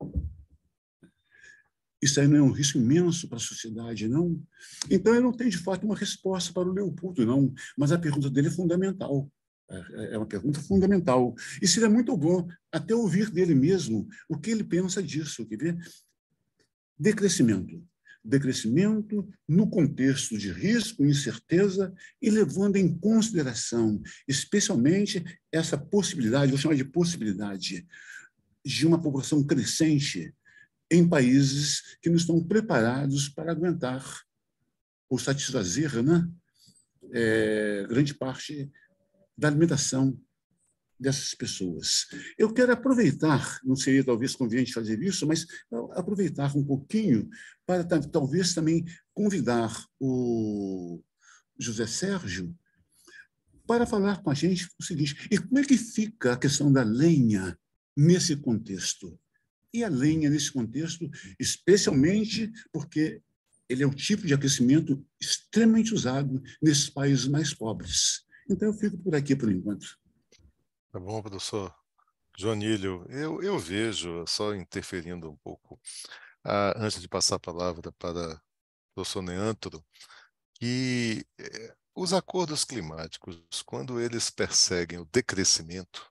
Isso aí não é um risco imenso para a sociedade, não? Então, eu não tenho, de fato, uma resposta para o Leopoldo, não. Mas a pergunta dele é fundamental. É, é, é uma pergunta fundamental. E seria muito bom até ouvir dele mesmo o que ele pensa disso. Quer ver? Decrescimento. Decrescimento no contexto de risco incerteza e levando em consideração, especialmente, essa possibilidade, vou chamar de possibilidade, de uma população crescente em países que não estão preparados para aguentar ou satisfazer né, é, grande parte da alimentação dessas pessoas. Eu quero aproveitar, não seria talvez conveniente fazer isso, mas aproveitar um pouquinho para talvez também convidar o José Sérgio para falar com a gente o seguinte: e como é que fica a questão da lenha nesse contexto? e a lenha nesse contexto, especialmente porque ele é um tipo de aquecimento extremamente usado nesses países mais pobres. Então, eu fico por aqui por enquanto. Tá bom, professor. Jonílio, eu, eu vejo, só interferindo um pouco, ah, antes de passar a palavra para o professor Neantro, que eh, os acordos climáticos, quando eles perseguem o decrescimento,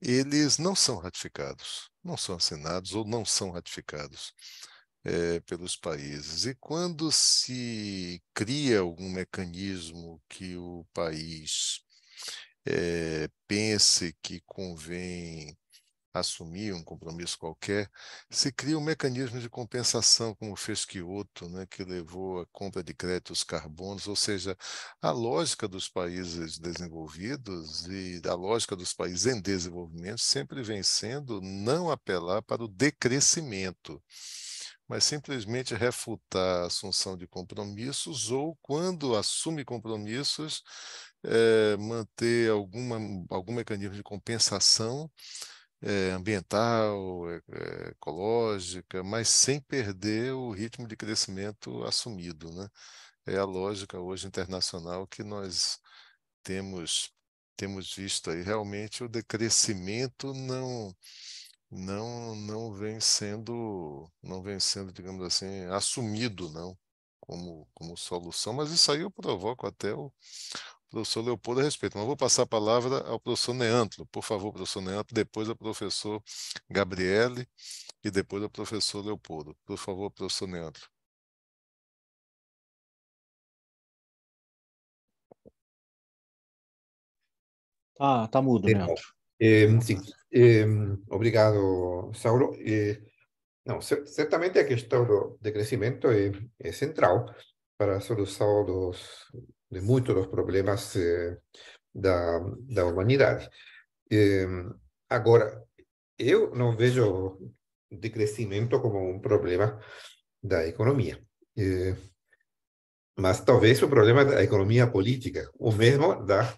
eles não são ratificados não são assinados ou não são ratificados é, pelos países. E quando se cria algum mecanismo que o país é, pense que convém assumir um compromisso qualquer, se cria um mecanismo de compensação, como fez Kyoto, né, que levou à compra de créditos carbonos, ou seja, a lógica dos países desenvolvidos e a lógica dos países em desenvolvimento sempre vem sendo não apelar para o decrescimento mas simplesmente refutar a assunção de compromissos ou, quando assume compromissos, é, manter alguma, algum mecanismo de compensação é, ambiental, é, ecológica, mas sem perder o ritmo de crescimento assumido. Né? É a lógica hoje internacional que nós temos temos visto aí realmente o decrescimento não não não vem sendo não vem sendo digamos assim assumido não como como solução mas isso aí eu provoco até o, professor Leopoldo a respeito. Mas vou passar a palavra ao professor Neantlo. Por favor, professor Neantlo, depois ao professor Gabriele e depois ao professor Leopoldo. Por favor, professor Neantlo. Ah, está mudo, Leandro. É, eh, sim, é, obrigado, Sauro. É, não, certamente a questão do, de crescimento é, é central para a solução dos, de muitos dos problemas eh, da, da humanidade. Eh, agora, eu não vejo de crescimento como um problema da economia. Eh, mas talvez o problema da economia política, o mesmo da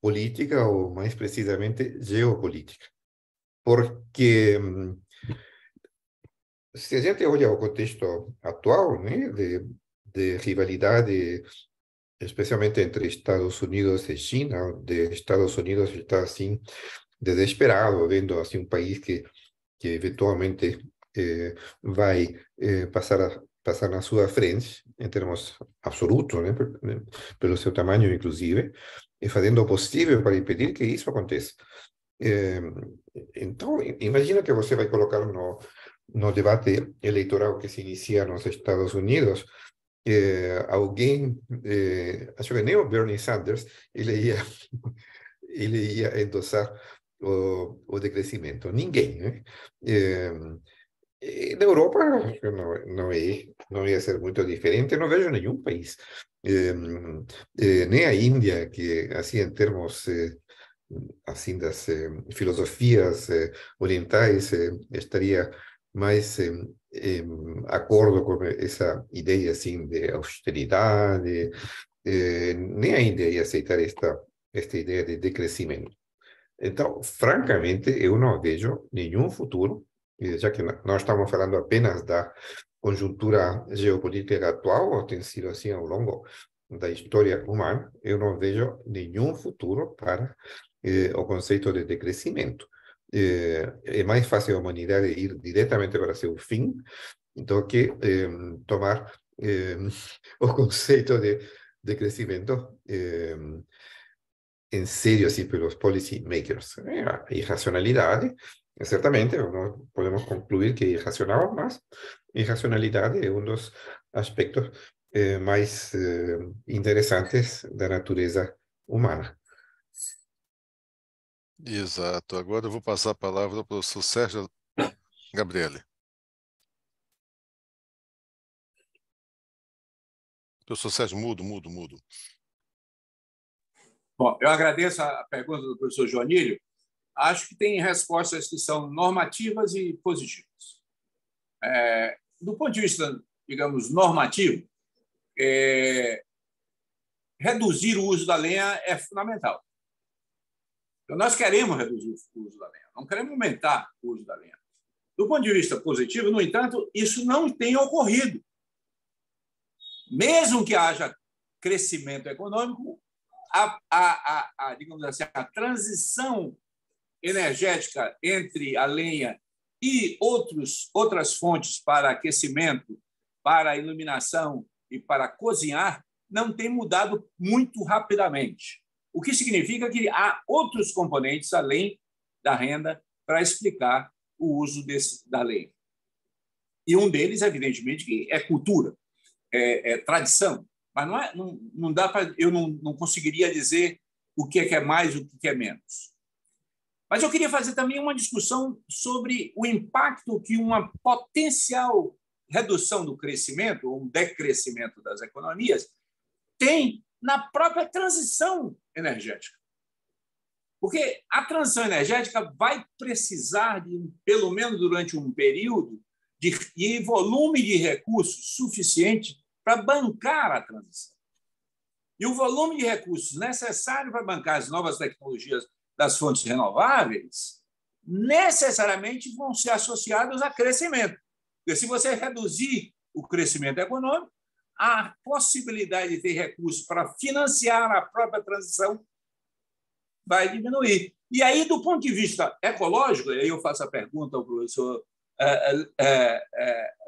política, ou mais precisamente geopolítica. Porque hum, se a gente olha o contexto atual né, de, de rivalidade especialmente entre Estados Unidos y China, de Estados Unidos está así desesperado viendo así un país que, que eventualmente eh, va a eh, pasar a pasar a su frente ...en termos absolutos, pero pelo seu tamaño inclusive, ...y haciendo posible para impedir que eso acontezca... Em, entonces imagina que va a colocar no, no debate electoral que se inicia los Estados Unidos é, alguém, é, acho que nem o Bernie Sanders, ele ia, ele ia endossar o, o decrescimento. Ninguém. Né? É, na Europa não, não, é, não ia ser muito diferente, não vejo nenhum país, nem eh, a Índia, que assim em termos assim das filosofias orientais estaria mais eh, acordo com essa ideia assim de austeridade, eh, nem ainda ia aceitar esta, esta ideia de decrescimento. Então, francamente, eu não vejo nenhum futuro, já que nós estamos falando apenas da conjuntura geopolítica atual, ou tem sido assim ao longo da história humana, eu não vejo nenhum futuro para eh, o conceito de decrescimento. es eh, eh, más fácil a humanidad ir directamente para un fin do que em, tomar eh, concepto de, crecimiento em, en serio así por los policy makers. A eh, racionalidad, no podemos concluir que irracionamos más racionalidad es uno de los aspectos más interesantes de la naturaleza humana. Exato. Agora eu vou passar a palavra para o professor Sérgio Gabriele. Professor Sérgio, mudo, mudo, mudo. Bom, eu agradeço a pergunta do professor Joanílio. Acho que tem respostas que são normativas e positivas. É, do ponto de vista, digamos, normativo, é, reduzir o uso da lenha é fundamental. Então, nós queremos reduzir o uso da lenha, não queremos aumentar o uso da lenha. Do ponto de vista positivo, no entanto, isso não tem ocorrido. Mesmo que haja crescimento econômico, a, a, a, a digamos assim, a transição energética entre a lenha e outros, outras fontes para aquecimento, para iluminação e para cozinhar não tem mudado muito rapidamente. O que significa que há outros componentes além da renda para explicar o uso desse, da lei. E um deles, evidentemente, é cultura, é, é tradição. Mas não, é, não, não dá para. Eu não, não conseguiria dizer o que é, que é mais e o que é menos. Mas eu queria fazer também uma discussão sobre o impacto que uma potencial redução do crescimento, ou um decrescimento das economias, tem na própria transição energética. Porque a transição energética vai precisar, de, pelo menos durante um período, de, de volume de recursos suficiente para bancar a transição. E o volume de recursos necessário para bancar as novas tecnologias das fontes renováveis necessariamente vão ser associados a crescimento. Porque se você reduzir o crescimento econômico, a possibilidade de ter recursos para financiar a própria transição vai diminuir. E aí, do ponto de vista ecológico, aí eu faço a pergunta ao professor é, é,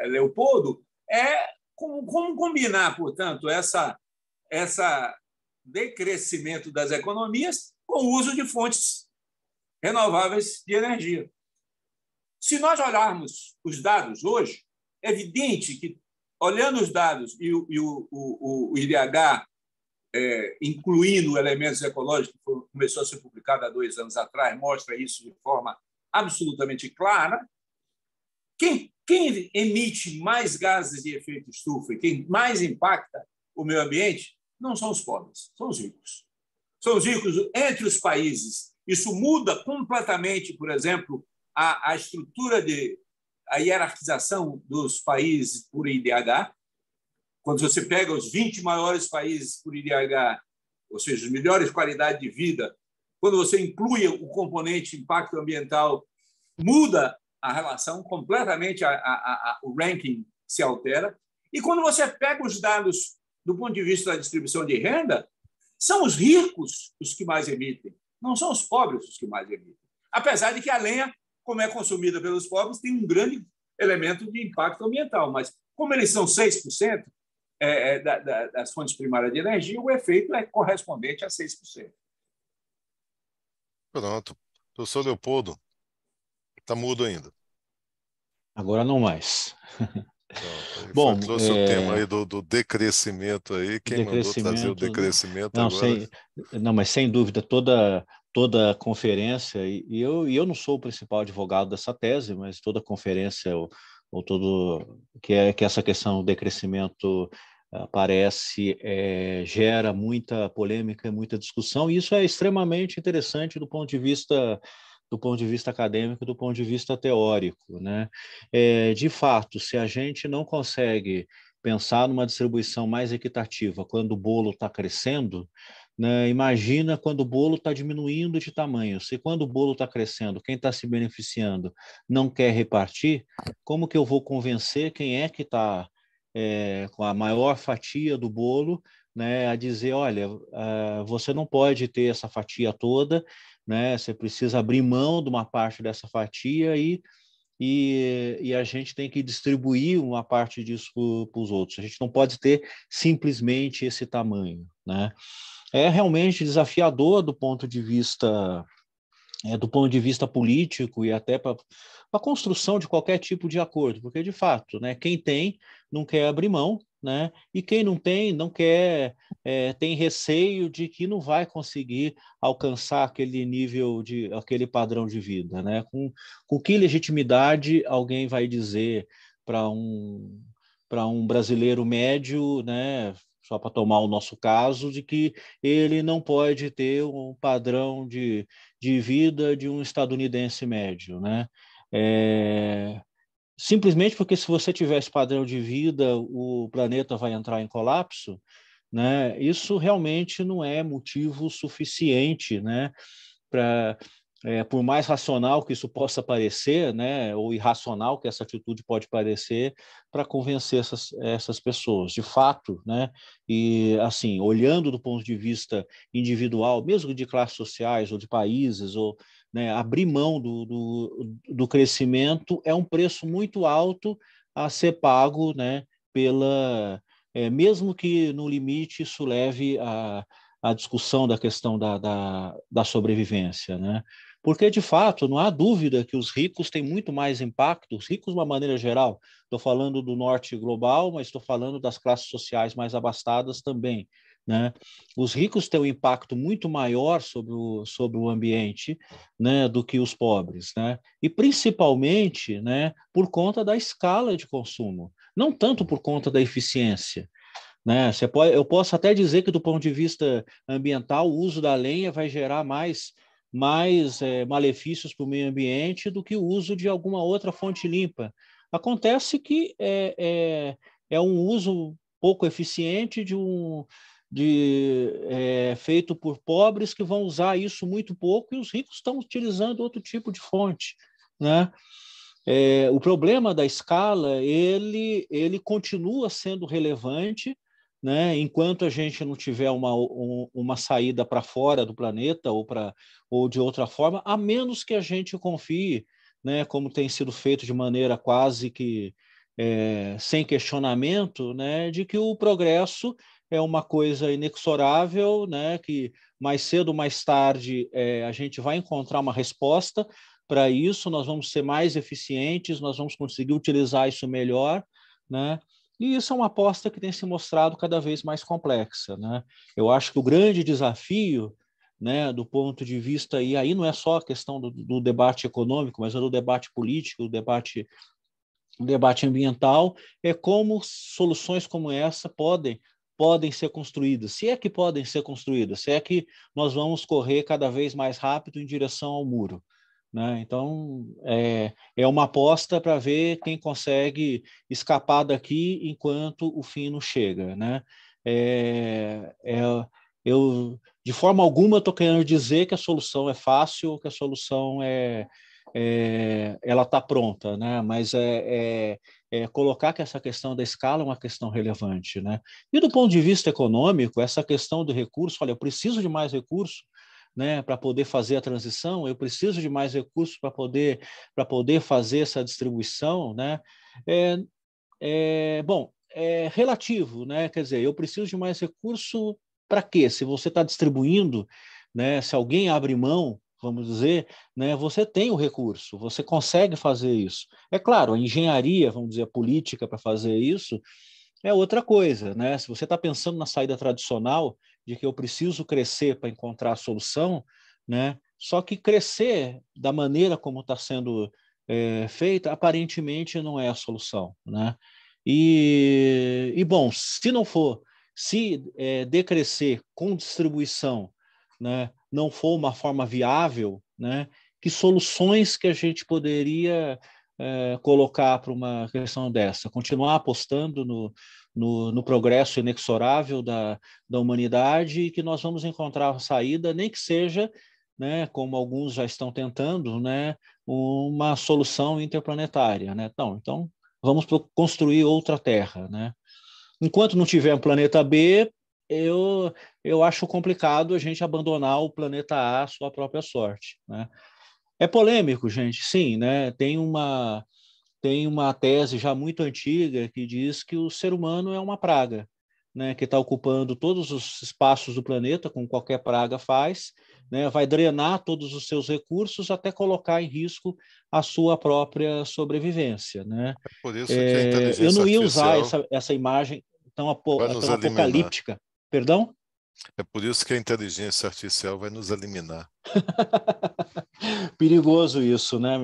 é, Leopoldo, é como, como combinar, portanto, essa, essa decrescimento das economias com o uso de fontes renováveis de energia. Se nós olharmos os dados hoje, é evidente que olhando os dados e o, e o, o, o IDH, é, incluindo elementos ecológicos, que começou a ser publicado há dois anos atrás, mostra isso de forma absolutamente clara. Quem, quem emite mais gases de efeito estufa e quem mais impacta o meio ambiente não são os pobres, são os ricos. São os ricos entre os países. Isso muda completamente, por exemplo, a, a estrutura de, a hierarquização dos países por IDH. Quando você pega os 20 maiores países por IDH, ou seja, as melhores qualidade de vida, quando você inclui o componente impacto ambiental, muda a relação completamente, a, a, a, o ranking se altera. E quando você pega os dados do ponto de vista da distribuição de renda, são os ricos os que mais emitem, não são os pobres os que mais emitem. Apesar de que a lenha como é consumida pelos pobres, tem um grande elemento de impacto ambiental. Mas, como eles são 6% é, é, da, da, das fontes primárias de energia, o efeito é correspondente a 6%. Pronto. Professor Leopoldo, está mudo ainda. Agora não mais. Então, Bom, trouxe é... o tema aí do, do decrescimento aí. Quem decrescimento... mandou trazer o né? decrescimento não, agora? Sem... Não, mas sem dúvida toda toda a conferência, e, e eu, e eu não sou o principal advogado dessa tese, mas toda conferência ou, ou todo que é que essa questão do decrescimento aparece, ah, é, gera muita polêmica, muita discussão, e isso é extremamente interessante do ponto de vista do ponto de vista acadêmico, do ponto de vista teórico, né? É, de fato, se a gente não consegue pensar numa distribuição mais equitativa quando o bolo está crescendo, né? Imagina quando o bolo está diminuindo de tamanho. Se quando o bolo está crescendo, quem está se beneficiando não quer repartir, como que eu vou convencer quem é que está é, com a maior fatia do bolo né, a dizer, olha, uh, você não pode ter essa fatia toda, né? Você precisa abrir mão de uma parte dessa fatia e e, e a gente tem que distribuir uma parte disso para os outros. A gente não pode ter simplesmente esse tamanho, né? é realmente desafiador do ponto de vista é, do ponto de vista político e até para a construção de qualquer tipo de acordo, porque de fato, né, quem tem não quer abrir mão, né, e quem não tem não quer é, tem receio de que não vai conseguir alcançar aquele nível de aquele padrão de vida, né? Com, com que legitimidade alguém vai dizer para um para um brasileiro médio, né, só para tomar o nosso caso, de que ele não pode ter um padrão de, de vida de um estadunidense médio, né? É, simplesmente porque se você tiver esse padrão de vida, o planeta vai entrar em colapso, né? Isso realmente não é motivo suficiente, né? Para é, por mais racional que isso possa parecer, né, ou irracional que essa atitude pode parecer, para convencer essas, essas pessoas. De fato, né, e assim, olhando do ponto de vista individual, mesmo de classes sociais ou de países, ou né, abrir mão do, do, do crescimento é um preço muito alto a ser pago né, pela. É, mesmo que no limite isso leve a, a discussão da questão da, da, da sobrevivência, né? Porque, de fato, não há dúvida que os ricos têm muito mais impacto, os ricos de uma maneira geral. Estou falando do norte global, mas estou falando das classes sociais mais abastadas também. Né? Os ricos têm um impacto muito maior sobre o, sobre o ambiente né, do que os pobres, né? e principalmente né, por conta da escala de consumo, não tanto por conta da eficiência. Né? Você pode, eu posso até dizer que, do ponto de vista ambiental, o uso da lenha vai gerar mais mais é, malefícios para o meio ambiente do que o uso de alguma outra fonte limpa. Acontece que é, é, é um uso pouco eficiente de um de é, feito por pobres que vão usar isso muito pouco e os ricos estão utilizando outro tipo de fonte, né? É, o problema da escala ele ele continua sendo relevante né? Enquanto a gente não tiver uma, um, uma saída para fora do planeta ou, para ou de outra forma, a menos que a gente confie, né, como tem sido feito de maneira quase que é, sem questionamento, né, de que o progresso é uma coisa inexorável, né, que mais cedo ou mais tarde é, a gente vai encontrar uma resposta para isso, nós vamos ser mais eficientes, nós vamos conseguir utilizar isso melhor, né? E isso é uma aposta que tem se mostrado cada vez mais complexa. Né? Eu acho que o grande desafio, né, do ponto de vista, e aí não é só a questão do, do debate econômico, mas é do debate político, do debate, do debate ambiental, é como soluções como essa podem podem ser construídas, se é que podem ser construídas, se é que nós vamos correr cada vez mais rápido em direção ao muro. Né? Então, é, é uma aposta para ver quem consegue escapar daqui enquanto o fim não chega. Né? É, é, eu, de forma alguma, estou querendo dizer que a solução é fácil, que a solução é, é, ela está pronta, né? Mas é, é, é, colocar que essa questão da escala é uma questão relevante, né? E do ponto de vista econômico, essa questão do recurso, olha, eu preciso de mais recurso, né, para poder fazer a transição, eu preciso de mais recursos para poder, para poder fazer essa distribuição. Né? É, é, bom, é relativo, né? quer dizer, eu preciso de mais recurso para quê? Se você está distribuindo, né, se alguém abre mão vamos dizer, né, você tem o recurso, você consegue fazer isso. É claro, a engenharia, vamos dizer, a política para fazer isso é outra coisa, né? Se você está pensando na saída tradicional, de que eu preciso crescer para encontrar a solução, né? Só que crescer da maneira como está sendo é, feita, aparentemente não é a solução, né? E, e bom, se não for, se é, decrescer com distribuição, né, não for uma forma viável, né? Que soluções que a gente poderia é, colocar para uma questão dessa? Continuar apostando no, no, no progresso inexorável da, da humanidade e que nós vamos encontrar uma saída, nem que seja, né, como alguns já estão tentando, né, uma solução interplanetária. Né? Não, então, vamos construir outra Terra. Né? Enquanto não tiver um planeta B, eu, eu acho complicado a gente abandonar o planeta A à sua própria sorte. Né? É polêmico, gente, sim, né? Tem uma tem uma tese já muito antiga que diz que o ser humano é uma praga, né, que está ocupando todos os espaços do planeta, como qualquer praga faz, né, vai drenar todos os seus recursos até colocar em risco a sua própria sobrevivência. Né? É por isso que a eh, inteligência Eu não ia usar essa, essa imagem tão, apo, tão apocalíptica. Perdão? É por isso que a inteligência artificial vai nos eliminar. Perigoso isso, né?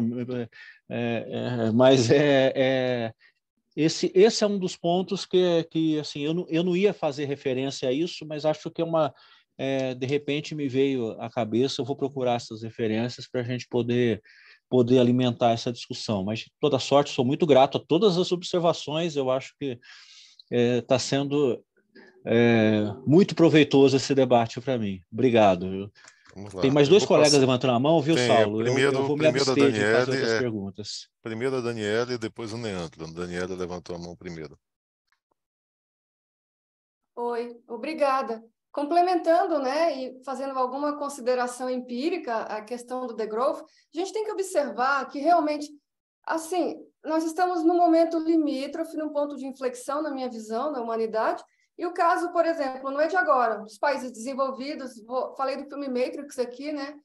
É, é, mas é, é, esse, esse é um dos pontos que, que assim, eu não, eu não ia fazer referência a isso, mas acho que é uma. É, de repente me veio à cabeça, eu vou procurar essas referências para a gente poder poder alimentar essa discussão. Mas, de toda sorte, sou muito grato a todas as observações, eu acho que está é, sendo muito proveitoso esse debate para mim. Obrigado. Tem mais dois colegas passar. levantando a mão, viu, Tem, Saulo? primeiro, eu, eu vou me a é abster Daniele, fazer é, perguntas. Primeiro a é Daniela e depois o Neandro. A Daniela levantou a mão primeiro. Oi, obrigada. Complementando, né, e fazendo alguma consideração empírica à questão do degrowth, a gente tem que observar que realmente, assim, nós estamos num momento limítrofe, num ponto de inflexão, na minha visão, da humanidade, e o caso, por exemplo, não é de agora. Os países desenvolvidos, vou, falei do filme Matrix aqui, né?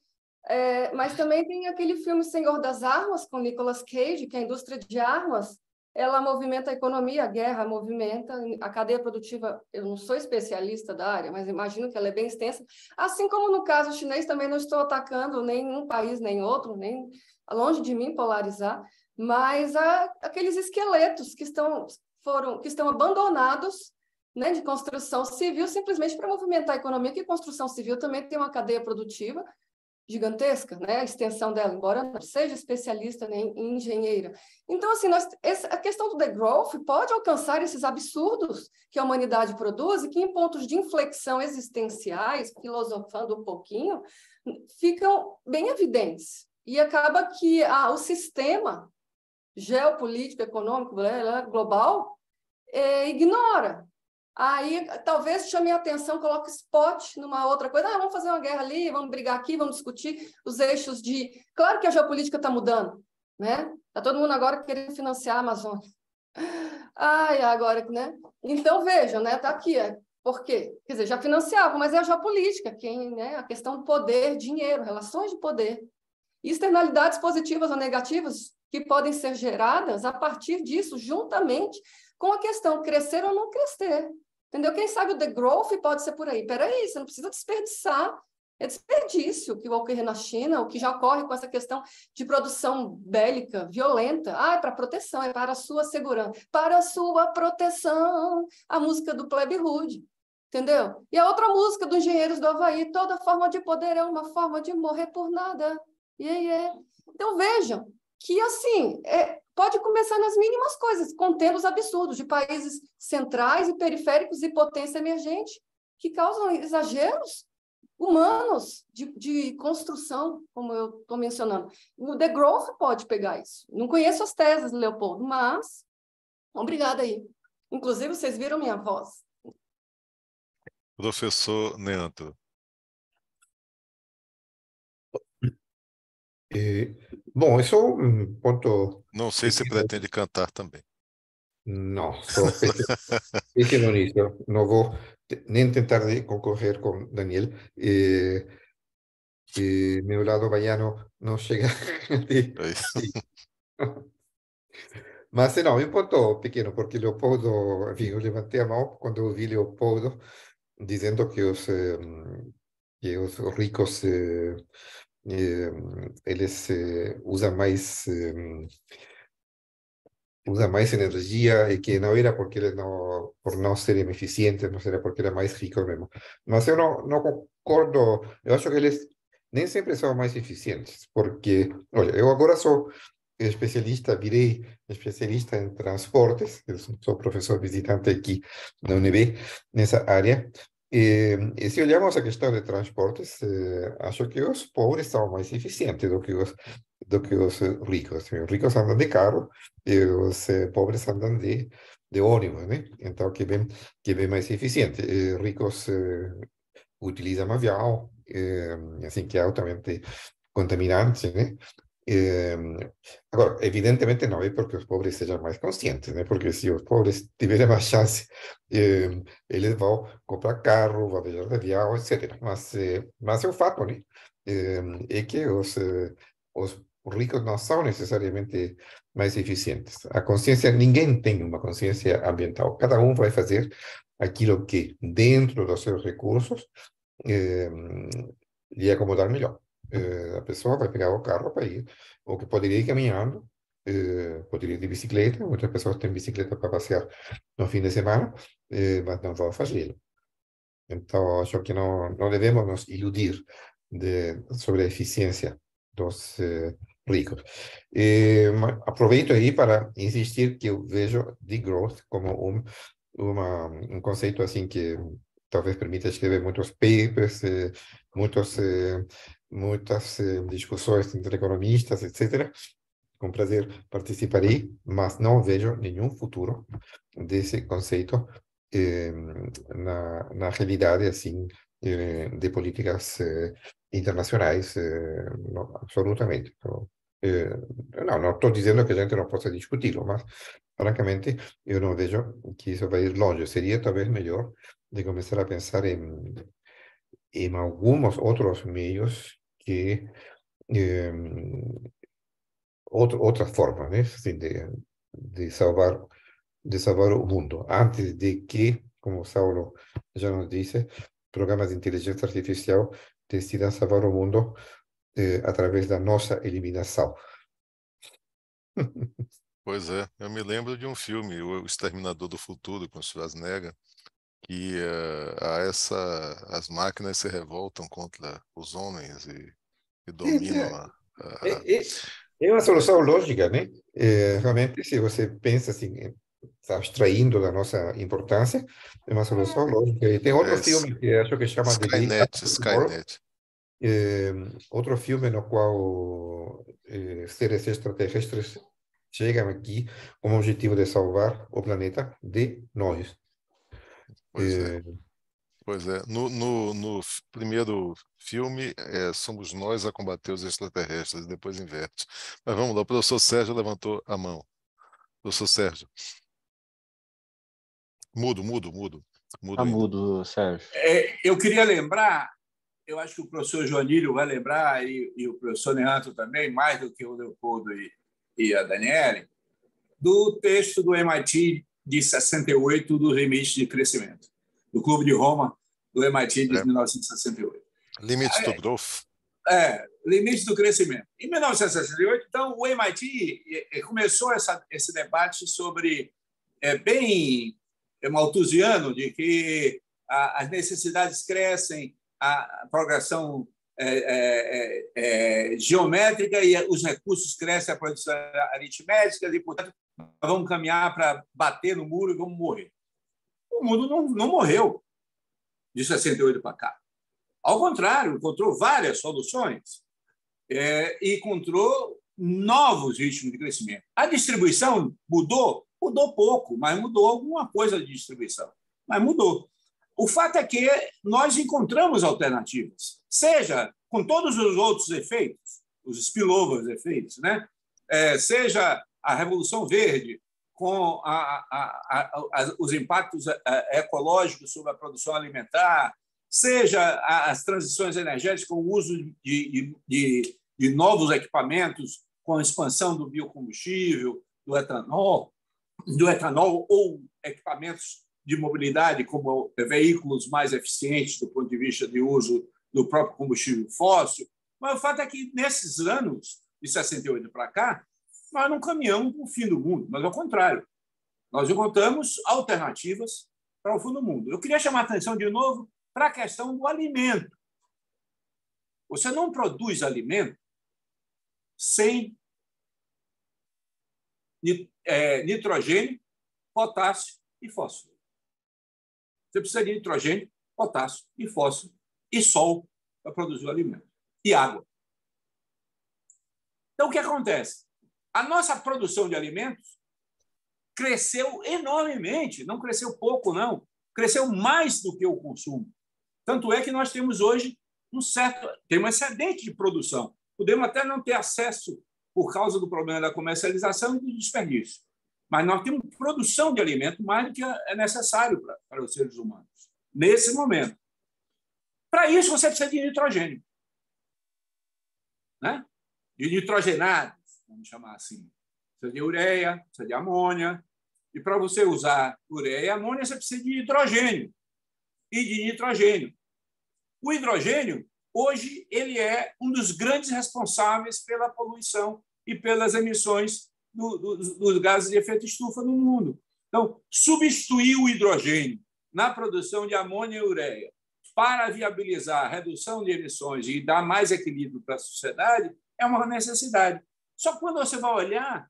É, mas também tem aquele filme Senhor das Armas, com Nicolas Cage, que é a indústria de armas, ela movimenta a economia, a guerra movimenta, a cadeia produtiva, eu não sou especialista da área, mas imagino que ela é bem extensa. Assim como no caso chinês, também não estou atacando nenhum país, nem outro, nem longe de mim polarizar, mas há aqueles esqueletos que estão, foram, que estão abandonados né, de construção civil simplesmente para movimentar a economia, que construção civil também tem uma cadeia produtiva gigantesca, né, a extensão dela, embora não seja especialista nem engenheira. Então, assim, nós, essa, a questão do degrowth pode alcançar esses absurdos que a humanidade produz e que, em pontos de inflexão existenciais, filosofando um pouquinho, ficam bem evidentes. E acaba que a ah, o sistema geopolítico, econômico, global, é, ignora Aí talvez chame a atenção, coloque spot numa outra coisa. Ah, vamos fazer uma guerra ali, vamos brigar aqui, vamos discutir os eixos de. Claro que a geopolítica está mudando, né? Está todo mundo agora querendo financiar a Amazônia. Ai, agora, né? Então vejam, né? Está aqui, é. Por quê? Quer dizer, já financiava, mas é a geopolítica, quem, né? a questão do poder, dinheiro, relações de poder. Externalidades positivas ou negativas que podem ser geradas a partir disso, juntamente com a questão crescer ou não crescer. Entendeu? Quem sabe o The Growth pode ser por aí. Peraí, você não precisa desperdiçar. É desperdício que ocorre na China, o que já ocorre com essa questão de produção bélica, violenta. Ah, é para proteção, é para a sua segurança, para a sua proteção. A música do Plebe Hood, entendeu? E a outra música dos Engenheiros do Havaí, toda forma de poder é uma forma de morrer por nada. Yeah, yeah. Então vejam que, assim, é, pode começar nas mínimas coisas, contendo os absurdos de países centrais e periféricos e potência emergente, que causam exageros humanos de, de construção, como eu estou mencionando. O The Growth pode pegar isso. Não conheço as teses, Leopoldo, mas obrigada aí. Inclusive, vocês viram minha voz. Professor Neanto. É, Bom, isso é um ponto. Não sei se pretende cantar também. Não, só pequeno nisso. Não vou nem tentar concorrer com Daniel. E, e meu lado baiano não chega. De, Mas não, um ponto pequeno, porque Leopoldo, enfim, eu levantei a mão quando eu vi Leopoldo dizendo que os, eh, que os ricos eh, eh, eles eh, usa mais em, usa energía e que no era porque ele no por no ser eficientes, no era porque era más rico mesmo. Mas no no não concordo, yo acho que ellos nem siempre son más eficientes, porque, olha, yo ahora soy especialista, virei especialista en transportes, soy profesor professor visitante en na UNB, esa área, E, se olharmos a questão de transportes, eh, acho que os pobres são mais eficientes do que os, do que os ricos. Os ricos andam de carro e os eh, pobres andam de, de ônibus, né? Então, que vem bem, que bem mais eficiente. E ricos eh, utilizam avião, assim, que é altamente contaminante, né? Eh, agora, evidentemente não é porque os pobres sejam mais conscientes, né? porque se os pobres tiverem mais chance, eh, eles vão comprar carro, vão viajar de avião, etc. Mas, eh, mas é o fato, né? é que os, os ricos não são necessariamente mais eficientes. A consciência, ninguém tem uma consciência ambiental. Cada um vai fazer aquilo que, dentro dos seus recursos, lhe acomodar melhor. Eh, a pessoa vai pegar o carro para ir, ou que poderia ir caminhando, eh, poderia ir de bicicleta, muitas pessoas têm bicicleta para passear no fim de semana, eh, mas não vão fazê-lo. Então, acho que não, não devemos nos iludir de, sobre a eficiência dos ricos. E, aproveito aí para insistir que eu vejo degrowth como um, uma, um conceito assim que talvez permita escrever muitos papers, muitos muitas eh, discussões entre economistas, etc. Com prazer participarei, mas não vejo nenhum futuro desse conceito eh, na, na realidade assim eh, de políticas eh, internacionais, eh, não, absolutamente. Então, não, não estou dizendo que a gente não possa discuti-lo, mas francamente eu não vejo que isso vai ir longe. Seria talvez melhor de começar a pensar em, em alguns outros meios que é outro, outra forma né? assim, de, de, salvar, de salvar o mundo, antes de que, como o Saulo já nos disse, programas de inteligência artificial decidam salvar o mundo eh, através da nossa eliminação. Pois é, eu me lembro de um filme, O Exterminador do Futuro, com o Schwarzenegger, que uh, eh, a essa, as máquinas se revoltam contra os homens e, e é, dominam a, é, a... É, é, é, uma solução lógica, né? É, uhum. realmente, se você pensa assim, eh, tá abstraindo da nossa importância, é uma solução uhum. lógica. E tem outro é filme que acho que chama Skynet, de... Skynet. Eh, outro filme no qual seres extraterrestres chegam aqui com o objetivo de salvar o planeta de nós. Pois é. é. Pois é. No, no, no primeiro filme, é, somos nós a combater os extraterrestres, depois inverte. Mas vamos lá, o professor Sérgio levantou a mão. Professor Sérgio. Mudo, mudo, mudo. Mudo, tá mudo Sérgio. É, eu queria lembrar, eu acho que o professor Joanílio vai lembrar, e, e, o professor Neanto também, mais do que o Leopoldo e, e a Daniele, do texto do MIT de 68 do limite de crescimento, do Clube de Roma do MIT de é. 1968. Limite do growth. É, limite do crescimento. Em 1968, então, o MIT começou essa, esse debate sobre, é, bem é, de que a, as necessidades crescem, a, a progressão é, é, é, é geométrica e os recursos crescem a produção aritmética, e, portanto, vamos caminhar para bater no muro e vamos morrer. O mundo não, não morreu de 68 para cá. Ao contrário, encontrou várias soluções é, e encontrou novos ritmos de crescimento. A distribuição mudou? Mudou pouco, mas mudou alguma coisa de distribuição. Mas mudou. O fato é que nós encontramos alternativas, seja com todos os outros efeitos, os spillovers efeitos, né? É, seja a Revolução Verde, com a, a, a, os impactos eh, eh, ecológicos sobre a produção alimentar, seja as transições energéticas com o uso de, de, de novos equipamentos, com a expansão do biocombustível, do etanol, do etanol ou equipamentos de mobilidade como eh, veículos mais eficientes do ponto de vista de uso do próprio combustível fóssil. Mas o fato é que nesses anos de 68 para cá, mas não caminhamos para o fim do mundo, mas ao contrário. Nós encontramos alternativas para o fim do mundo. Eu queria chamar a atenção de novo para a questão do alimento. Você não produz alimento sem é, nitrogênio, potássio e fósforo. Você precisa de nitrogênio, potássio e fósforo e sol para produzir o alimento e água. Então, o que acontece? A nossa produção de alimentos cresceu enormemente, não cresceu pouco, não, cresceu mais do que o consumo. Tanto é que nós temos hoje um certo, tem um excedente de produção. Podemos até não ter acesso por causa do problema da comercialização e do desperdício. Mas nós temos produção de alimento mais do que é necessário para, para os seres humanos, nesse momento. Para isso, você precisa de nitrogênio. Né? De nitrogenado, vamos chamar assim. Precisa é de ureia, precisa é de amônia. E para você usar ureia e amônia, você precisa de hidrogênio e de nitrogênio. O hidrogênio, hoje, ele é um dos grandes responsáveis pela poluição e pelas emissões do, do, dos gases de efeito estufa no mundo. Então, substituir o hidrogênio na produção de amônia e ureia para viabilizar a redução de emissões e dar mais equilíbrio para a sociedade é uma necessidade. Só que quando você vai olhar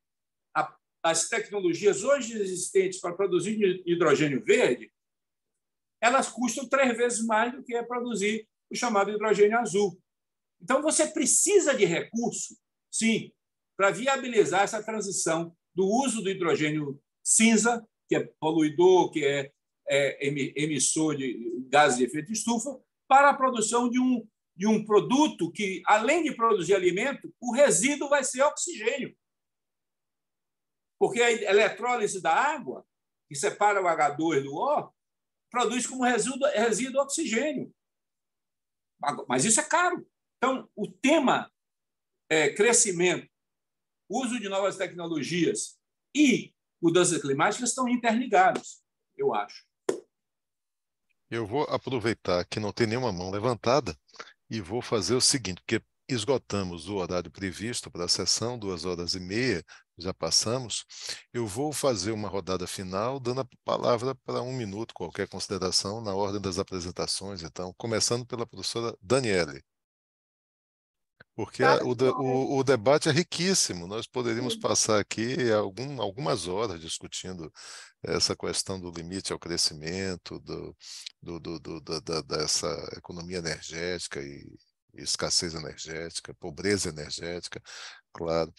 a, as tecnologias hoje existentes para produzir hidrogênio verde, elas custam três vezes mais do que é produzir o chamado hidrogênio azul. Então, você precisa de recurso, sim, para viabilizar essa transição do uso do hidrogênio cinza, que é poluidor, que é, é emissor de gases de efeito de estufa, para a produção de um de um produto que, além de produzir alimento, o resíduo vai ser oxigênio. Porque a eletrólise da água, que separa o H2 do O, produz como resíduo, resíduo oxigênio. Mas isso é caro. Então, o tema é, crescimento, uso de novas tecnologias e mudanças climáticas estão interligados, eu acho. Eu vou aproveitar que não tem nenhuma mão levantada e vou fazer o seguinte, porque esgotamos o horário previsto para a sessão, duas horas e meia, já passamos. Eu vou fazer uma rodada final, dando a palavra para um minuto, qualquer consideração, na ordem das apresentações. Então, começando pela professora Daniele. Porque o, de, o, né? o, debate é riquíssimo. Nós poderíamos Sim. passar aqui algum, algumas horas discutindo essa questão do limite ao crescimento, do, do, do, do da, dessa economia energética e, e escassez energética, pobreza energética, claro.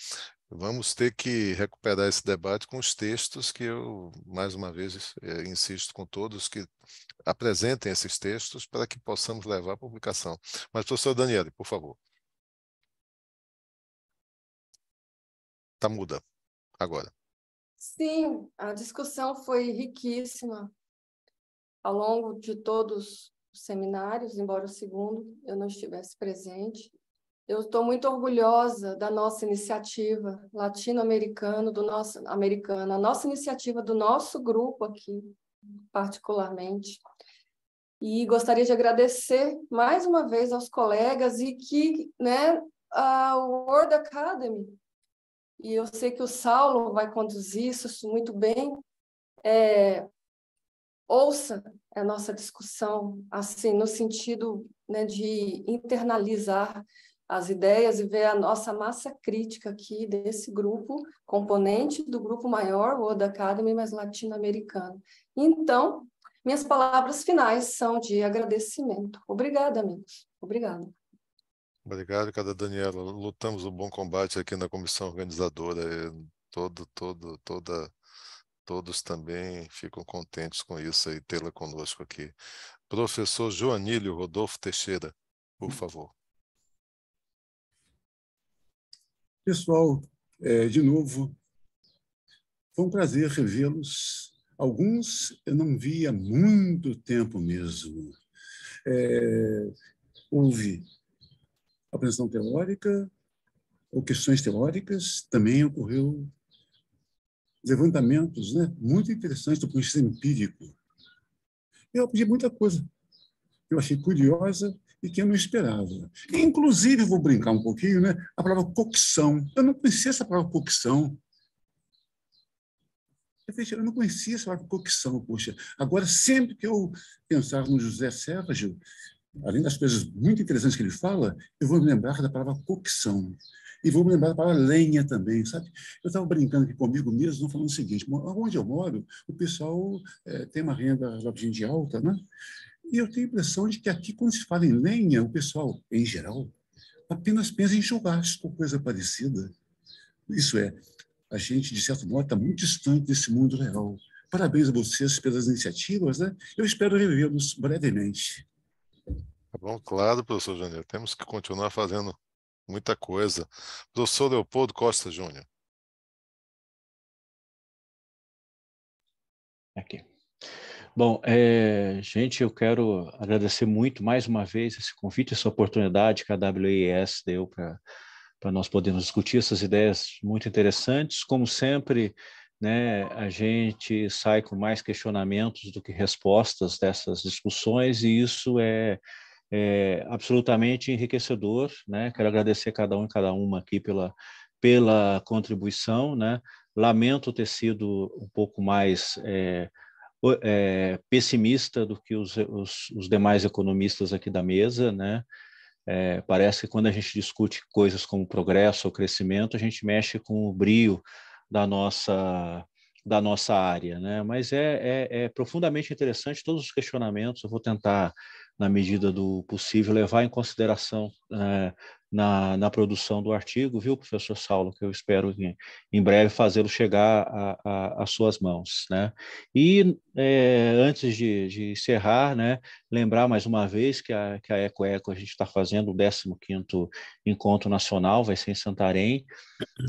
Vamos ter que recuperar esse debate com os textos que eu, mais uma vez, é, insisto com todos que apresentem esses textos para que possamos levar à publicação. Mas, professor Daniele, por favor. tá muda agora. Sim, a discussão foi riquíssima ao longo de todos os seminários, embora o segundo eu não estivesse presente. Eu estou muito orgulhosa da nossa iniciativa latino-americana, do nosso americana, a nossa iniciativa do nosso grupo aqui, particularmente. E gostaria de agradecer mais uma vez aos colegas e que, né, a World Academy e eu sei que o Saulo vai conduzir isso muito bem. É, ouça a nossa discussão, assim, no sentido né, de internalizar as ideias e ver a nossa massa crítica aqui desse grupo, componente do grupo maior, World Academy, mas latino-americano. Então, minhas palavras finais são de agradecimento. Obrigada, amigos. Obrigada. Obrigado, cada Daniela. Lutamos o um bom combate aqui na comissão organizadora. Eh, todo, todo, toda, todos também ficam contentes com isso e tê-la conosco aqui. Professor Joanílio Rodolfo Teixeira, por favor. Pessoal, eh, de novo, foi um prazer revê-los. Alguns eu não vi há muito tempo mesmo. É, houve apresentação teórica ou questões teóricas, também ocorreu levantamentos né, muito interessantes do ponto de vista empírico. Eu aprendi muita coisa que eu achei curiosa e que eu não esperava. Inclusive, vou brincar um pouquinho, né, a palavra cocção. Eu não conhecia essa palavra cocção. Eu não conhecia essa palavra cocção, poxa. Agora, sempre que eu pensava no José Sérgio, além das coisas muito interessantes que ele fala, eu vou me lembrar da palavra cocção. E vou me lembrar da palavra lenha também, sabe? Eu estava brincando aqui comigo mesmo, falando o seguinte: onde eu moro, o pessoal é, tem uma renda de alta, né? E eu tenho a impressão de que aqui, quando se fala em lenha, o pessoal, em geral, apenas pensa em churrasco, coisa parecida. Isso é, a gente, de certo modo, está muito distante desse mundo real. Parabéns a vocês pelas iniciativas, né? Eu espero revê-los brevemente. Tá bom, claro, professor Júnior. Temos que continuar fazendo muita coisa. Professor Leopoldo Costa Júnior. Aqui. Bom, é, gente, eu quero agradecer muito mais uma vez esse convite, essa oportunidade que a WES deu para nós podermos discutir essas ideias muito interessantes. Como sempre, né, a gente sai com mais questionamentos do que respostas dessas discussões, e isso é é, absolutamente enriquecedor, né? Quero agradecer a cada um e cada uma aqui pela, pela contribuição, né? Lamento ter sido um pouco mais é, é, pessimista do que os, os, os, demais economistas aqui da mesa, né? É, parece que quando a gente discute coisas como progresso ou crescimento, a gente mexe com o brio da nossa da nossa área, né? Mas é, é, é profundamente interessante todos os questionamentos. Eu vou tentar na medida do possível, levar em consideração é, na, na, produção do artigo, viu, professor Saulo, que eu espero em, em breve fazê-lo chegar às suas mãos. Né? E é, antes de, de, encerrar, né, lembrar mais uma vez que a, que a Eco Eco, a gente está fazendo o 15 Encontro Nacional, vai ser em Santarém,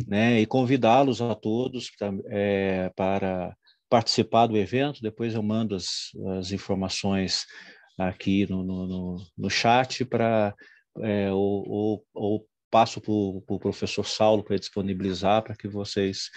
né, e convidá-los a todos é, para participar do evento, depois eu mando as, as informações aqui no, no, no, no chat para é, ou, ou, ou, passo para o pro professor Saulo para disponibilizar para que vocês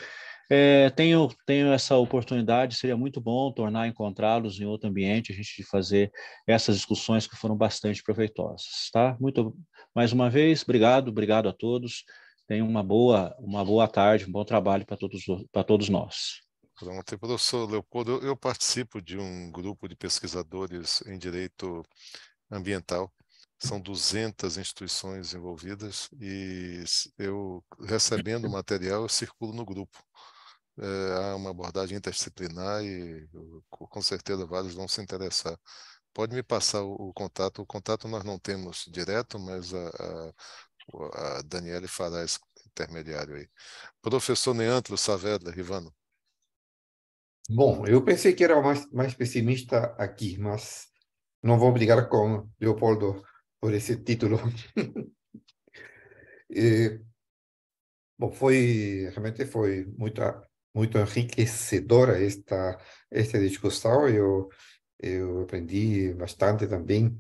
é, tenho, tenho essa oportunidade, seria muito bom tornar encontrá-los em outro ambiente, a gente fazer essas discussões que foram bastante proveitosas, tá? Muito, mais uma vez, obrigado, obrigado a todos, tenham uma boa, uma boa tarde, um bom trabalho para todos, para todos nós eu professor Leopoldo, eu participo de um grupo de pesquisadores em direito ambiental. São 200 instituições envolvidas e eu, recebendo o uhum. material, eu circulo no grupo. É, há uma abordagem interdisciplinar e com certeza vários vão se interessar. Pode me passar o, o contato? O contato nós não temos direto, mas a, a a Daniele fará esse intermediário aí. Professor Neantro Saavedra Rivano. Bom, eu pensei que era mais, mais pessimista aqui, mas não vou brigar com Leopoldo por esse título. e, bom, foi realmente foi muito muito enriquecedora esta esta discussão. Eu eu aprendi bastante também.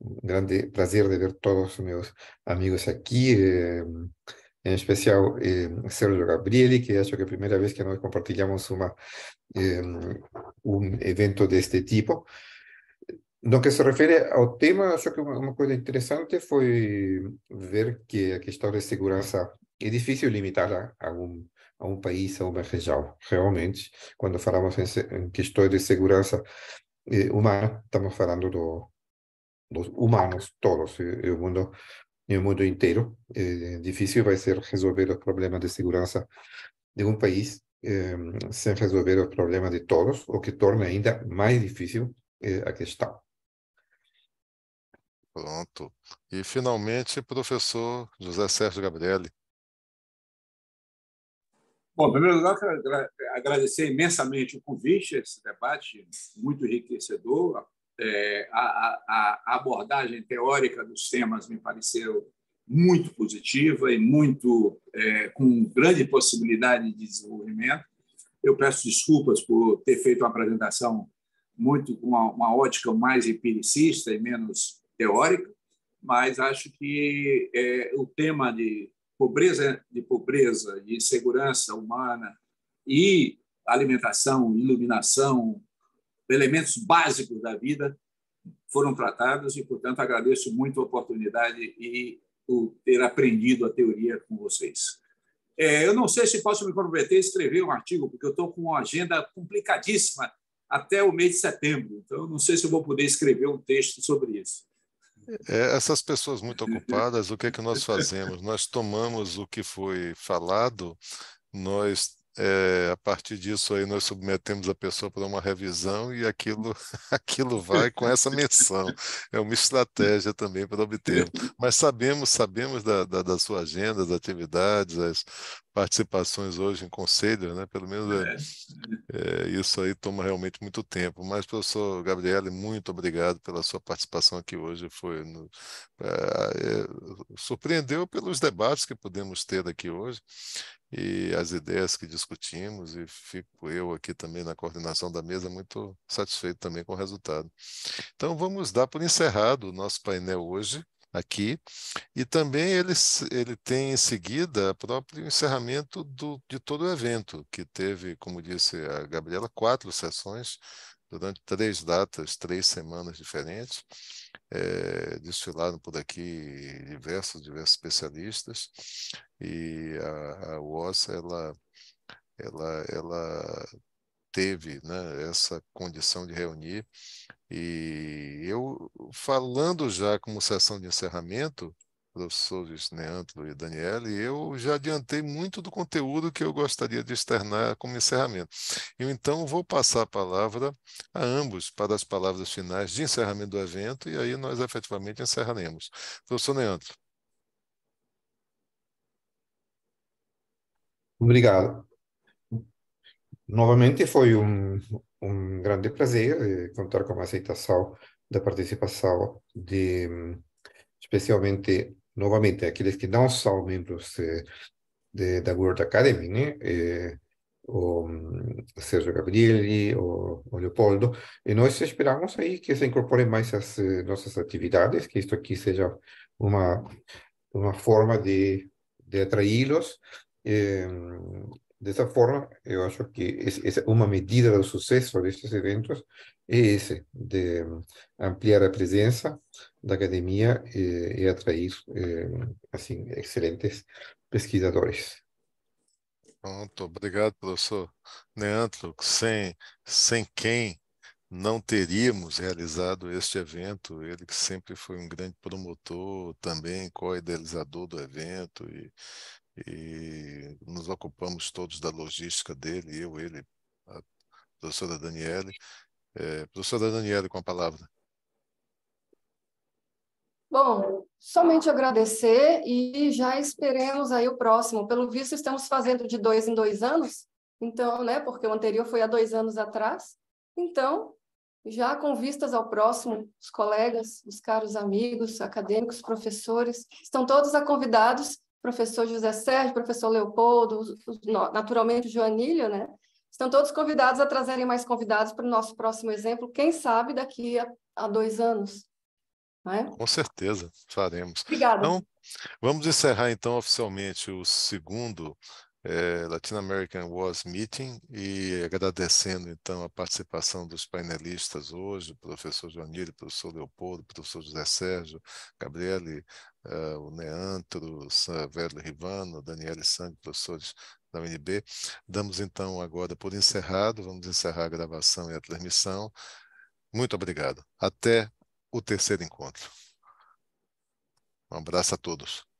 um grande prazer de ver todos os meus amigos aqui. É, en especial eh, Sergio Gabrieli, que acho que é a primeira vez que nós compartilhamos uma eh, evento deste tipo. No que se refere ao tema, acho que uma, uma coisa interessante foi ver que a questão de segurança é difícil limitar a, a, um, a um país, a uma região. Realmente, quando falamos em, em questões de segurança eh, humana, estamos falando do, dos humanos todos. E, eh, e o mundo no mundo inteiro. É difícil vai ser resolver o problema de segurança de um país é, sem resolver o problema de todos, o que torna ainda mais difícil é, a questão. Pronto. E, finalmente, professor José Sérgio Gabriele. Bom, em primeiro lugar, quero agradecer imensamente o convite, esse debate muito enriquecedor, é, a, a, a, abordagem teórica dos temas me pareceu muito positiva e muito é, com grande possibilidade de desenvolvimento. Eu peço desculpas por ter feito uma apresentação muito com uma, uma, ótica mais empiricista e menos teórica, mas acho que é, o tema de pobreza, de pobreza, de insegurança humana e alimentação, iluminação, elementos básicos da vida foram tratados e, portanto, agradeço muito a oportunidade e o ter aprendido a teoria com vocês. É, eu não sei se posso me comprometer a escrever um artigo, porque eu estou com uma agenda complicadíssima até o mês de setembro, então não sei se vou poder escrever um texto sobre isso. É, essas pessoas muito ocupadas, o que é que nós fazemos? Nós tomamos o que foi falado, nós é, a partir disso aí nós submetemos a pessoa para uma revisão e aquilo aquilo vai com essa menção é uma estratégia também para obter mas sabemos sabemos da, da, da sua agenda das atividades as participações hoje em conselho né pelo menos é, é, isso aí toma realmente muito tempo mas professor Gabriele muito obrigado pela sua participação aqui hoje foi no, é, é, surpreendeu pelos debates que pudemos ter aqui hoje e as ideias que discutimos, e fico eu aqui também na coordenação da mesa muito satisfeito também com o resultado. Então, vamos dar por encerrado o nosso painel hoje aqui, e também ele, ele tem em seguida o próprio encerramento do, de todo o evento, que teve, como disse a Gabriela, quatro sessões durante três datas, três semanas diferentes, é, eh, desfilaram por aqui diversos, diversos especialistas e a, a ela, ela, ela teve né, essa condição de reunir e eu falando já como sessão de encerramento, professores Neandro e Daniela, e eu já adiantei muito do conteúdo que eu gostaria de externar como encerramento. Eu então vou passar a palavra a ambos para as palavras finais de encerramento do evento, e aí nós efetivamente encerraremos. Professor Neandro. Obrigado. Novamente foi um, um grande prazer eh, contar com a aceitação da participação de hum, especialmente novamente, aqueles que não são membros de, da World Academy, né? Eh, o hum, Sérgio Gabrielli, o, o, Leopoldo, e nós esperamos aí que se incorporem mais as nossas atividades, que isso aqui seja uma, uma forma de, de atraí-los. Eh, dessa forma, eu acho que é uma medida do sucesso destes eventos é esse, de hum, ampliar a presença, da academia é eh, atrair eh, assim, excelentes pesquisadores. Pronto, obrigado, professor Neandro, sem, sem quem não teríamos realizado este evento, ele que sempre foi um grande promotor, também co-idealizador do evento, e, e nos ocupamos todos da logística dele, eu, ele, a professora Daniele. É, professora Daniele, com a palavra. Bom, somente agradecer e já esperemos aí o próximo. Pelo visto, estamos fazendo de dois em dois anos, então, né? Porque o anterior foi há dois anos atrás. Então, já com vistas ao próximo, os colegas, os caros amigos, acadêmicos, professores, estão todos a convidados, professor José Sérgio, professor Leopoldo, naturalmente Joanilho, né? Estão todos convidados a trazerem mais convidados para o nosso próximo exemplo, quem sabe daqui a, a dois anos. É? Com certeza, faremos. Obrigada. Então, vamos encerrar então oficialmente o segundo é, Latin American Wars Meeting e agradecendo então a participação dos painelistas hoje, o professor Joanir, o professor Leopoldo, o professor José Sérgio, Gabriele, uh, o Neantro, o Velho Rivano, Daniele Sangue, professores da UNB. Damos então agora por encerrado, vamos encerrar a gravação e a transmissão. Muito obrigado. Até o terceiro encontro. Um abraço a todos.